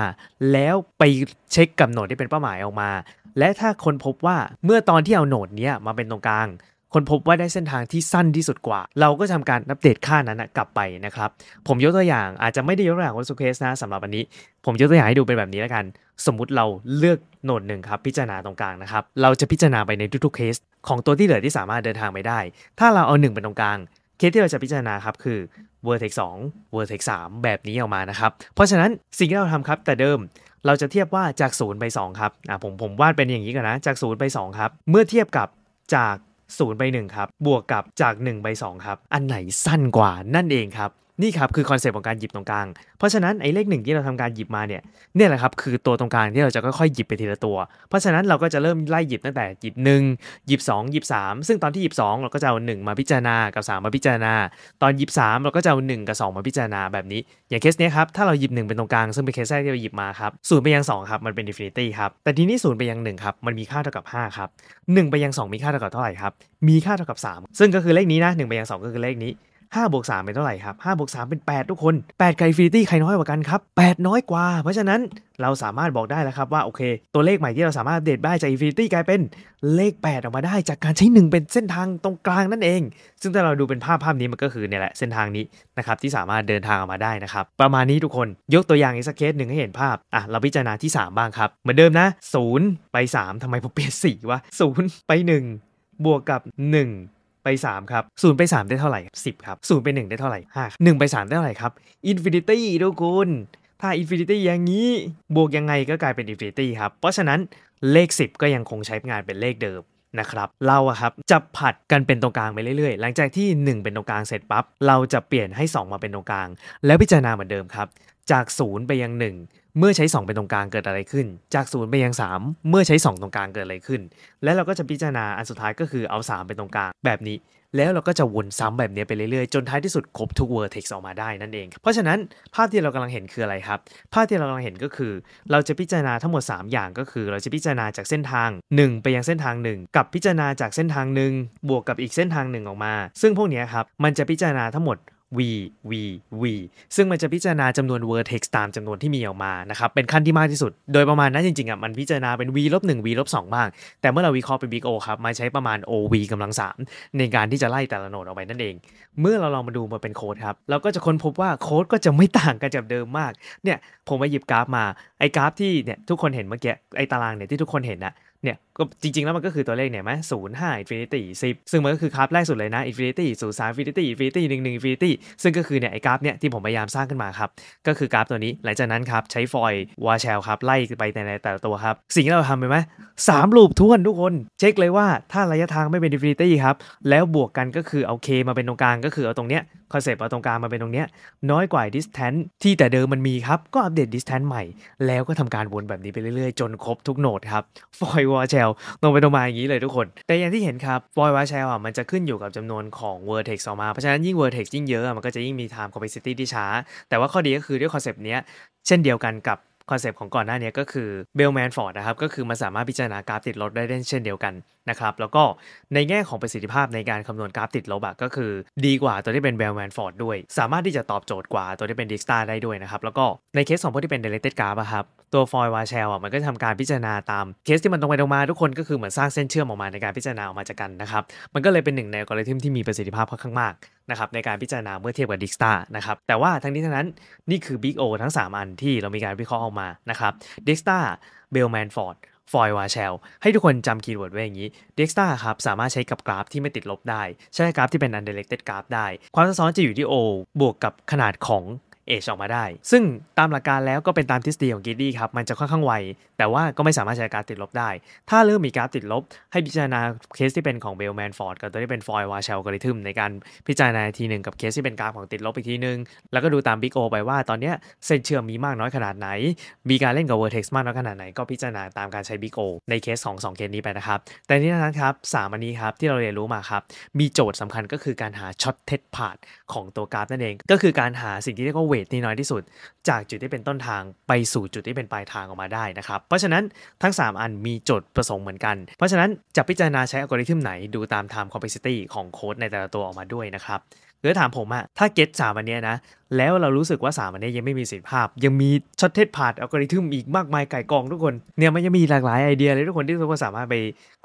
แล้วไปเช็คกับโหนดที่เป็นเป้าหมายออกมาและถ้าคนพบว่าเมื่อตอนที่เอาโหนดนี้มาเป็นตรงกลาง คนพบว่าได้เส้นทางที่สั้นที่สุดกว่า เราก็ทำการอัปเดตค่านั้นกลับไปนะครับผมยกตัวอย่างอาจจะไม่ได้ยกตัวอย่างคนสุเคสนะสำหรับอันนี้ ผมยกตัวอย่างให้ดูเป็นแบบนี้แล้วกัน สมมุติเราเลือกโหนดหนึ่งครับ พิจารณาตรงกลางนะครับเราจะพิจารณาไปในทุก ๆเคส ของตัวที่เหลือที่สามารถเดินทางไปได้ ถ้าเราเอา1เป็นตรงกลางเคสที่เราจะพิจารณาครับคือ vertex 2 vertex 3 แบบนี้ออกมานะครับเพราะฉะนั้นสิ่งที่เราทำครับแต่เดิมเราจะเทียบว่าจาก 0 ไป 2 ครับ อ่าผมผมวาดเป็นอย่างนี้กันนะ จาก 0 ไป 2 ครับ เมื่อเทียบกับจาก 0 ไป 1 ครับ บวกกับจาก 1 ไป 2 ครับ อันไหนสั้นกว่านั่นเองครับนี่ครับคือคอนเซปต์ของการหยิบตรงกลาง เพราะฉะนั้นไอ้เลขหนึ่งที่เราทำการหยิบมาเนี่ย เนี่ยแหละครับคือตัวตรงกลางที่เราจะค่อยๆหยิบไปทีละตัว เพราะฉะนั้นเราก็จะเริ่มไล่หยิบตั้งแต่หยิบหนึ่งหยิบสองหยิบสามซึ่งตอนที่หยิบสองเราก็จะเอาหนึ่งมาพิจารณากับสามมาพิจารณา ตอนหยิบสามเราก็จะเอาหนึ่งกับสองมาพิจารณาแบบนี้ อย่างเคสเนี้ยครับถ้าเราหยิบหนึ่งเป็นตรงกลางซึ่งเป็นเคสแรกที่เราหยิบมาครับศูนย์ไปยังสองครับมันเป็นดิฟินิตี้ครับ แต่ทีนี้ศูนย์ไปยังหนึ่งครับมันมีค่าเท่ากับ5ครับหนึ่งไปยัง 2 มีค่าเท่ากับเท่าไหร่ครับมีค่าเท่ากับ 3 ซึ่งก็คือเลขนี้นะ1ไปยัง 2 ก็คือเลขนี้5บวก3เป็นเท่าไหร่ครับ5บวก3เป็น 8 ทุกคน 8ไกลฟินิตี้ใครน้อยกว่ากันครับ 8 น้อยกว่า เพราะฉะนั้นเราสามารถบอกได้แล้วครับว่าโอเค ตัวเลขใหม่ที่เราสามารถเดตได้จากอินฟินิตี้กลายเป็นเลข 8 ออกมาได้ จากการใช้ 1 เป็นเส้นทางตรงกลางนั่นเอง ซึ่งถ้าเราดูเป็นภาพภาพนี้มันก็คือเนี่ยแหละเส้นทางนี้นะครับที่สามารถเดินทางออกมาได้นะครับ ประมาณนี้ทุกคนยกตัวอย่างอีกสักเคสหนึ่งให้เห็นภาพอ่ะเราพิจารณาที่3บ้างครับเหมือนเดิมนะ0ไป 3 ทำไมผมเปลี่ยนสีวะ0ไป 1 บวกกับ 1ไป3ครับศูนย์ไป 3 ได้เท่าไหร่ 10ครับศูนย์ไป1 ได้เท่าไหร่5 1ไป3ได้เท่าไหร่ครับอินฟินิตี้ทุกคนถ้าอินฟินิตี้อย่างนี้บวกยังไงก็กลายเป็นอินฟินิตี้ครับเพราะฉะนั้นเลข 10 ก็ยังคงใช้งานเป็นเลขเดิมนะครับเราอะครับจะผัดกันเป็นตรงกลางไปเรื่อย ๆ หลังจากที่ 1 เป็นตรงกลางเสร็จปับ๊บเราจะเปลี่ยนให้ 2 มาเป็นตรงกลางแล้วพิจารณาเหมือนเดิมครับจากศูนย์ไปยังหนึ่งเมื่อใช้ 2 เป็นตรงกลางเกิดอะไรขึ้น จากศูนย์ไปยัง 3 เมื่อใช้ 2 ตรงกลางเกิดอะไรขึ้น แล้วเราก็จะพิจารณาอันสุดท้ายก็คือเอา 3 เป็นตรงกลางแบบนี้แล้วเราก็จะวนซ้ำแบบนี้ไปเรื่อยๆ จนท้ายที่สุดครบทุกเวอร์เท็กซ์ออกมาได้นั่นเอง เพราะฉะนั้นภาพที่เรากำลังเห็นคืออะไรครับภาพที่เรากำลังเห็นก็คือ เราจะพิจารณาทั้งหมด 3 อย่างก็คือ เราจะพิจารณาจากเส้นทาง 1 ไปยังเส้นทาง 1 กับพิจารณาจากเส้นทาง1บวกกับอีกเส้นทางหนึ่งออกมาซึ่งพวกนี้ครับมันจะพิจารณาทั้งหมด v v v ซึ่งมันจะพิจารณาจำนวน vertex ตามจำนวนที่มีออกมา นะครับ เป็นขั้นที่มากที่สุด โดยประมาณนั้นจริงๆ อ่ะ มันพิจารณาเป็น v ลบห1 v ลบงบ้างแต่เมื่อเราวิเคราะห์เป็น big o ครับ มันใช้ประมาณ o v กำลัง 3 ในการที่จะไล่แต่ละโนดออกไปนั่นเอง เมื่อเราลองมาดูมาเป็นโค้ดครับ เราก็จะค้นพบว่าโค้ดก็จะไม่ต่างกันจากเดิมมาก เนี่ย ผมไปหยิบกราฟมา ไอ้กราฟที่เนี่ยทุกคนเห็นเมื่อกี้ ไอ้ตารางเนี่ยที่ทุกคนเห็นนะเนี่ยก็จริงๆแล้วมันก็คือตัวเลขเนี่ยไหมศูนย์ห้าอินฟินิตี้สิบซึ่งมันก็คือกราฟแรกสุดเลยนะอินฟินิตี้ศูนย์สามอินฟินิตี้อินฟินิตี้หนึ่งหนึ่งอินฟินิตี้ซึ่งก็คือเนี่ยไอ้กราฟเนี่ยที่ผมพยายามสร้างขึ้นมาครับ ก็คือกราฟตัวนี้ หลังจากนั้นครับ ใช้ฟอยล์วาแชลครับไล่ไปในแต่ละตัวครับ สิ่งที่เราทำไปไหมสามลูปทวนทุกคน เช็คเลยว่าถ้าระยะทางไม่เป็นอินฟินิตี้ครับ แล้วบวกกันก็คือเอาเคมาเป็นตรงกลางก็คือเอาตรงเนี้ยคอนเซปต์เอาตรงกลางมาเป็นตรงเนี้ยน้อยกว่า distance ที่แต่เดิมมันมีครับก็อัปเดต distance ใหม่ แล้วก็ทำการวนแบบนี้ไปเรื่อยๆ จนครบทุกโหนดครับฟอยวาแชลลลงไปลงมาอย่างนี้เลยทุกคน แต่อย่างที่เห็นครับวอยวาแชลอ่ะมันจะขึ้นอยู่กับจำนวนของ vertex ออกมา เพราะฉะนั้นยิ่ง vertex ยิ่งเยอะมันก็จะยิ่งมี time complexity ที่ช้า แต่ว่าข้อดีก็คือด้วยคอนเซปต์เนี้ยเช่นเดียวกันกับคอนเซปต์ของก่อนหน้านี้ก็คือเบลแมนฟอร์ดนะครับ ก็คือมันสามารถพิจารณากราฟติดลบได้เช่นเดียวกันนะครับแล้วก็ในแง่ของประสิทธิภาพในการคำนวณกราฟติดลบอะก็คือ ดีกว่าตัวที่เป็นเบลแมนฟอร์ดด้วย สามารถที่จะตอบโจทย์กว่าตัวที่เป็นดิสตาได้ด้วยนะครับ แล้วก็ในเคสของพวกที่เป็นเดเลเต็ดกราฟครับตัวฟอยวาเชลอะมันก็ทำการพิจารณาตามเคสที่มันตรงไปตรงมาทุกคนก็คือเหมือนสร้างเส้นเชื่อมออกมาในการพิจารณาออกมาจากกันนะครับมันก็เลยเป็นหนึ่งในกริทึมที่มีประสิทธิภาพค่อนข้างมากนะครับในการพิจารณาเมื่อเทียบกับดิสตานะครับ แต่ว่าทั้งนี้ทั้งนั้น นี่คือ Big O ทั้ง 3 อันที่เรามีการวิเคราะห์ออกมา นะครับดิสตาเบลแมนฟอร์ดฟอยวาเชลให้ทุกคนจำคีย์เวิร์ดไว้อย่างนี้ Dexter ครับสามารถใช้กับกราฟที่ไม่ติดลบได้ ใช้กราฟที่เป็น undirected graph ได้ ความซับซ้อนจะอยู่ที่ O บวกกับขนาดของเอชออกมาได้ ซึ่งตามหลักการแล้วก็เป็นตามทฤษฎีของกิดดี้ครับ มันจะค่อนข้างไว แต่ว่าก็ไม่สามารถใช้การติดลบได้ ถ้าเริ่มมีการติดลบ ให้พิจารณาเคสที่เป็นของเบลแมนฟอร์ดกับตัวที่เป็นฟอยวาเชลกริทึมในการพิจารณาทีหนึ่งกับเคสที่เป็นกราฟของติดลบอีกทีหนึ่ง แล้วก็ดูตามบิ๊กโอไปว่า ตอนนี้เส้นเชื่อมมีมากน้อยขนาดไหน มีการเล่นกับเวอร์เท็กซ์มากน้อยขนาดไหน ก็พิจารณาตามการใช้บิ๊กโอในเคสของ2เคสนี้ไปนะครับ แต่นี้นะครับ สามอันนี้ครับที่เราเรียนรู้มาครับมีโจทย์สำคัญก็คือการหาช็อตเท็พาดของตัวกราฟนั่นเอง ก็คือการหาสิ่งที่เรียกว่าวทนี่น้อยที่สุด จากจุดที่เป็นต้นทางไปสู่จุดที่เป็นปลายทางออกมาได้นะครับ เพราะฉะนั้นทั้ง 3 อันมีโจทย์ประสงค์เหมือนกัน เพราะฉะนั้นจะพิจารณาใช้อัลกอริทึมไหน ดูตามไทม์คอมเพล็กซิตี้ของโค้ดในแต่ละตัวออกมาด้วยนะครับหรือถามผมอะถ้าเก็ตสามอันเนี้ยนะแล้วเรารู้สึกว่าสามอันนี้ยังไม่มีสิทธิภาพ ยังมีช็อตเทสพาดอัลกอริทึมอีกมากมายไก่กองทุกคน เนี่ยมันยังมีหลากหลายไอเดียเลยทุกคนที่ทุกคนสามารถไป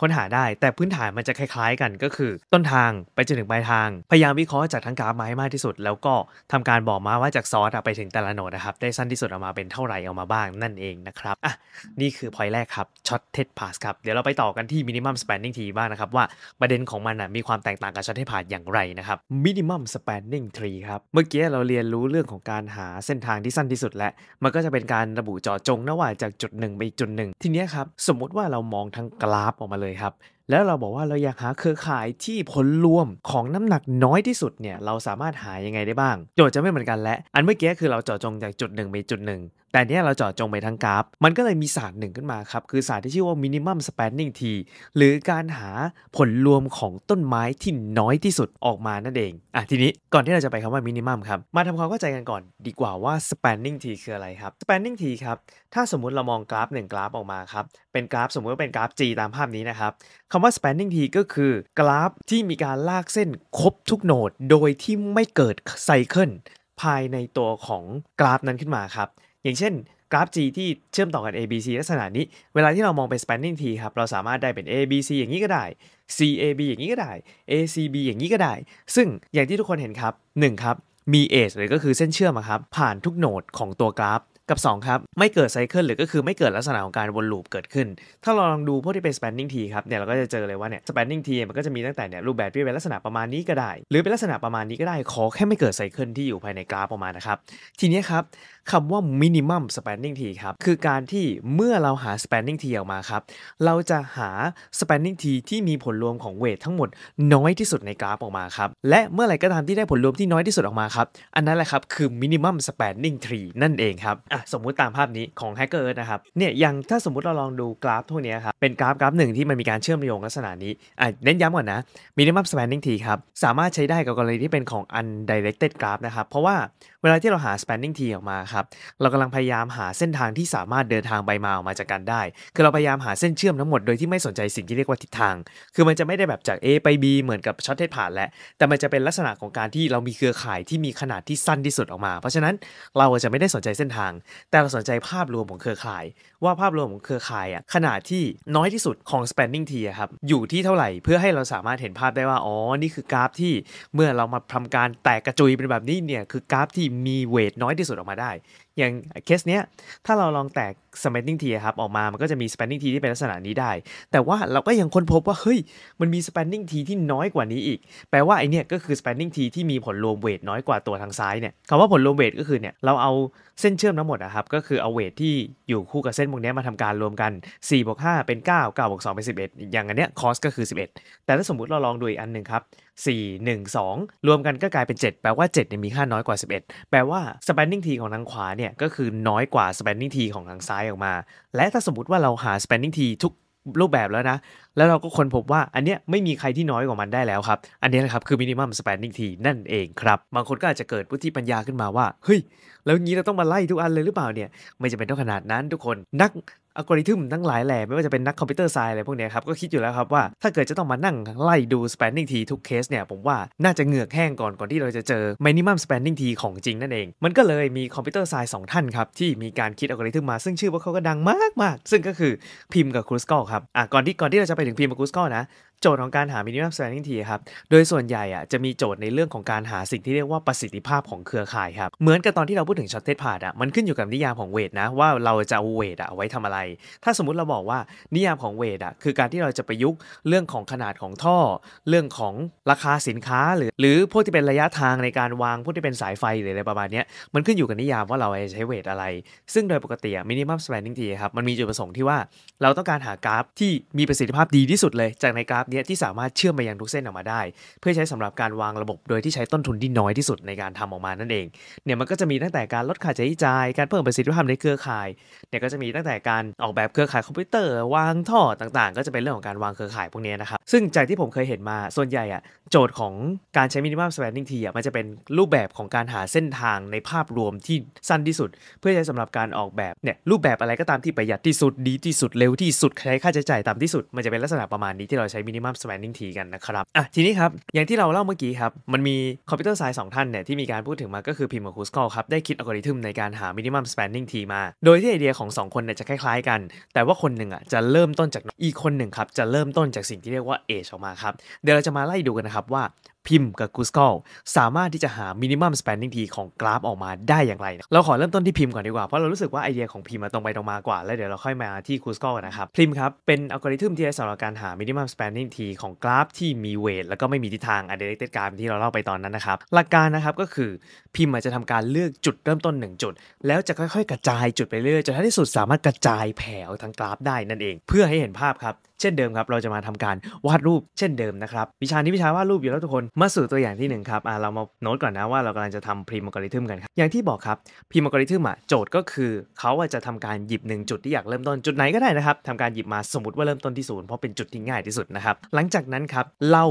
ค้นหาได้ แต่พื้นฐานมันจะคล้ายๆ กันก็คือ ต้นทางไปจนถึงปลายทาง พยายามวิเคราะห์จากทั้งกราฟมาให้มากที่สุด แล้วก็ทำการบอกมาว่าจากซอสไปถึงแต่ละโนดนะครับได้สั้นที่สุดออกมาเป็นเท่าไหร่ออกมาบ้างนั่นเองนะครับอ่ะนี่คือพอยแรกครับช็อตเทสพาสครับเดี๋ยวเราไปต่อกันที่มินิมัมสเปนนิ่งทีบ้างนะครับว่าประเด็นของมันอ่ะมีความแตกต่างกับช็อตเทสพาสอย่างไรนะครับมินิมัมสเปนนิ่งทรีครับเมื่อกี้เราเรียนรูู้เรื่องของการหาเส้นทางที่สั้นที่สุดและ มันก็จะเป็นการระบุเจาะจงนะว่าจากจุดหนึ่งไปจุดหนึ่ง ทีนี้ครับ สมมุติว่าเรามองทั้งกราฟออกมาเลยครับแล้วเราบอกว่าเราอยากหาเครือข่ายที่ผลรวมของน้ำหนักน้อยที่สุดเนี่ยเราสามารถหายังไงได้บ้าง โจทย์จะไม่เหมือนกันและอันเมื่อกี้คือเราเจาะจงจากจุดหนึ่งไปจุดหนึ่งแต่เนี้ยเราเจาะจงไปทั้งกราฟ มันก็เลยมีศาสตร์หนึ่งขึ้นมาครับคือศาสตร์ที่ชื่อว่า minimum spanning t หรือการหาผลรวมของต้นไม้ที่น้อยที่สุดออกมานั่นเอง อ่ะทีนี้ก่อนที่เราจะไปคำว่า minimum ครับมาทำความเข้าใจกันก่อนดีกว่าว่า spanning t คืออะไรครับ spanning t ครับถ้าสมมุติเรามองกราฟหนึ่งกราฟออกมาครับเป็นกราฟสมมุติว่าเป็นกราฟ G ตามภาพนี้นะครับำว่า spanning tree ก็คือกราฟที่มีการลากเส้นครบทุกโนดโดยที่ไม่เกิดไซเคิลภายในตัวของกราฟนั้นขึ้นมาครับ อย่างเช่นกราฟ G ที่เชื่อมต่อกัน A B C ลักษณะนี้ เวลาที่เรามองเป็น spanning tree ครับ เราสามารถได้เป็น A B C อย่างนี้ก็ได้ C A B อย่างนี้ก็ได้ A C B อย่างนี้ก็ได้ ซึ่งอย่างที่ทุกคนเห็นครับ1ครับมีเ g e เลยก็คือเส้นเชื่อมครับผ่านทุกโนดของตัวกราฟกับ2ครับไม่เกิดไซเคิลหรือก็คือไม่เกิดลักษณะของการวนลูปเกิดขึ้นถ้าเราลองดูพวกที่เป็น spanning tree ครับเนี่ยเราก็จะเจอเลยว่าเนี่ย spanning tree มันก็จะมีตั้งแต่เนี่ยรูปแบบที่เป็นลักษณะประมาณนี้ก็ได้ หรือเป็นลักษณะประมาณนี้ก็ได้ขอแค่ไม่เกิดไซเคิลที่อยู่ภายในกราฟออกมานะครับทีนี้ครับคำว่า minimum spanning tree ครับคือการที่เมื่อเราหา spanning tree ออกมาครับเราจะหา spanning tree ที่มีผลรวมของเวททั้งหมด น้อยที่สุดในกราฟออกมาครับและเมื่อไหร่ก็ตามที่ได้ผลรวมที่น้อยที่สุดออกมาครับอันนั้นแหละครับคือ minimum spanning tree นั่นเองครับสมมุติตามภาพนี้ของแฮกเกอร์นะครับ เนี่ยยังถ้าสมมุติเราลองดูกราฟพวกนี้ครับ เป็นกราฟกราฟหนึ่งที่มันมีการเชื่อมโยงลักษณะนี้ อ่ะเน้นย้ำก่อนนะ minimum s p ป n น i n g ทีครับ สามารถใช้ได้กับกรณีที่เป็นของอัน d i r e c t e d graph นะครับ เพราะว่าเวลาที่เราหา spanning tree ออกมาครับ เรากำลังพยายามหาเส้นทางที่สามารถเดินทางไปมาออกมาจากกันได้ คือเราพยายามหาเส้นเชื่อมทั้งหมดโดยที่ไม่สนใจสิ่งที่เรียกว่าทิศทาง คือมันจะไม่ได้แบบจาก A ไป B เหมือนกับช็อตเทสผ่านแหละ แต่มันจะเป็นลักษณะของการที่เรามีเครือข่ายที่มีขนาดที่สั้นที่สุดออกมา เพราะฉะนั้นเราจะไม่ได้สนใจเส้นทาง แต่เราสนใจภาพรวมของเครือข่าย ว่าภาพรวมของเครือข่ายอ่ะขนาดที่น้อยที่สุดของ spanning tree ครับอยู่ที่เท่าไหร่เพื่อให้เราสามารถเห็นภาพได้ว่าอ๋อนี่คือกราฟที่ เมื่อเรามาทำการแตกกระจุยเป็นแบบนี้เนี่ยคือกราฟที่มีเวทน้อยที่สุดออกมาได้อย่างเคสเนี้ยถ้าเราลองแตก spanning tree ครับออกมา มันก็จะมี spanning tree ที่เป็นลักษณะนี้ได้ แต่ว่าเราก็ยังค้นพบว่าเฮ้ย มันมี spanning tree ที่น้อยกว่านี้อีก แปลว่าไอเนี้ยก็คือ spanning tree ที่มีผลรวมเวทน้อยกว่าตัวทางซ้ายเนี่ยคำว่าผลรวมเวทก็คือเนี่ยเราเอาเส้นเชื่อมทั้งหมดนะครับ ก็คือเอาเวทที่อยู่คู่กับเส้นพวกนี้มาทำการรวมกัน4บวก5เป็น9 9บวก2เป็น 11 อย่างอันเนี้ยคอสก็คือ 11 แต่ถ้าสมมุติเราลองดูอีกอันหนึ่งครับ4 1 2 รวมกันก็กลายเป็น 7 แปลว่า7เนี่ยมีค่าน้อยกว่า 11แปลว่า spanning tree ของทางขวาเนี่ยเนี่ยก็คือน้อยกว่า spanning tree ของทางซ้ายออกมา และถ้าสมมติว่าเราหา spanning tree ทุกรูปแบบแล้วนะ แล้วเราก็ค้นพบว่าอันเนี้ยไม่มีใครที่น้อยกว่ามันได้แล้วครับ อันนี้นะครับคือ minimum spanning tree นั่นเองครับ บางคนก็อาจจะเกิดวุฒิปัญญาขึ้นมาว่า เฮ้ย แล้วงี้เราต้องมาไล่ทุกอันเลยหรือเปล่าเนี่ย ไม่จำเป็นต้องขนาดนั้นทุกคน นักอัลกอริทึมทั้งหลายแหล่ไม่ว่าจะเป็นนักคอมพิวเตอร์ไซด์อะไรพวกนี้ครับ ก็คิดอยู่แล้วครับว่า ถ้าเกิดจะต้องมานั่งไล่ดู spanning tree ทุกเคสเนี่ย ผมว่าน่าจะเหงือกแห้งก่อนก่อนที่เราจะเจอ minimum spanning tree ของจริงนั่นเอง มันก็เลยมีคอมพิวเตอร์ไซด์สองท่านครับ ที่มีการคิดอัลกอริทึมมา ซึ่งชื่อว่าเขาก็ดังมากมากซึ่งก็คือพิมกับครูสกอครับอ่ะก่อนที่ก่อนที่เราจะไปถึงพิมกับครูสกอนะโจทย์ของการหา minimum s p a n n i n g ทีครับ โดยส่วนใหญ่อ่ะจะมีโจทย์ในเรื่องของการหาสิ่งที่เรียกว่าประสิทธิภาพของเครือข่ายครับ เหมือนกับตอนที่เราพูดถึงช็อตเทสพาดอ่ะ มันขึ้นอยู่กับนิยามของเวทนะว่าเราจะเอาเวทอ่ะไว้ทำอะไร ถ้าสมมติเราบอกว่า นิยามของเวทอ่ะคือการที่เราจะประยุกต์เรื่องของขนาดของท่อ เรื่องของราคาสินค้าหรือหรือพวกที่เป็นระยะทางในการวาง พวกที่เป็นสายไฟหรืออะไรประมาณนี้มันขึ้นอยู่กับนิยามว่าเราใช้เวทอะไร ซึ่งโดยปกติมินิมัมส n n i n ิ้งทีครับมันมีจุดประสงค์ที่ว่าเราต้องการหากราฟ ที่มีประสิทธิภาพดีที่สุดเลยจากในกราฟเนี้ยที่สามารถเชื่อมไปยังทุกเส้นออกมาได้ เพื่อใช้สำหรับการวางระบบโดยที่ใช้ต้นทุนที่น้อยที่สุดในการทำออกมานั่นเองเนี่ยมันก็จะมีตั้งแต่การลดค่าใช้จ่ายการเพิ่มประสิทธิภาพในเครือข่ายเนี่ยก็จะมีตั้งแต่การออกแบบเครือข่ายคอมพิวเตอร์วางท่อต่างๆ ก็จะเป็นเรื่องของการวางเครือข่ายพวกนี้นะครับซึ่งจากที่ผมเคยเห็นมาส่วนใหญ่อะโจทย์ของการใช้ minimum spending ทีอ่ะมันจะเป็นรูปแบบของการหาเส้นทางในภาพรวมที่สั้นที่สุด เพื่อใช้สำหรับการออกแบบเนี่ยรูปแบบอะไรก็ตามที่ประหยัดที่สุดดีที่สุดเร็วที่สุดใช้ค่าใช้จ่ายต่ำที่สุดมันจะเป็นลักษณะประมาณนี้ที่เราใช้ minimum spending ทีกันนะครับอ่ะทีนี้ครับอย่างที่เราเล่าเมื่อกี้ครับมันมีคอมพิวเตอร์ไซส์สองท่านเนี่ยที่มีการพูดถึงมาก็คือพิมพ์กับคูสคอลครับได้คิดอัลกอริทึมในการหา minimum spending ทีมาโดยที่ไอเดียของ 2 คนเนี่ยจะคล้าย ๆกัน แต่ว่าคนหนึ่งอ่ะจะเริ่มต้นจากอีกคนหนึ่งครับจะเริ่มต้นจากสิ่งที่เรียกว่า age ออกมาครับเดี๋ยวเราจะมาไล่ดูกันนะครับครับว่าพิมพ์กับ Google สามารถที่จะหา minimum spending ีของกราฟออกมาได้อย่างไร เราขอเริ่มต้นที่พิมพ์ก่อนดีกว่า เพราะเรารู้สึกว่าไอเดียของพิมพ์ตรงไปตรงมากว่าแล้วเดี๋ยวเราค่อยมาที่ Google นะครับพิมพ์ครับเป็นอัลกอริทึมที่ใช้สำหรับการหา minimum spending ีของกราฟที่มีเวท แล้วก็ไม่มีทิศทางอ n d i r e c t e d graph ที่เราเล่าไปตอนนั้นนะครับหลักการนะครับก็คือพิมพ์จะทำการเลือกจุดเริ่มต้น 1 จุด แล้วจะค่อยๆกระจายจุดไปเรื่อยๆจนท้ายที่สุดสามารถกระจายแผ่วทางกราฟได้นั่นเองเพื่อให้เห็นภาพครับเช่นเดิมครับเราจะมาทำการวาดรูป เช่นเดิมนะครับวิชานี้วิชาวาดรูปอยู่แล้วทุกคนมาสู่ตัวอย่างที่1ครับเรามาโน้ตก่อนนะว่าเรากำลังจะทำพรีมอัลกอริทึมกันครับ อย่างที่บอกครับพรีมอัลกอริทึมอ่ะโจทย์ก็คือเขาจะทำการหยิบ 1 จุดที่อยากเริ่มต้นจุดไหนก็ได้นะครับทำการหยิบมาสมมติว่าเริ่มต้นที่ศูนย์เพราะเป็นจุดที่ง่ายที่สุดนะครับ หลังจากนั้นครับเรา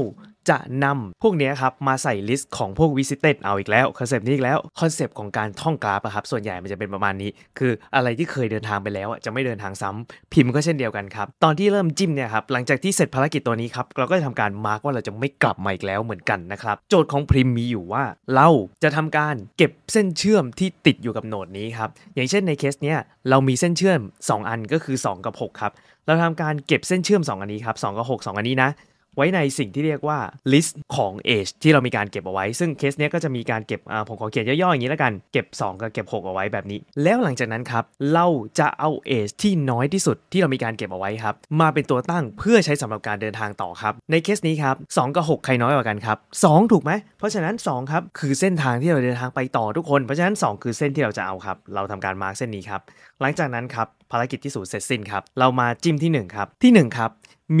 จะนำพวกนี้ครับมาใส่ลิสต์ของพวกวสิตเต็ดเอาอีกแล้วคอนเซปต์นี้อีกแล้วคอนเซปต์ของการท่องกราฟครับส่วนใหญ่มันจะเป็นประมาณนี้ คืออะไรที่เคยเดินทางไปแล้วจะไม่เดินทางซ้ำพิมพ์ก็เช่นเดียวกันครับ ตอนที่เริ่มจิ้มเนี่ยครับหลังจากที่เสร็จภารกิจตัวนี้ครับ เราก็จะทำการมาร์กว่าเราจะไม่กลับมาอีกแล้วเหมือนกันนะครับ โจทย์ของพิมพ์มีอยู่ว่า เราจะทำการเก็บเส้นเชื่อมที่ติดอยู่กับโนดนี้ครับอย่างเช่นในเคสเนี้ยเรามีเส้นเชื่อม 2 อันก็คือ 2 กับ6ครับเราทำการเก็บเส้นเชื่อม 2 อันนี้ครับ2กับ6 2 อันนี้นะไว้ในสิ่งที่เรียกว่าลิสต์ของ age ที่เรามีการเก็บเอาไว้ ซึ่งเคสเนี้ยก็จะมีการเก็บผมขอเขียนย่อยๆอย่างนี้แล้วกัน เก็บ 2กับเก็บ 6 เอาไว้แบบนี้ แล้วหลังจากนั้นครับ เราจะเอา age ที่น้อยที่สุดที่เรามีการเก็บเอาไว้ครับ มาเป็นตัวตั้งเพื่อใช้สำหรับการเดินทางต่อครับ ในเคสนี้ครับ2กับ6ใครน้อยกว่ากันครับ 2 ถูกไหม เพราะฉะนั้น 2ครับ คือเส้นทางที่เราเดินทางไปต่อทุกคน เพราะฉะนั้น 2 คือเส้นที่เราจะเอาครับ เราทำการมาร์กเส้นนี้ครับ หลังจากนั้นครับภารกิจที่สูงเสร็จสิ้นครับเรามาจิ้มที่1 ครับที่1ครับ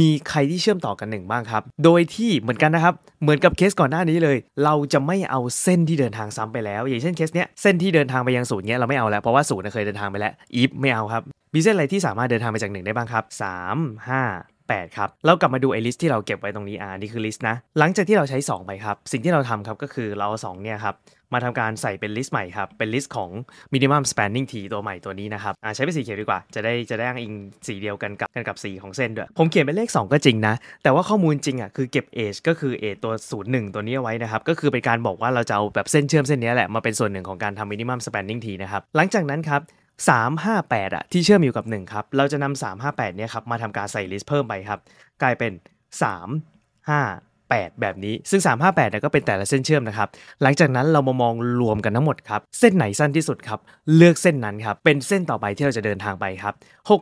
มีใครที่เชื่อมต่อกันหนึ่งบ้างครับ โดยที่เหมือนกันนะครับ เหมือนกับเคสก่อนหน้านี้เลย เราจะไม่เอาเส้นที่เดินทางซ้ำไปแล้ว อย่างเช่นเคสเนี้ย เส้นที่เดินทางไปยังศูนย์เนี้ยเราไม่เอาแล้ว เพราะว่าศูนย์เคย เดินทางไปแล้ว อีฟไม่เอาครับ มีเส้นอะไรที่สามารถเดินทางไปจากหนึ่งได้บ้างครับสามห้า8ครับ เรากลับมาดูไอ้ลิสที่เราเก็บไว้ตรงนี้อ่านี่คือลิสต์นะ หลังจากที่เราใช้2ไปครับ สิ่งที่เราทำครับก็คือเราเอาสเนี่ยครับมาทำการใส่เป็นลิสต์ใหม่ครับ เป็นลิสต์ของ minimum spanning tree ตัวใหม่ตัวนี้นะครับใช้เป็นสีเขียวดีกว่าจะได้จะได้อ้างอิงสีเดียวกันกับกันกับสีของเส้นด้วย ผมเขียนเป็นเลข 2 ก็จริงนะ แต่ว่าข้อมูลจริงอ่ะคือเก็บ age ก็คือ age ตัว0นตัวนี้ไว้นะครับ ก็คือเป็นการบอกว่าเราจะเอาแบบเส้นเชื่อมเส้นนี้แหละ มาเป็นส่วนหนึ่งของการทำ minimum spanning tree นะครับหลังจากนั้นครับ 358อ่ะที่เชื่อมอยู่กับ1ครับเราจะนำ 358เนี่ยครับมาทำการใส่ลิสต์เพิ่มไปครับกลายเป็น3 5 8แบบนี้ซึ่ง 358เนี่ยก็เป็นแต่ละเส้นเชื่อมนะครับหลังจากนั้นเรามามองรวมกันทั้งหมดครับเส้นไหนสั้นที่สุดครับเลือกเส้นนั้นครับเป็นเส้นต่อไปที่เราจะเดินทางไปครับ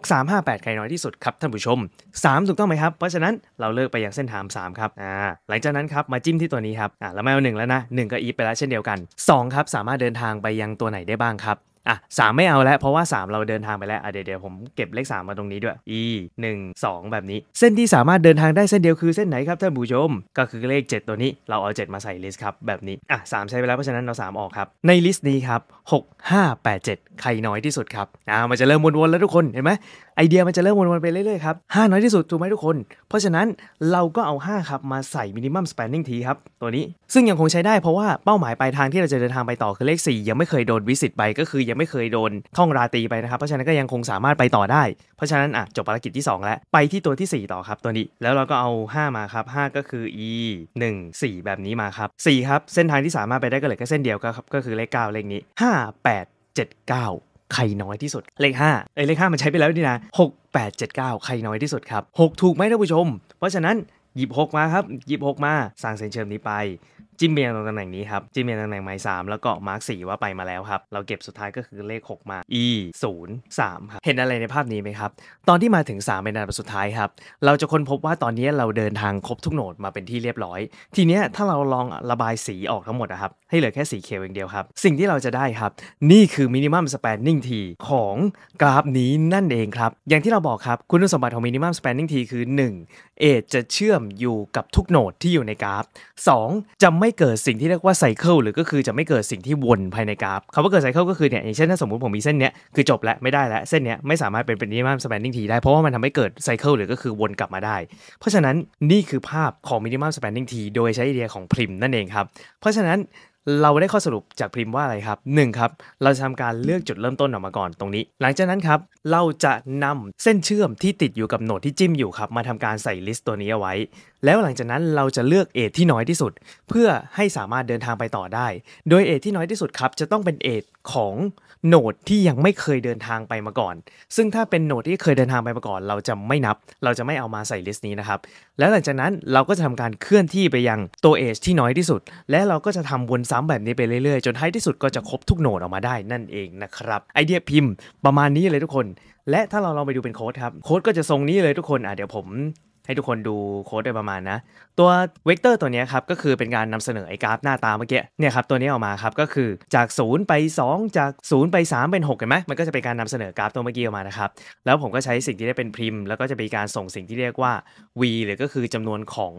6358ใครน้อยที่สุดครับท่านผู้ชม 3 ถูกต้องไหมครับ เพราะฉะนั้นเราเลือกไปยังเส้นทาง3ครับอ่าหลังจากนั้นครับมาจิ้มที่ตัวนี้ครับอ่าแล้วไม่เอา1แล้วนะ1ก็อีไปแล้วเช่นเดียวกัน2ครับสามารถเดินทางไปยังตัวไหนได้บ้างครับอ่ะสามไม่เอาแล้วเพราะว่า3 เราเดินทางไปแล้วเดี๋ยวเดี๋ยวผมเก็บเลข 3 มาตรงนี้ด้วย e 1 2 แบบนี้ เส้นที่สามารถเดินทางได้เส้นเดียวคือเส้นไหนครับท่านผู้ชมก็คือเลข 7 ตัวนี้ เราเอา 7 มาใส่ลิสต์ครับ แบบนี้อ่ะสใช้ไปแล้ว เพราะฉะนั้นเรา 3 ออกครับ ในลิสต์นี้ครับ6 5 8 7 ใครน้อยที่สุดครับอ่ามันจะเริ่มวนๆแล้วทุกคน เห็นไหมไอเดียมันจะเริ่มวนๆไปเรื่อยๆครับ5น้อยที่สุดถูกไหมทุกคน เพราะฉะนั้นเราก็เอา5ครับมาใส่มินิมัมสเปนนิ่งทีครับ ตัวนี้ ซึ่งยังคงใช้ได้เพราะว่าเป้าหมายปลายทางที่เราจะเดินทางไปต่อคือเลข 4 ยังไม่เคยโดนวิสิตไปก็คือยังไม่เคยโดนท่องราตีไปนะครับ เพราะฉะนั้นก็ยังคงสามารถไปต่อได้ เพราะฉะนั้นอ่ะจบภารกิจที่ 2 แล้ว ไปที่ตัวที่ 4 ต่อครับตัวนี้ แล้วเราก็เอา 5 มาครับ5ก็คือ e 1 4แบบนี้มาครับ4ครับเส้นทางที่สามารถไปได้ก็เหลือแค่เส้นเดียว ก็ครับก็คือเลข9เลขนี้ 5 8 7 9ใครน้อยที่สุด เลข5เอ้ยเลข 5 มันใช้ไปแล้วนี่นะ 6 8 7 9ใครน้อยที่สุดครับ 6 ถูกไหมท่านผู้ชม เพราะฉะนั้นหยิบ 6 มาครับ หยิบ 6 มาสร้างเซนเชิมนี้ไปจิมเบียนตรงตำแหน่งนี้ครับจิมเบียนตำแหน่งหมายสามแล้วก็มาร์คสี่ว่าไปมาแล้วครับ เราเก็บสุดท้ายก็คือเลข 6 มา e ามครับเห็นอะไรในภาพนี้ไหมครับ ตอนที่มาถึง 3 เป็นอันดสุดท้ายครับ เราจะค้นพบว่าตอนนี้เราเดินทางครบทุกโหนดมาเป็นที่เรียบร้อย ทีเนี้ยถ้าเราลองระบายสีออกทั้งหมดนะครับ ให้เหลือแค่สีเขียวอย่างเดียวครับ สิ่งที่เราจะได้ครับนี่คือมินิมัมสเปนนิ่งทีของกราฟนี้นั่นเองครับอย่างที่เราบอกครับคุณสมบัติของมินิมัมสเปนนิ่งทีคือ 1. เอจะเชื่อมอยู่กับทุกโหนดที่อยู่ในกราฟ 2. จะไมไม่เกิดสิ่งที่เรียกว่าไซเคิลหรือก็คือจะไม่เกิดสิ่งที่วนภายในกราฟคำว่าเกิดไซเคิลก็คือเนี่ยอย่างเช่นถ้าสมมติผมมีเส้นเนี้ยคือจบแล้วไม่ได้แล้ว เส้นเนี้ยไม่สามารถเป็นเป็นมินิมัมสแปนดิ้งทีได้เพราะว่ามันทำให้เกิดไซเคิลหรือก็คือวนกลับมาได้ เพราะฉะนั้นนี่คือภาพของมินิมัมสแปนดิ้งทีโดยใช้ไอเดียของพริมนั่นเองครับเพราะฉะนั้นเราได้ข้อสรุปจากพิมพ์ว่าอะไรครับ1ครับเราจะทำการเลือกจุดเริ่มต้นออกมาก่อนตรงนี้ หลังจากนั้นครับเราจะนำเส้นเชื่อมที่ติดอยู่กับโหนดที่จิ้มอยู่ครับมาทำการใส่ลิสต์ตัวนี้เอาไว้แล้วหลังจากนั้นเราจะเลือกเอทที่น้อยที่สุด เพื่อให้สามารถเดินทางไปต่อได้ โดยเอทที่น้อยที่สุดครับจะต้องเป็นเอทของโหนดที่ยังไม่เคยเดินทางไปมาก่อน ซึ่งถ้าเป็นโหนดที่เคยเดินทางไปมาก่อน เราจะไม่นับ เราจะไม่เอามาใส่ลิสต์นี้นะครับ แล้วหลังจากนั้นเราก็จะทำการเคลื่อนที่ไปยังตัวเอทที่น้อยที่สุด และเราก็จะทำวนซ้ำแบบนี้ไปเรื่อยๆ จนท้ายที่สุดก็จะครบทุกโหนดออกมาได้นั่นเองนะครับไอเดียพิมพ์ประมาณนี้เลยทุกคน และถ้าเราลองไปดูเป็นโค้ดครับโค้ดก็จะทรงนี้เลยทุกคนอ่ะเดี๋ยวผมให้ทุกคนดูโค้ดได้ประมาณนะตัวเวกเตอร์ตัวนี้ครับก็คือเป็นการนำเสนอไอกราฟหน้าตาเมื่อกี้เนี่ยครับตัวนี้ออกมาครับก็คือจาก 0 ไป 2 จาก 0 ไป 3 เป็น6เห็นไหมมันก็จะเป็นการนำเสนอกราฟตัวเมื่อกี้ออกมานะครับแล้วผมก็ใช้สิ่งที่ได้เป็นพิมพ์แล้วก็จะมีการส่งสิ่งที่เรียกว่า v หรือก็คือจำนวนของ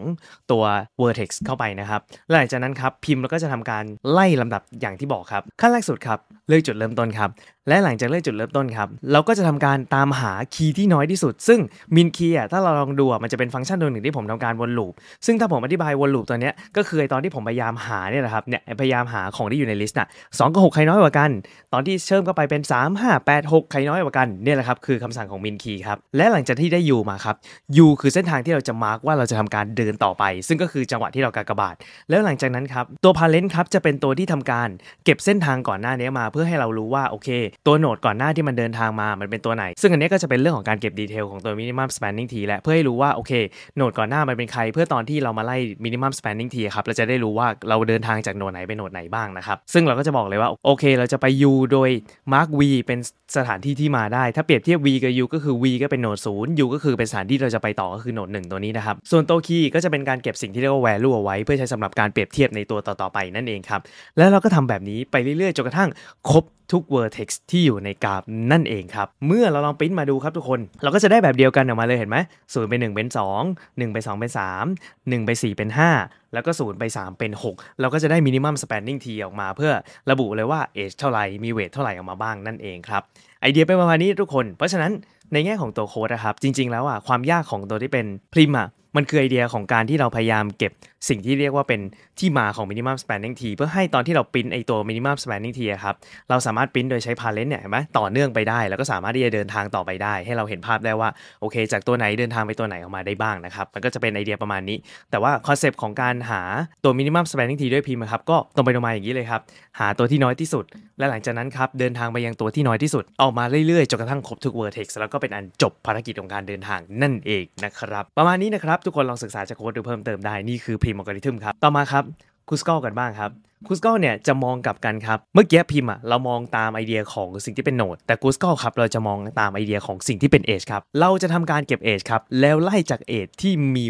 ตัว vertex เข้าไปนะครับหลังจากนั้นครับพิมพ์แล้วก็จะทำการไล่ลำดับอย่างที่บอกครับขั้นแรกสุดครับเลือกจุดเริ่มต้นครับและหลังจากเลือกจุดเริ่มต้นครับเราก็จะทำการตามหาคีย์ที่น้อยที่สุด ซึ่งมินคีย์ถ้าเราลองดูมันจะเป็นฟังก์ชันตัวหนึ่งที่ผมทำการวนลูปซึ่งถ้าผมอธิบายวนลูปตัวเนี้ยก็คือตอนที่ผมพยายามหาเนี่ยนะครับเนี่ยพยายามหาของที่อยู่ในลิสต์น่ะสกับ6ใครน้อยกว่ากัน ตอนที่เชื่อมเข้าไปเป็น 3 5 8 6ใครน้อยกว่ากันเนี่ยแหละครับคือคำสั่งของมินคีครับและหลังจากที่ได้ยูมาครับยูคือเส้นทางที่เราจะมาร์กว่าเราจะทำการเดินต่อไป ซึ่งก็คือจังหวะที่เรากากบาดแล้วหลังจากนั้นครับ ตัวพาเลนครับจะเป็นตัวที่ทำการเก็บเส้นทางก่อนหน้านี้มา เพื่อให้เรารู้ว่าโอเค ตัวโหนดก่อนหน้าที่มันเดินทางมามันเป็นตัวไหนซึ่งอันนี้ก็จะเป็นเรื่องของการเก็บดีเทลของตัวมินิมัมสแปนนิ่งทีและเพื่อให้รู้ว่าโอเคโหนดก่อนหน้ามันเป็นใคร เพื่อตอนที่เรามาไล่ minimum s p ป n น i n g t e ครับเราจะได้รู้ว่าเราเดินทางจากโนดไหนไปโนดไหนบ้างนะครับ ซึ่งเราก็จะบอกเลยว่า โอเค เราจะไป U โดย mark V เป็นสถานที่ที่มาได้ถ้าเปรียบเทียบ V กับ U ก็คือ V ก็เป็นโนดศูนย์ U ก็คือเป็นสถานที่เราจะไปต่อก็คือโนดหนึ่งตัวนี้นะครับ ส่วนตัวคีย์ก็จะเป็นการเก็บสิ่งที่เรียกว่า value เอาไว้ เพื่อใช้สำหรับการเปรียบเทียบในตัวต่อๆไปนั่นเองครับแล้วเราก็ทำแบบนี้ไปเรื่อยๆจนกระทั่งครบทุก vertex ที่อยู่ในกราฟนั่นเองครับ เมื่อเราลองปริ้นมาดูครับทุกคน เราก็จะได้แบบเดียวกันออกมาเลยเห็นไหมศูนย์เป็น1เป็น 2 1ไป2เป็น3 1 ไป 4 เป็น 5 แล้วก็ศูนย์ไป3 เป็น 6 เราก็จะได้ minimum spanning t ออกมาเพื่อระบุเลยว่า age เท่าไหร่ มี weight เท่าไหร่ออกมาบ้างนั่นเองครับ ไอเดียเป็นประมาณนี้ทุกคน เพราะฉะนั้นในแง่ของตัวโค้ดนะครับจริงๆแล้วอ่ะความยากของตัวที่เป็นพริมอ่ะมันคือไอเดียของการที่เราพยายามเก็บสิ่งที่เรียกว่าเป็นที่มาของ minimum spanning tree เพื่อให้ตอนที่เราปริ้นไอตัว minimum spanning tree ครับเราสามารถปริ้นโดยใช้ p a เ e n t เนี่ยเห็นไหมต่อเนื่องไปได้แล้วก็สามารถที่จะเดินทางต่อไปได้ ให้เราเห็นภาพได้ว่าโอเค จากตัวไหนเดินทางไปตัวไหนออกมาได้บ้างนะครับมันก็จะเป็นไอเดียประมาณนี้ แต่ว่าคอนเซปต์ของการหาตัว minimum spanning tree ด้วยพิมพ์ครับ ก็ตรงไปตรงมาอย่างนี้เลยครับหาตัวที่น้อยที่สุด และหลังจากนั้นครับเดินทางไปยังตัวที่น้อยที่สุดออกมาเรื่อย ๆจนกระทั่งครบทุก vertex แล้วก็เป็นอันจบภารกิจของการเดินทางนั่นเองนะครับประมาณนี้นะครับทุกคนลองศึกษาจากโค้ดดูเพิ่มเติมได้นี่คือิมพ์อัลกอริทึมครับต่อมาครับคุสโก้กันบ้างครับคุสโก้เนี่ยจะมองกลับกันครับเมื่อกี้พิมพ์อะเรามองตามไอเดียของสิ่งที่เป็นโนดแต่คุสโก้ครับเราจะมองตามไอเดียของสิ่งที่เป็นเอชครับเราจะทำการเก็บเอชครับแล้วไล่จากเอชที่มี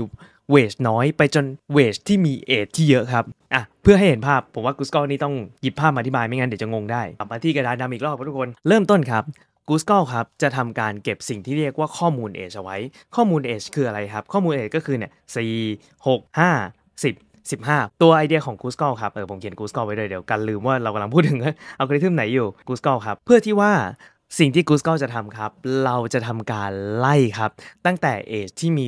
เวชน้อยไปจนเวชที่มีเอชที่เยอะครับอ่ะเพื่อให้เห็นภาพผมว่ากุสโก้นี่ต้องหยิบภาพมาอธิบายไม่งั้นเดี๋ยวจะงงได้กลับมาที่กระดานดำอีกรอบทุกคนเริ่มต้นครับกูสกอครับจะทำการเก็บสิ่งที่เรียกว่าข้อมูลเอชเอาไว้ ข้อมูลเอชคืออะไรครับข้อมูลเอชก็คือเนี่ยสี่หกห้า10 15 ตัวไอเดียของกูสกอลครับเออผมเขียนกูสกอลไว้เลยเดี๋ยวกันลืมว่าเรากำลังพูดถึงอัลกอริทึมไหนอยู่กูสกอลครับเพื่อที่ว่าสิ่งที่กูสกอลจะทำครับเราจะทำการไล่ครับตั้งแต่เอชที่มี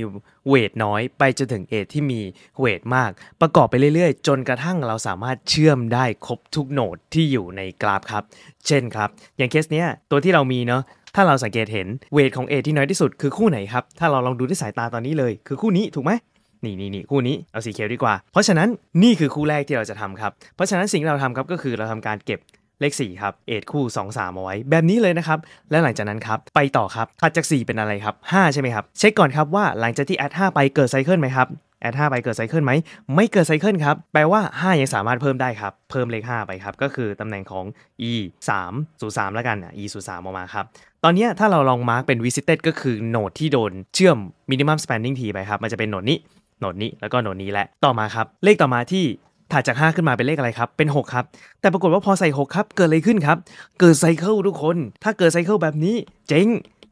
เวทน้อย ไปจนถึงเอชที่มีเวทมาก ประกอบไปเรื่อย ๆ จนกระทั่งเราสามารถเชื่อมได้ครบทุกโนดที่อยู่ในกราฟครับเช่นครับอย่างเคสเนี้ยตัวที่เรามีเนาะถ้าเราสังเกตเห็นเวทของเอที่น้อยที่สุดคือคู่ไหนครับถ้าเราลองดูด้วยสายตาตอนนี้เลยคือคู่นี้ถูกไหมนี่นี่นี่คู่นี้เอาสีเขียวดีกว่า เพราะฉะนั้นนี่คือคู่แรกที่เราจะทำครับ เพราะฉะนั้นสิ่งเราทำครับก็คือเราทำการเก็บเลข4ครับ เอทคู่ 2 3เอาไว้ แบบนี้เลยนะครับ และหลังจากนั้นครับไปต่อครับถัดจาก 4 เป็นอะไรครับ 5 ใช่ไหมครับ เช็คก่อนครับว่าหลังจากที่แอด5ไปเกิดไซเคิลไหมครับแอด5ไปเกิดไซเคิลไหมไม่เกิดไซเคิลครับแปลว่า 5 ยังสามารถเพิ่มได้ครับ เพิ่มเลข 5 ไปครับก็คือตำแหน่งของ e 3 0 3แล้วกันอ่ะ e 0 3ออกมาครับตอนนี้ถ้าเราลองมาร์กเป็น visited ก็คือโหนดที่โดนเชื่อม minimum spanning t ไปครับมันจะเป็นโนดนี้โหนดนี้แล้วก็โหนดนี้แหละ ต่อมาครับ เลขต่อมาที่ถัดจาก 5 ขึ้นมาเป็นเลขอะไรครับเป็น6ครับแต่ปรากฏว่าพอใส่ 6 ครับ เกิดอะไรขึ้นครับ เกิดไซเคิลทุกคน ถ้าเกิดไซเคิลแบบนี้เจ๊ง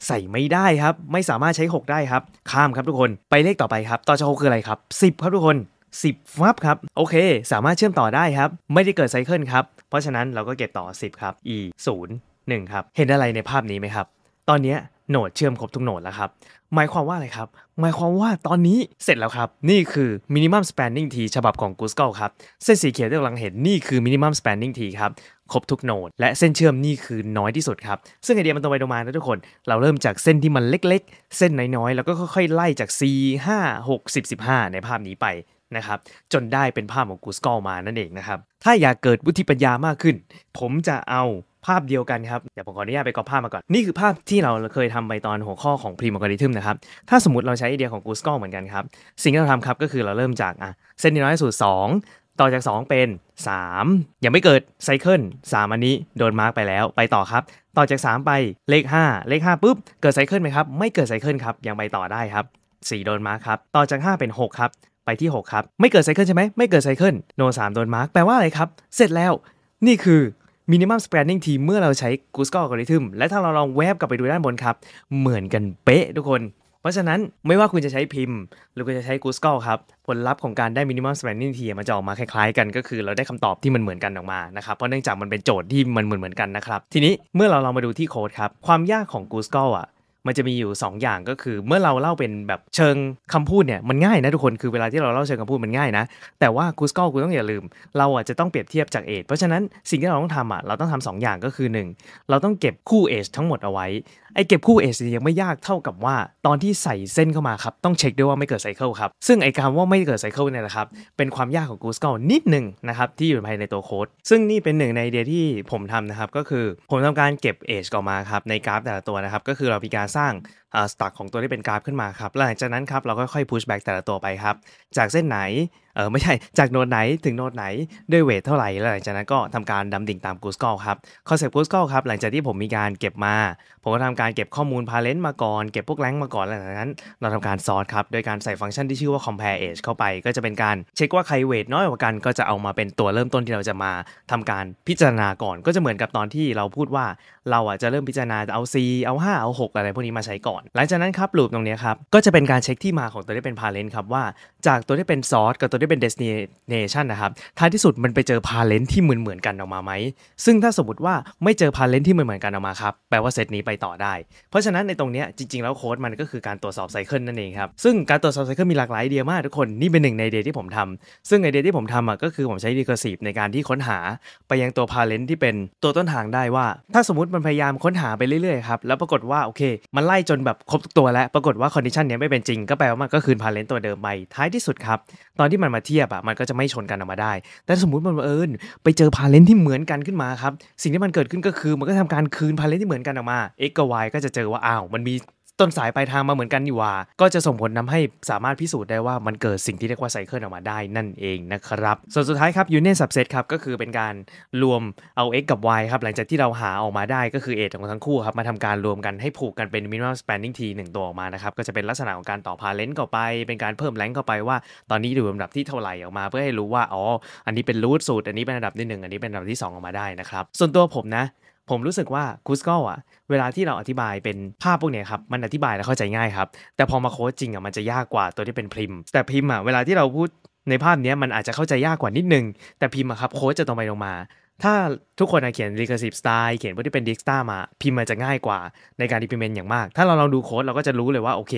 ใส่ไม่ได้ครับ ไม่สามารถใช้ 6 ได้ครับ ข้ามครับทุกคนไปเลขต่อไปครับ ต่อจากกคืออะไรครับ10ครับทุกคน 10ฟับครับโอเค สามารถเชื่อมต่อได้ครับ ไม่ได้เกิดไซเคิลครับเพราะฉะนั้นเราก็เก็บต่อ 10ครับ e 0 1ครับเห็นอะไรในภาพนี้ไหมครับ ตอนนี้โหนดเชื่อมครบทุกโหนดแล้วครับหมายความว่าอะไรครับ หมายความว่าตอนนี้เสร็จแล้วครับ นี่คือ minimum spanning tree ฉบับของ Google ครับ เส้นสีเขียวที่กำลังเห็นนี่คือ minimum spanning tree ครับ ครบทุกโหนดและเส้นเชื่อมนี่คือน้อยที่สุดครับ ซึ่งไอเดียมันตรงไปตรงมานะ ทุกคนเราเริ่มจากเส้นที่มันเล็กๆ เส้นน้อยๆแล้วก็ค่อยๆไล่จาก C 5 6 10 15ในภาพนี้ไปนะครับจนได้เป็นภาพของ Google มานั่นเองนะครับถ้าอยากเกิดวุฒิปัญญามากขึ้น ผมจะเอาภาพเดียวกันครับเดี๋ยวผมขออนุญาตไปกรอภาพมาก่อน นี่คือภาพที่เราเคยทำไปตอนหัวข้อของพรีมอร์กริทึมนะครับ ถ้าสมมติเราใช้ไอเดียของกูสกอเหมือนกันครับ สิ่งที่เราทำครับก็คือเราเริ่มจากอ่ะเส้นน้อยสุด2ต่อจาก 2 เป็น 3 ยังไม่เกิดไซเคิล3อันนี้ โดนมาร์กไปแล้ว ไปต่อครับ ต่อจาก 3 ไปเลข 5 เลข5ปุ๊บเกิดไซเคิลไหมครับไม่เกิดไซเคิลครับยังไปต่อได้ครับ4โดนมาร์กครับต่อจาก 5 เป็น6ครับไปที่6ครับไม่เกิดไซเคิลใช่ไหมไม่เกิดไซเคิลโน3โดนมาร์กแปลว่าอะไรครับ เสร็จแล้วนี่คือมินิมัมสเปรน i ิ g งทีเมื่อเราใช้กูสกอร์กริทึมและถ้าเราลองแวบกลับไปดูด้านบนครับ เหมือนกันเป๊ะทุกคน เพราะฉะนั้นไม่ว่าคุณจะใช้พิมพ์ หรือคุณจะใช้กูสกอร์ครับผลลัพธ์ของการได้มินิมัมสเปรน i ิ g งทีมันจะออกมาคล้ายๆกันก็คือเราได้คำตอบที่มันเหมือนกันออกมานะครับเพราะเนื่องจากมันเป็นโจทย์ที่มันเหมือนๆกันนะครับ ทีนี้เมื่อเราลองมาดูที่โค้ดครับความยากของกูสกอร์อ่ะมันจะมีอยู่ 2 อย่างก็คือ เมื่อเราเล่าเป็นแบบเชิงคำพูดเนี่ยมันง่ายนะทุกคนคือเวลาที่เราเล่าเชิงคำพูดมันง่ายนะแต่ว่ากูสกอกูต้องอย่าลืมเราอ่ะจะต้องเปรียบเทียบจากเอเพราะฉะนั้นสิ่งที่เราต้องทำอ่ะเราต้องทำ 2 อย่างก็คือ 1 เราต้องเก็บคู่เอทั้งหมดเอาไว้ไอเก็บคู่เอชยังไม่ยากเท่ากับว่า ตอนที่ใส่เส้นเข้ามาครับต้องเช็คด้วยว่าไม่เกิดไซเคิลครับซึ่งไอคำว่าไม่เกิดไซเคิลเนี่ยนะครับ เป็นความยากของ g o o g l ลนิดหนึ่งนะครับ ที่อยู่ภายในตัวโค้ดซึ่งนี่เป็นหนึ่งในไอเดียที่ผมทำนะครับก็คือผมทำการเก็บเอชออกมาครับ ในกราฟแต่ละตัวนะครับ ก็คือเรามีการสร้างสตัอกของตัวที่เป็นกราฟขึ้นมาครับหลังจากนั้นครับเราก็ค่อยๆพุชแบ็กแต่ละตัวไปครับจากเส้นไหนเออไม่ใช่ จากโนดไหนถึงโนดไหนด้วยเวทเท่าไหร่หลังจากนั้นก็ทำการดำดิ่งตามกูสกอลครับคอนเซปต์กูสกอลครับหลังจากที่ผมมีการเก็บมาผมก็ทำการเก็บข้อมูลพาเลนต์มาก่อนเก็บพวกแรงมาก่อนหลังจากนั้น เราทำการซอร์ตครับโดยการใส่ฟังก์ชันที่ชื่อว่า compare age เข้าไป ก็จะเป็นการเช็คว่าใครเวทน้อยกว่ากันก็จะเอามาเป็นตัวเริ่มต้นที่เราจะมาทำการพิจารณาก่อนก็จะเหมือนกับตอนที่เราพูดว่าเราอ่ะจะเริ่มพิจารณาเอา C เอา5เอา6อะไรพวกนี้มาใช้ก่อนอนหลังจากนั้นครับลูปตรงนี้ครับก็จะเป็นการเช็คที่มาของตัวที่เป็นพาเลนครับว่าจากตัวที่เป็นซอสกับตัวที่เป็นเดสเนชันนะครับท้ายที่สุดมันไปเจอพาเลนที่เหมือนเหมือนกันออกมาไหมซึ่งถ้าสมมติว่าไม่เจอพาเลนที่เหมือนเหมือนกันออกมาครับแปลว่าเซตนี้ไปต่อได้ เพราะฉะนั้นในตรงนี้จริงๆ แล้วโค้ดมันก็คือการตรวจสอบไซเคิลนั่นเองครับซึ่งการตรวจสอบไซเคิลมีหลากหลายไอเดียมากทุกคนนี่เป็นหนึ่งในไอเดียที่ผมทำซึ่งไอเดียที่ผมทำอ่ะก็คือผมใช้ recursive ในการที่ค้นหาไปยังตัวพาเลนที่เป็นตัวต้นทางได้ว่า ถ้าสมมติมันพยายามค้นหาไปเรื่อยๆครับแล้วปรากฏว่าโอเค มันไล่จนแบบครบทุกตัวแล้วปรากฏว่าคอนดิชันนี้ไม่เป็นจริง ก็แปลว่ามันก็คืนพาเลนตัวเดิมไป ท้ายที่สุดครับ ตอนที่มันมาเทียบอะมันก็จะไม่ชนกันออกมาได้ แต่สมมติมันเอิญไปเจอพาเลนที่เหมือนกันขึ้นมาครับ สิ่งที่มันเกิดขึ้นก็คือมันก็ทำการคืนพาเลนที่เหมือนกันออกมา x กับ y ก็จะเจอว่า อ้าว มันมีต้นสายปลายทางมาเหมือนกันอยู่ว่า ก็จะส่งผลทาให้สามารถพิสูจน์ได้ว่ามันเกิดสิ่งที่เรียกว่าไซเคิลออกมาได้นั่นเองนะครับ ส่วนสุดท้ายครับยูเนียนสับเซตครับก็คือเป็นการรวมเอา x กับ y ครับ หลังจากที่เราหาออกมาได้ก็คือเอของทั้งคู่ครับมาทำการรวมกันให้ผูกกันเป็นมินิมัลสแปนนิ่งทีหนึ่งตัวออกมานะครับ ก็จะเป็นลักษณะของการต่อพาเลนต์เข้าไป เป็นการเพิ่มแรงเข้าไปว่า ตอนนี้อยู่ลำดับที่เท่าไหร่ออกมาเพื่อให้รู้ว่าอ๋ออันนี้เป็นรูทสูตร อันนี้เป็นลำดับที่งอันนี้เป็นอัดับที่ 2 ออกมาได้นะครับส่วนตัวผมนะผมรู้สึกว่าคูสโกอ่ะ เวลาที่เราอธิบายเป็นภาพพวกเนี้ยครับ มันอธิบายแล้วเข้าใจง่ายครับแต่พอมาโค้ดจริงอ่ะมันจะยากกว่าตัวที่เป็นพิมพ์ แต่พิมพ์อ่ะเวลาที่เราพูดในภาพนี้มันอาจจะเข้าใจยากกว่านิดนึงแต่พิมพ์อะครับโค้ดจะตรงไปตรงมาถ้าทุกคนเขียน recursive style เขียนพวกที่เป็น dicta มาพิมพ์มันจะง่ายกว่าในการ implement อย่างมาก ถ้าเราลองดูโค้ดเราก็จะรู้เลยว่าโอเค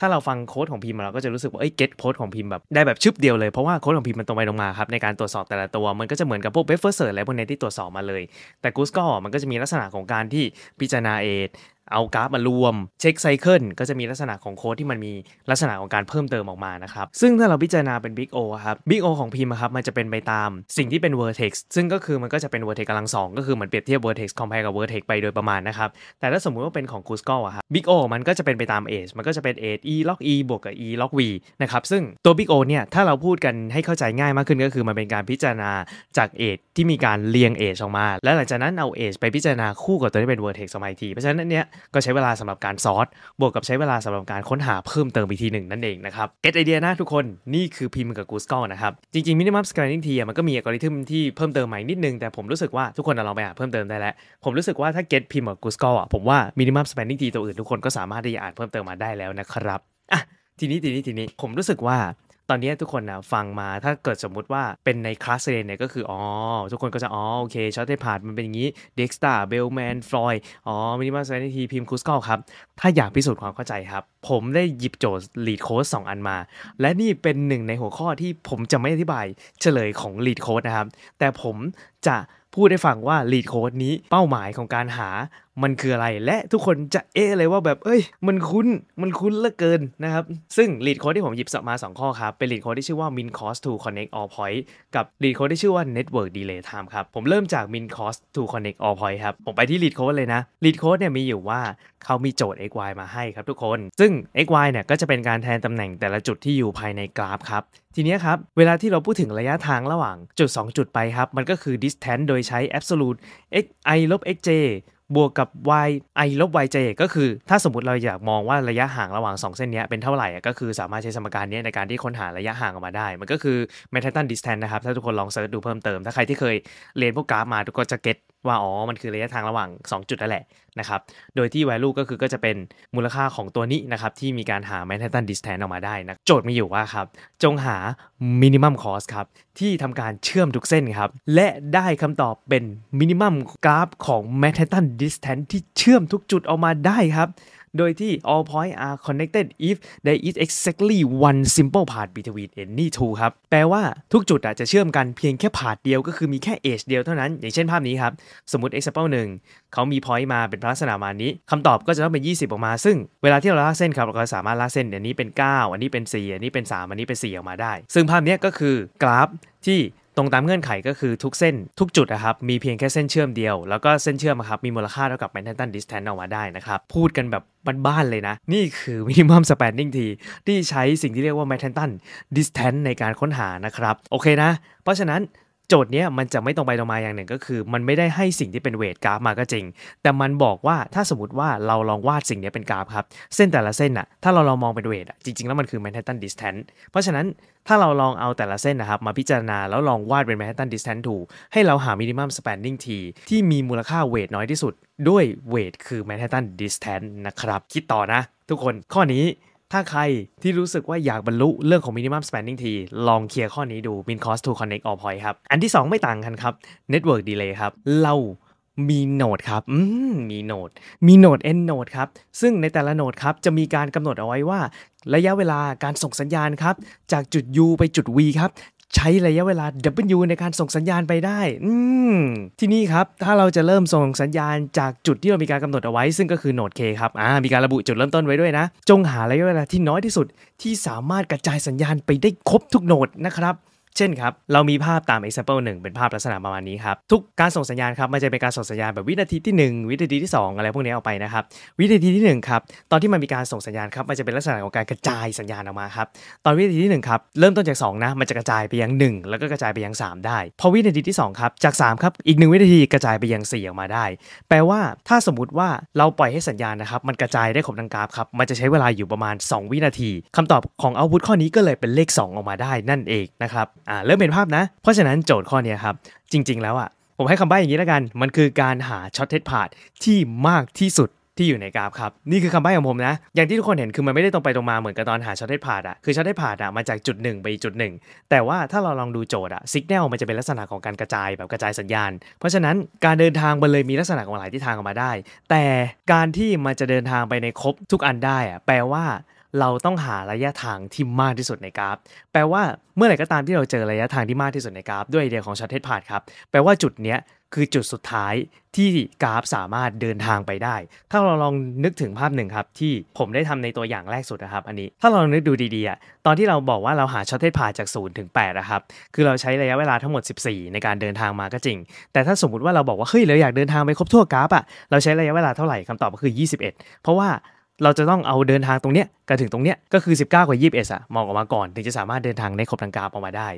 ถ้าเราฟังโค้ดของพิมพ์เราก็จะรู้สึกว่าเอ้ย get โค้ดของพิมพ์ แบบได้แบบชึบเดียวเลยเพราะว่าโค้ดของพิมพ์มันตรงไปตรงมาครับในการตรวจสอบแต่ละตัวมันก็จะเหมือนกับพวก b e f f e r search ะไะพวกนี้ที่ตรวจสอบมาเลย แต่ g o o s e ก็มันก็จะมีลักษณะของการที่พิจารณาเอทเอากราฟมารวมเช็คไซเคิลก็จะมีลักษณะของโค้ดที่มันมีลักษณะของการเพิ่มเติมออกมานะครับ ซึ่งถ้าเราพิจารณาเป็น Big O ครับ Big O ของพิมครับมันจะเป็นไปตามสิ่งที่เป็น Vertex ซึ่งก็คือมันก็จะเป็น Vertex กำลัง2ก็คือเหมือนเปรียบเทียบ Vertex compare กับ Vertex ไปโดยประมาณนะครับ แต่ถ้าสมมุติว่าเป็นของ g o o g l อะครับ Big O มันก็จะเป็นไปตาม age มันก็จะเป็น age e log e บวกกับ e log v นะครับซึ่งตัว Big O เนี่ยถ้าเราพูดกันให้เข้าใจง่ายมากขึ้นก็คือมันเป็นการพิจารณาจาก age ที่มีการเรียง age ออกมา แล้วหลังจากนั้นเอา age ไปพิจารณาคู่กับตัวที่เป็น vertex สมัยทีเพราะฉะนั้นเนี่ยก็ใช้เวลาสำหรับการซอสบวกกับใช้เวลาสำหรับการค้นหาเพิ่มเติมอีกทีหนึ่ง นั่นเองนะครับเก็ตไอเดียนะทุกคน นี่คือพิมพ์กับกูสกอนะครับ จริงๆมินิมัมสแกนนิ่งทีมันก็มีอัลกอริทึมที่เพิ่มเติมใหม่นิดนึง แต่ผมรู้สึกว่า ทุกคนลองไปอ่านเพิ่มเติมได้แล้ว ผมรู้สึกว่าถ้าเก็ตพิมพ์กับกูสกอ่ะผมว่ามินิมัมสแกนนิ่งทีตัวอื่นทุกคนก็สามารถที่จะอ่านเพิ่มเติมมาได้แล้วนะครับอ่ะทีนี้ทีนี้ทีนี้ผมรู้สึกว่าตอนนี้ทุกคนนะฟังมาถ้าเกิดสมมุติว่าเป็นในคลาสเรียนเนี่ยก็คืออ๋อทุกคนก็จะอ๋อโอเคชอตเทพาดมันเป็นอย่างนี้เด็กสตาร์เบลแมนฟลอยอ๋อมินิมัลเซนิทีพิมคุสกอลครับ ถ้าอยากพิสูจน์ความเข้าใจครับ ผมได้หยิบโจทย์ลีดโค้ดสองอันมา และนี่เป็นหนึ่งในหัวข้อที่ผมจะไม่อธิบายเฉลยของลีดโค้ดนะครับ แต่ผมจะพูดได้ฟังว่าลีดโค้ดนี้เป้าหมายของการหามันคืออะไร และทุกคนจะเอ๊ะเลยว่าแบบเอ้ย มันคุ้นมันคุ้นเหลือเกินนะครับ ซึ่งลีดโค้ดที่ผมหยิบมา 2 ข้อครับ เป็นลีดโค้ดที่ชื่อว่า min cost to connect all point กับลีดโค้ดที่ชื่อว่า network delay time ครับ ผมเริ่มจาก min cost to connect all point ครับ ผมไปที่ลีดโค้ดเลยนะลีดโค้ดเนี่ยมีอยู่ว่าเขามีโจทย์ xy มาให้ครับทุกคนซึ่ง xy เนี่ยก็จะเป็นการแทนตำแหน่งแต่ละจุดที่อยู่ภายในกราฟครับทีนี้ครับเวลาที่เราพูดถึงระยะทางระหว่างจุด 2 จุดไปครับมันก็คือ distance โดยใช้ absolute xi ลบ xj บวกกับ y i ลบ y j ก็คือถ้าสมมติเราอยากมองว่าระยะห่างระหว่าง 2 เส้นนี้เป็นเท่าไหร่ก็คือสามารถใช้สมการนี้ในการที่ค้นหาระยะห่างออกมาได้ มันก็คือ Manhattan distance นะครับ ถ้าทุกคนลองเสิร์ชดูเพิ่มเติม ถ้าใครที่เคยเรียนพวกกราฟมาทุกคนจะเก็ตว่าอ๋อ มันคือระยะทางระหว่าง 2 จุดนั่นแหละนะครับ โดยที่ value ก็คือก็จะเป็นมูลค่าของตัวนี้นะครับ ที่มีการหา Manhattan distance ออกมาได้นะ โจทย์มีอยู่ว่าครับ จงหา minimum cost ครับ ที่ทำการเชื่อมทุกเส้นครับ และได้คำตอบเป็น minimum กราฟของ Manhattan distance ที่เชื่อมทุกจุดออกมาได้ครับโดยที่ all point s are connected if there is exactly one simple path between any two ครับ แปลว่าทุกจุดอะจะเชื่อมกันเพียงแค่ path เดียว ก็คือมีแค่ edge เดียวเท่านั้น อย่างเช่นภาพนี้ครับ สมมติ example หนึ่งเขามี point มาเป็นลักษณะมานี้ คำตอบก็จะต้องเป็น 20 ออกมา ซึ่งเวลาที่เราลากเส้นครับ เราก็สามารถลากเส้นอันนี้เป็น 9 อันนี้เป็น 4 อันนี้เป็น 3 อันนี้เป็น 4 ออกมาได้ ซึ่งภาพนี้ก็คือกราฟที่ตรงตามเงื่อนไขก็คือทุกเส้นทุกจุดนะครับ มีเพียงแค่เส้นเชื่อมเดียว แล้วก็เส้นเชื่อมครับมีมูลค่าเท่ากับแมน h a ตตันดิสแทนออกมาได้นะครับ พูดกันแบบบ้านๆเลยนะ นี่คือมินิมัมสเปนดิ้งที ที่ใช้สิ่งที่เรียกว่าแมน h a ตตันดิสแทนในการค้นหานะครับ โอเคนะ เพราะฉะนั้นโจทย์เนี้ยมันจะไม่ตรงไปตรงมาอย่างหนึ่งก็คือ มันไม่ได้ให้สิ่งที่เป็นเวทกราฟมาก็จริง แต่มันบอกว่าถ้าสมมติว่าเราลองวาดสิ่งนี้เป็นกราฟครับ เส้นแต่ละเส้นอะถ้าเราลองมองเป็นเวทอะจริง ๆแล้วมันคือแมนฮัตตันดิสแทนต์เพราะฉะนั้นถ้าเราลองเอาแต่ละเส้นนะครับมาพิจารณา แล้วลองวาดเป็นแมนฮัตตันดิสแทนต์ถูให้เราหามินิมัมสเปนดิ้งทีที่มีมูลค่าเวทน้อยที่สุดด้วยเวทคือแมนฮัตตันดิสแทนต์นะครับคิดต่อนะ ทุกคนข้อนี้ถ้าใครที่รู้สึกว่าอยากบรรลุเรื่องของ minimum spending ทีลองเคลียร์ข้อนี้ดู min cost to connect all point ครับ อันที่2ไม่ต่างกันครับ network delay ครับ เรามีโหนดครับมีโหนดมีโหนด end node ครับ ซึ่งในแต่ละโหนดครับ จะมีการกำหนดเอาไว้ว่า ระยะเวลาการส่งสัญญาณครับ จากจุด U ไปจุด V ครับใช้ระยะเวลา W ในการส่งสัญญาณไปได้ อืที่นี่ครับ ถ้าเราจะเริ่มส่งสัญญาณจากจุดที่เรามีการกำหนดเอาไว้ ซึ่งก็คือโหนด K ครับ อ่า มีการระบุจุดเริ่มต้นไว้ด้วยนะ จงหาระยะเวลาที่น้อยที่สุดที่สามารถกระจายสัญญาณไปได้ครบทุกโหนดนะครับเช่นครับเรามีภาพตาม example หนึ่งเป็นภาพลักษณะประมาณนี้ครับทุกการส่งสัญญาณครับมันจะเป็นการส่งสัญญาณแบบวินาทีที่ 1 วินาทีที่2อะไรพวกนี้ออกไปนะครับ วินาทีที่1ครับตอนที่มันมีการส่งสัญญาณครับมันจะเป็นลักษณะของการกระจายสัญญาณออกมาครับ ตอนวินาทีที่1ครับเริ่มต้นจาก2นะมันจะกระจายไปยัง1 แล้วก็กระจายไปยัง3 ได้ พอวินาทีที่2ครับจาก 3 ครับ อีก1วินาทีกระจายไปยัง4ออกมาได้ แปลว่าถ้าสมมติว่าเราปล่อยให้สัญญาณนะครับมันกระจายได้ครบทั้งกราฟครับมันจะใช้เวลาอยู่ประมาณ 2 วินาที คำตอบของเอาพุตข้อนี้ก็เลยเป็นเลข 2 ออกมาได้ นั่นเองนะครับอ่าเริ่มเป็นภาพนะ เพราะฉะนั้นโจทย์ข้อนี้ครับ จริงๆแล้วอ่ะผมให้คำใบ้อย่างนี้แล้วกัน มันคือการหาช็อตเทสพาดที่มากที่สุดที่อยู่ในกราฟครับ นี่คือคำใบ้ของผมนะ อย่างที่ทุกคนเห็นคือมันไม่ได้ตรงไปตรงมาเหมือนกับตอนหาช็อตเทสพาดอะคือช็อตเทสพาดอะมาจากจุดหนึ่งไปจุดหนึ่งแต่ว่าถ้าเราลองดูโจทย์อะสิกแนลมันจะเป็นลักษณะของการกระจายแบบกระจายสัญญาณ เพราะฉะนั้นการเดินทางมันเลยมีลักษณะของหลายทิศทางออกมาได้ แต่การที่มันจะเดินทางไปในครบทุกอันได้อ่ะแปลว่าเราต้องหาระยะทางที่มากที่สุดในกราฟ แปลว่าเมื่อไหร่ก็ตามที่เราเจอระยะทางที่มากที่สุดในกราฟด้วยไอเดียของช็อตเทสพาดครับ แปลว่าจุดเนี้ยคือจุดสุดท้ายที่กราฟสามารถเดินทางไปได้ ถ้าเราลองนึกถึงภาพหนึ่งครับที่ผมได้ทำในตัวอย่างแรกสุดนะครับอันนี้ถ้าเรานึกดูดีๆตอนที่เราบอกว่าเราหาช็อตเทสพาจาก0ถึง8นะครับคือเราใช้ระยะเวลาทั้งหมด 14 ในการเดินทางมาก็จริง แต่ถ้าสมมุติว่าเราบอกว่าเฮ้ยเราอยากเดินทางไปครบทั่วกราฟอะเราใช้ระยะเวลาเท่าไหร่คำตอบก็คือ21 เพราะว่าเราจะต้องเอาเดินทางตรงเนี้ยกันถึงตรงเนี้ย ก็คือ 19 กว่า21อะมองออกมาก่อน ถึงจะสามารถเดินทางในขบทางกาฟออกมาได้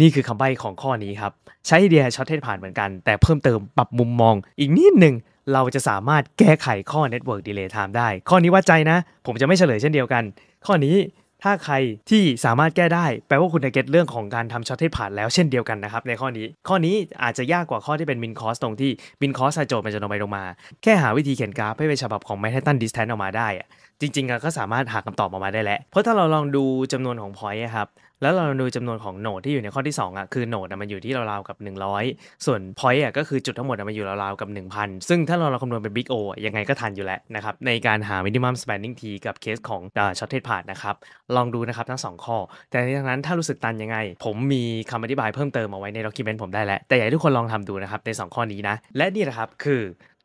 นี่คือคำใบ้ของข้อนี้ครับ ใช้ไอเดียช็อตเทสผ่านเหมือนกัน แต่เพิ่มเติมปรับมุมมอง อีกนิดหนึ่งเราจะสามารถแก้ไขข้อ Network Delay Time ได้ ข้อนี้ว่าใจนะ ผมจะไม่เฉลยเช่นเดียวกัน ข้อนี้ถ้าใครที่สามารถแก้ได้แปลว่าคุณจะเก็ตเรื่องของการทำช็อตให้ผ่านแล้วเช่นเดียวกันนะครับในข้อนี้ ข้อนี้อาจจะยากกว่าข้อที่เป็นมินคอสตรงที่มินคอสโจทย์มันจะลงไปลงมา แค่หาวิธีเขียนกราฟ ให้เป็นฉบับของแมทเทนตันดิสแทนออกมาได้จริงๆ ก็สามารถหาคำตอบออกมาได้แหละ เพราะถ้าเราลองดูจำนวนของพอยต์ครับ แล้วเราดูจำนวนของโหนดที่อยู่ในข้อที่2อ่ะ คือโหนดมันอยู่ที่ราวๆกับ 100 ส่วนพอยต์อ่ะก็คือจุดทั้งหมดมันอยู่ราวๆกับ 1,000 ซึ่งถ้าเราลอาคำนวณเป็นบิ๊กโอยังไงก็ทันอยู่แล้วนะครับในการหา minimum s p น n ิ i n g t กับเคสของช็อตเทสพาดนะครับ ลองดูนะครับทั้ง 2 ข้อ แต่ทั้งนั้นถ้ารู้สึกตันยังไง ผมมีคำอธิบายเพิ่มเติมเอาไว้ในด็อกิเมนต์ผมได้แล้ว แต่อยากให้ทุกคนลองทำดูนะครับใน 2 ข้อนี้นะ และนี่นะครับคือ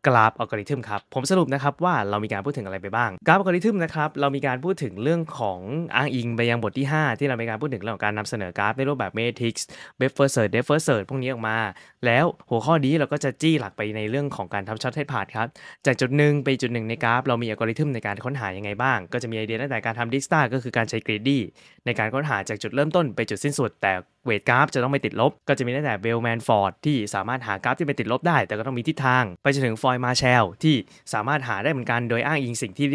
กราฟอัลกอริทึมครับผมสรุปนะครับว่าเรามีการพูดถึงอะไรไปบ้างกราฟอัลกอริทึมนะครับเรามีการพูดถึงเรื่องของอ้างอิงไปยังบทที่ 5 ที่เรามีการพูดถึงเรื่องของการนำเสนอกราฟในรูปแบบเมทริกซ์เบฟเฟอร์เซิร์ดเดฟเฟอร์เซิร์ดพวกนี้ออกมาแล้วหัวข้อนี้เราก็จะจี้หลักไปในเรื่องของการทำช็อตให้ผ่านครับจากจุดหนึ่งไปจุดหนึ่งในกราฟเรามีอัลกอริทึมในการค้นหายังไงบ้างก็จะมีไอเดียตั้งแต่การทำดิสตาก็คือการใช้กรดดี้ในการค้นหาจากจุดเริ่มต้นไปจุดสิ้นสุดแต่เวทกราฟจะต้องไม่ติดลบ ก็จะมีตั้งแต่เบลแมนฟอร์ดที่สามารถหากราฟที่ไม่ติดลบได้ แต่ก็ต้องมีทิศทาง ไปจนถึงฟอยมาแชลที่สามารถหาได้เหมือนกัน โดยอ้างอิงสิ่งที่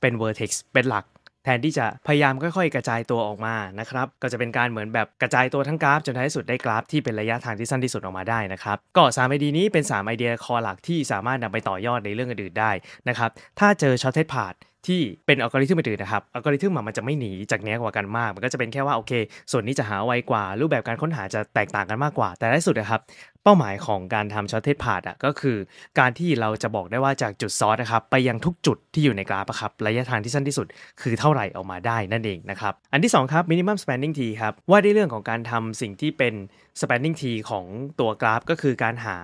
เป็นเวอร์เท็กซ์เป็นหลัก แทนที่จะพยายามค่อยๆ กระจายตัวออกมา นะครับ ก็จะเป็นการเหมือนแบบกระจายตัวทั้งกราฟจนท้ายสุดได้กราฟที่เป็นระยะทางที่สั้นที่สุดออกมาได้นะครับ ก็3ไอเดียนี้เป็น3ไอเดียคอหลักที่สามารถนำไปต่อยอดในเรื่องอื่นได้นะครับ ถ้าเจอช็อตเทสพาดที่เป็นอัลกอริทึมอื่นนะครับอัลกอริทึมมันจะไม่หนีจากเนี้ยกว่ากันมาก มันก็จะเป็นแค่ว่าโอเค ส่วนนี้จะหาไวกว่า รูปแบบการค้นหาจะแตกต่างกันมากกว่า แต่ในสุดนะครับเป้าหมายของการทำช็อตเทสพาดอ่ะก็คือการที่เราจะบอกได้ว่าจากจุดซอสนะครับไปยังทุกจุดที่อยู่ในกราฟครับระยะทางที่สั้นที่สุดคือเท่าไหร่ออกมาได้นั่นเองนะครับอันที่2ครับ minimum spanning T ครับว่าในเรื่องของการทำสิ่งที่เป็น spanning T ของตัวกราฟก็คือการหา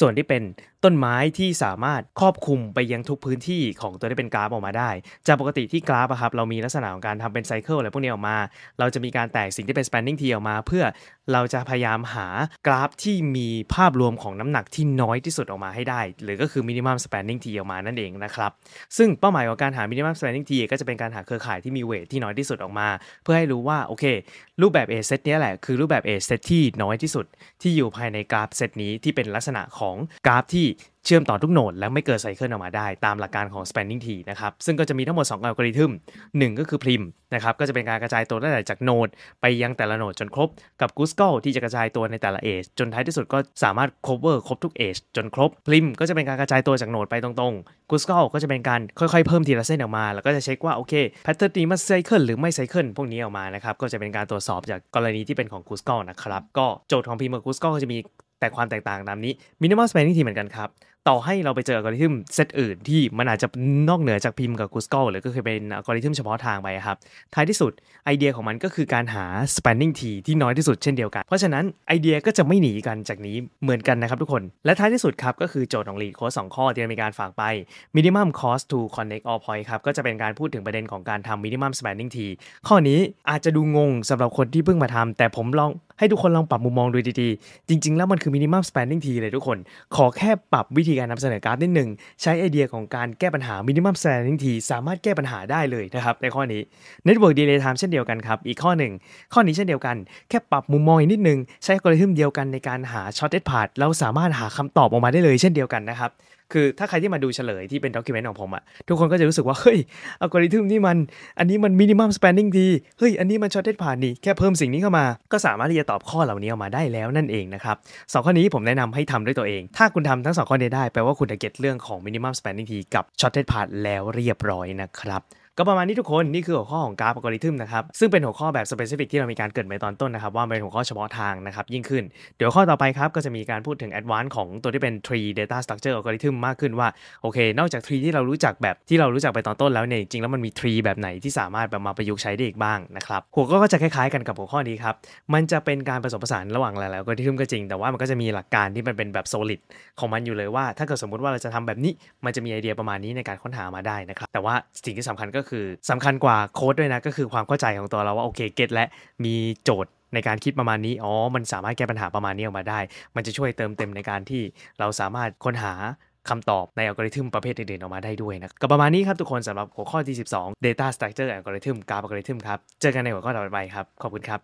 ส่วนที่เป็นต้นไม้ที่สามารถครอบคลุมไปยังทุกพื้นที่ของตัวที่เป็นกราฟออกมาได้ จากปกติที่กราฟครับเรามีลักษณะของการทำเป็นไซเคิลอะไรพวกนี้ออกมา เราจะมีการแตกสิ่งที่เป็น spanning T ออกมา เพื่อเราจะพยายามหากราฟที่มีภาพรวมของน้ำหนักที่น้อยที่สุดออกมาให้ได้ หรือก็คือ minimum spanning t ออกมานั่นเองนะครับซึ่งเป้าหมายของการหา minimum spanning t ก็จะเป็นการหาเครือข่ายที่มีเวทที่น้อยที่สุดออกมา เพื่อให้รู้ว่า โอเค รูปแบบ A set นี้แหละคือรูปแบบ A set ที่น้อยที่สุด ที่อยู่ภายในกราฟเซตนี้ที่เป็นลักษณะของกราฟที่เชื่อมต่อทุกโหนดและไม่เกิดไซเคิลออกมาได้ ตามหลักการของ spanning tree นะครับ ซึ่งก็จะมีทั้งหมด2อัลกอริทึม1 ก็คือพริมนะครับก็จะเป็นการกระจายตัวตั้งแต่จากโหนด ไปยังแต่ละโหนดจนครบกับ g o s e o ที่จะกระจายตัวในแต่ละ edge จนท้ายที่สุดก็สามารถ cover ครบทุก edge จนครบพริม ก็จะเป็นการกระจายตัวจากโหนดไปตรงๆ g o s e o ก็จะเป็นการค่อยๆ เพิ่มทีละเส้นออกมา แล้วก็จะเช็คว่าโอเค pattern นี้มันไซเคิลหรือไม่ไซเคิลพวกนี้ออกมานะครับก็จะเป็นการตรวจสอบจากกรณีที่เป็นของ g o s e o นะครับก็โจทย์ของพริมกับ g o s e ก็จะมีแต่ความแตกต่างตามนี้ minimal spanning tree เหมือนกันครับต่อให้เราไปเจออัลกอริทึมเซตอื่นที่มันอาจจะนอกเหนือจากพิมพ์กับกูสกอลหรือก็คือเป็นอัลกอริทึมเฉพาะทางไปครับ ท้ายที่สุดไอเดียของมันก็คือการหา spanning t ที่น้อยที่สุดเช่นเดียวกัน เพราะฉะนั้น ไอเดียก็จะไม่หนีกันจากนี้เหมือนกันนะครับทุกคน และท้ายที่สุดครับ ก็คือโจทย์ของลีดโค้ดสข้อ ที่มีการฝากไป minimum cost to connect all point ครับก็จะเป็นการพูดถึงประเด็นของการทำ minimum spanning t ข้อนี้อาจจะดูงงสำหรับคนที่เพิ่งมาทำแต่ผมลองให้ทุกคนลองปรับมุมมองดูดีๆจริงๆแล้วมันคือ minimum spanning t เลยทุกคนขอแค่ปรับวิธีีการนำเสนอการ์ดนิดหนึ่งใช้ไอเดียของการแก้ปัญหามินิมัมแส a n ทีสามารถแก้ปัญหาได้เลยนะครับ ในข้อนี้ network delay time เช่นเดียวกันครับ อีกข้อหนึ่ง ข้อนี้เช่นเดียวกัน แค่ปรับมุมมองอีกนิดหนึ่งใช้กลยุทธ์เดียวกันในการหาช็อตเด็ด path เราสามารถหาคำตอบออกมาได้เลยเช่นเดียวกันนะครับคือถ้าใครที่มาดูเฉลยที่เป็นด็อกิเมนต์ของผมอะทุกคนก็จะรู้สึกว่า เฮ้ย อัลกอริทึมนี่มัน อันนี้มันมินิมัมสเปนดิ้งดีเฮ้ยอันนี้มันช็อตเด็ดผ่านนี่ แค่เพิ่มสิ่งนี้เข้ามา ก็สามารถที่จะตอบข้อเหล่านี้ออกมาได้แล้วนั่นเองนะครับสองข้อนี้ผมแนะนำให้ทำด้วยตัวเอง ถ้าคุณทำทั้งสองข้อนี้ได้แปลว่าคุณจะเก็ตเรื่องของมินิมัมสเปนดิ้งดีกับช็อตเด็ดผ่านแล้วเรียบร้อยนะครับก็ประมาณนี้ทุกคนนี่คือหัวข้อของกราฟอัลกอริทึมนะครับซึ่งเป็นหัวข้อแบบสเปซิฟิกที่เรามีการเกิดไปตอนต้นนะครับ ว่าเป็นหัวข้อเฉพาะทางนะครับยิ่งขึ้น เดี๋ยวข้อต่อไปครับก็จะมีการพูดถึงแอดวานซ์ของตัวที่เป็น tree data structure อัลกอริทึมากขึ้นว่าโอเค นอกจาก tree ที่เรารู้จักแบบที่เรารู้จักไปตอนต้นแล้วเนี่ยจริงแล้วมันมี tree แบบไหนที่สามารถแบบมาประยุกต์ใช้ได้อีกบ้างนะครับ หัวข้อก็จะคล้าย ๆ กันกับหัวข้อนี้ครับมันจะเป็นการผสมผสานระหว่างหลายๆัลกอริทึมก็จริงแต่ว่ามันก็จะมีหลักการที่มันเป็นแบบ solid ของมันอยู่เลยว่า ถ้าเกิดสมมติว่าเราจะทำแบบนี้ มันจะมีไอเดียประมาณนี้ในการค้นหามาได้นะครับ แต่ว่าสิ่งที่สำคัญก็็คือสำคัญกว่าโค้ดด้วยนะก็คือความเข้าใจของตัวเราว่าโอเค เก็ตและมีโจทย์ในการคิดประมาณนี้อ๋อมันสามารถแก้ปัญหาประมาณนี้ออกมาได้ มันจะช่วยเติมเต็มในการที่เราสามารถค้นหาคำตอบในอัลกอริทึมประเภทอื่นๆออกมาได้ด้วยนะก็ประมาณนี้ครับทุกคนสำหรับหัวข้อที่ 12 Data Structure Algorithm กราฟอัลกอริทึมครับเจอกันในหัวข้อต่อไปครับขอบคุณครับ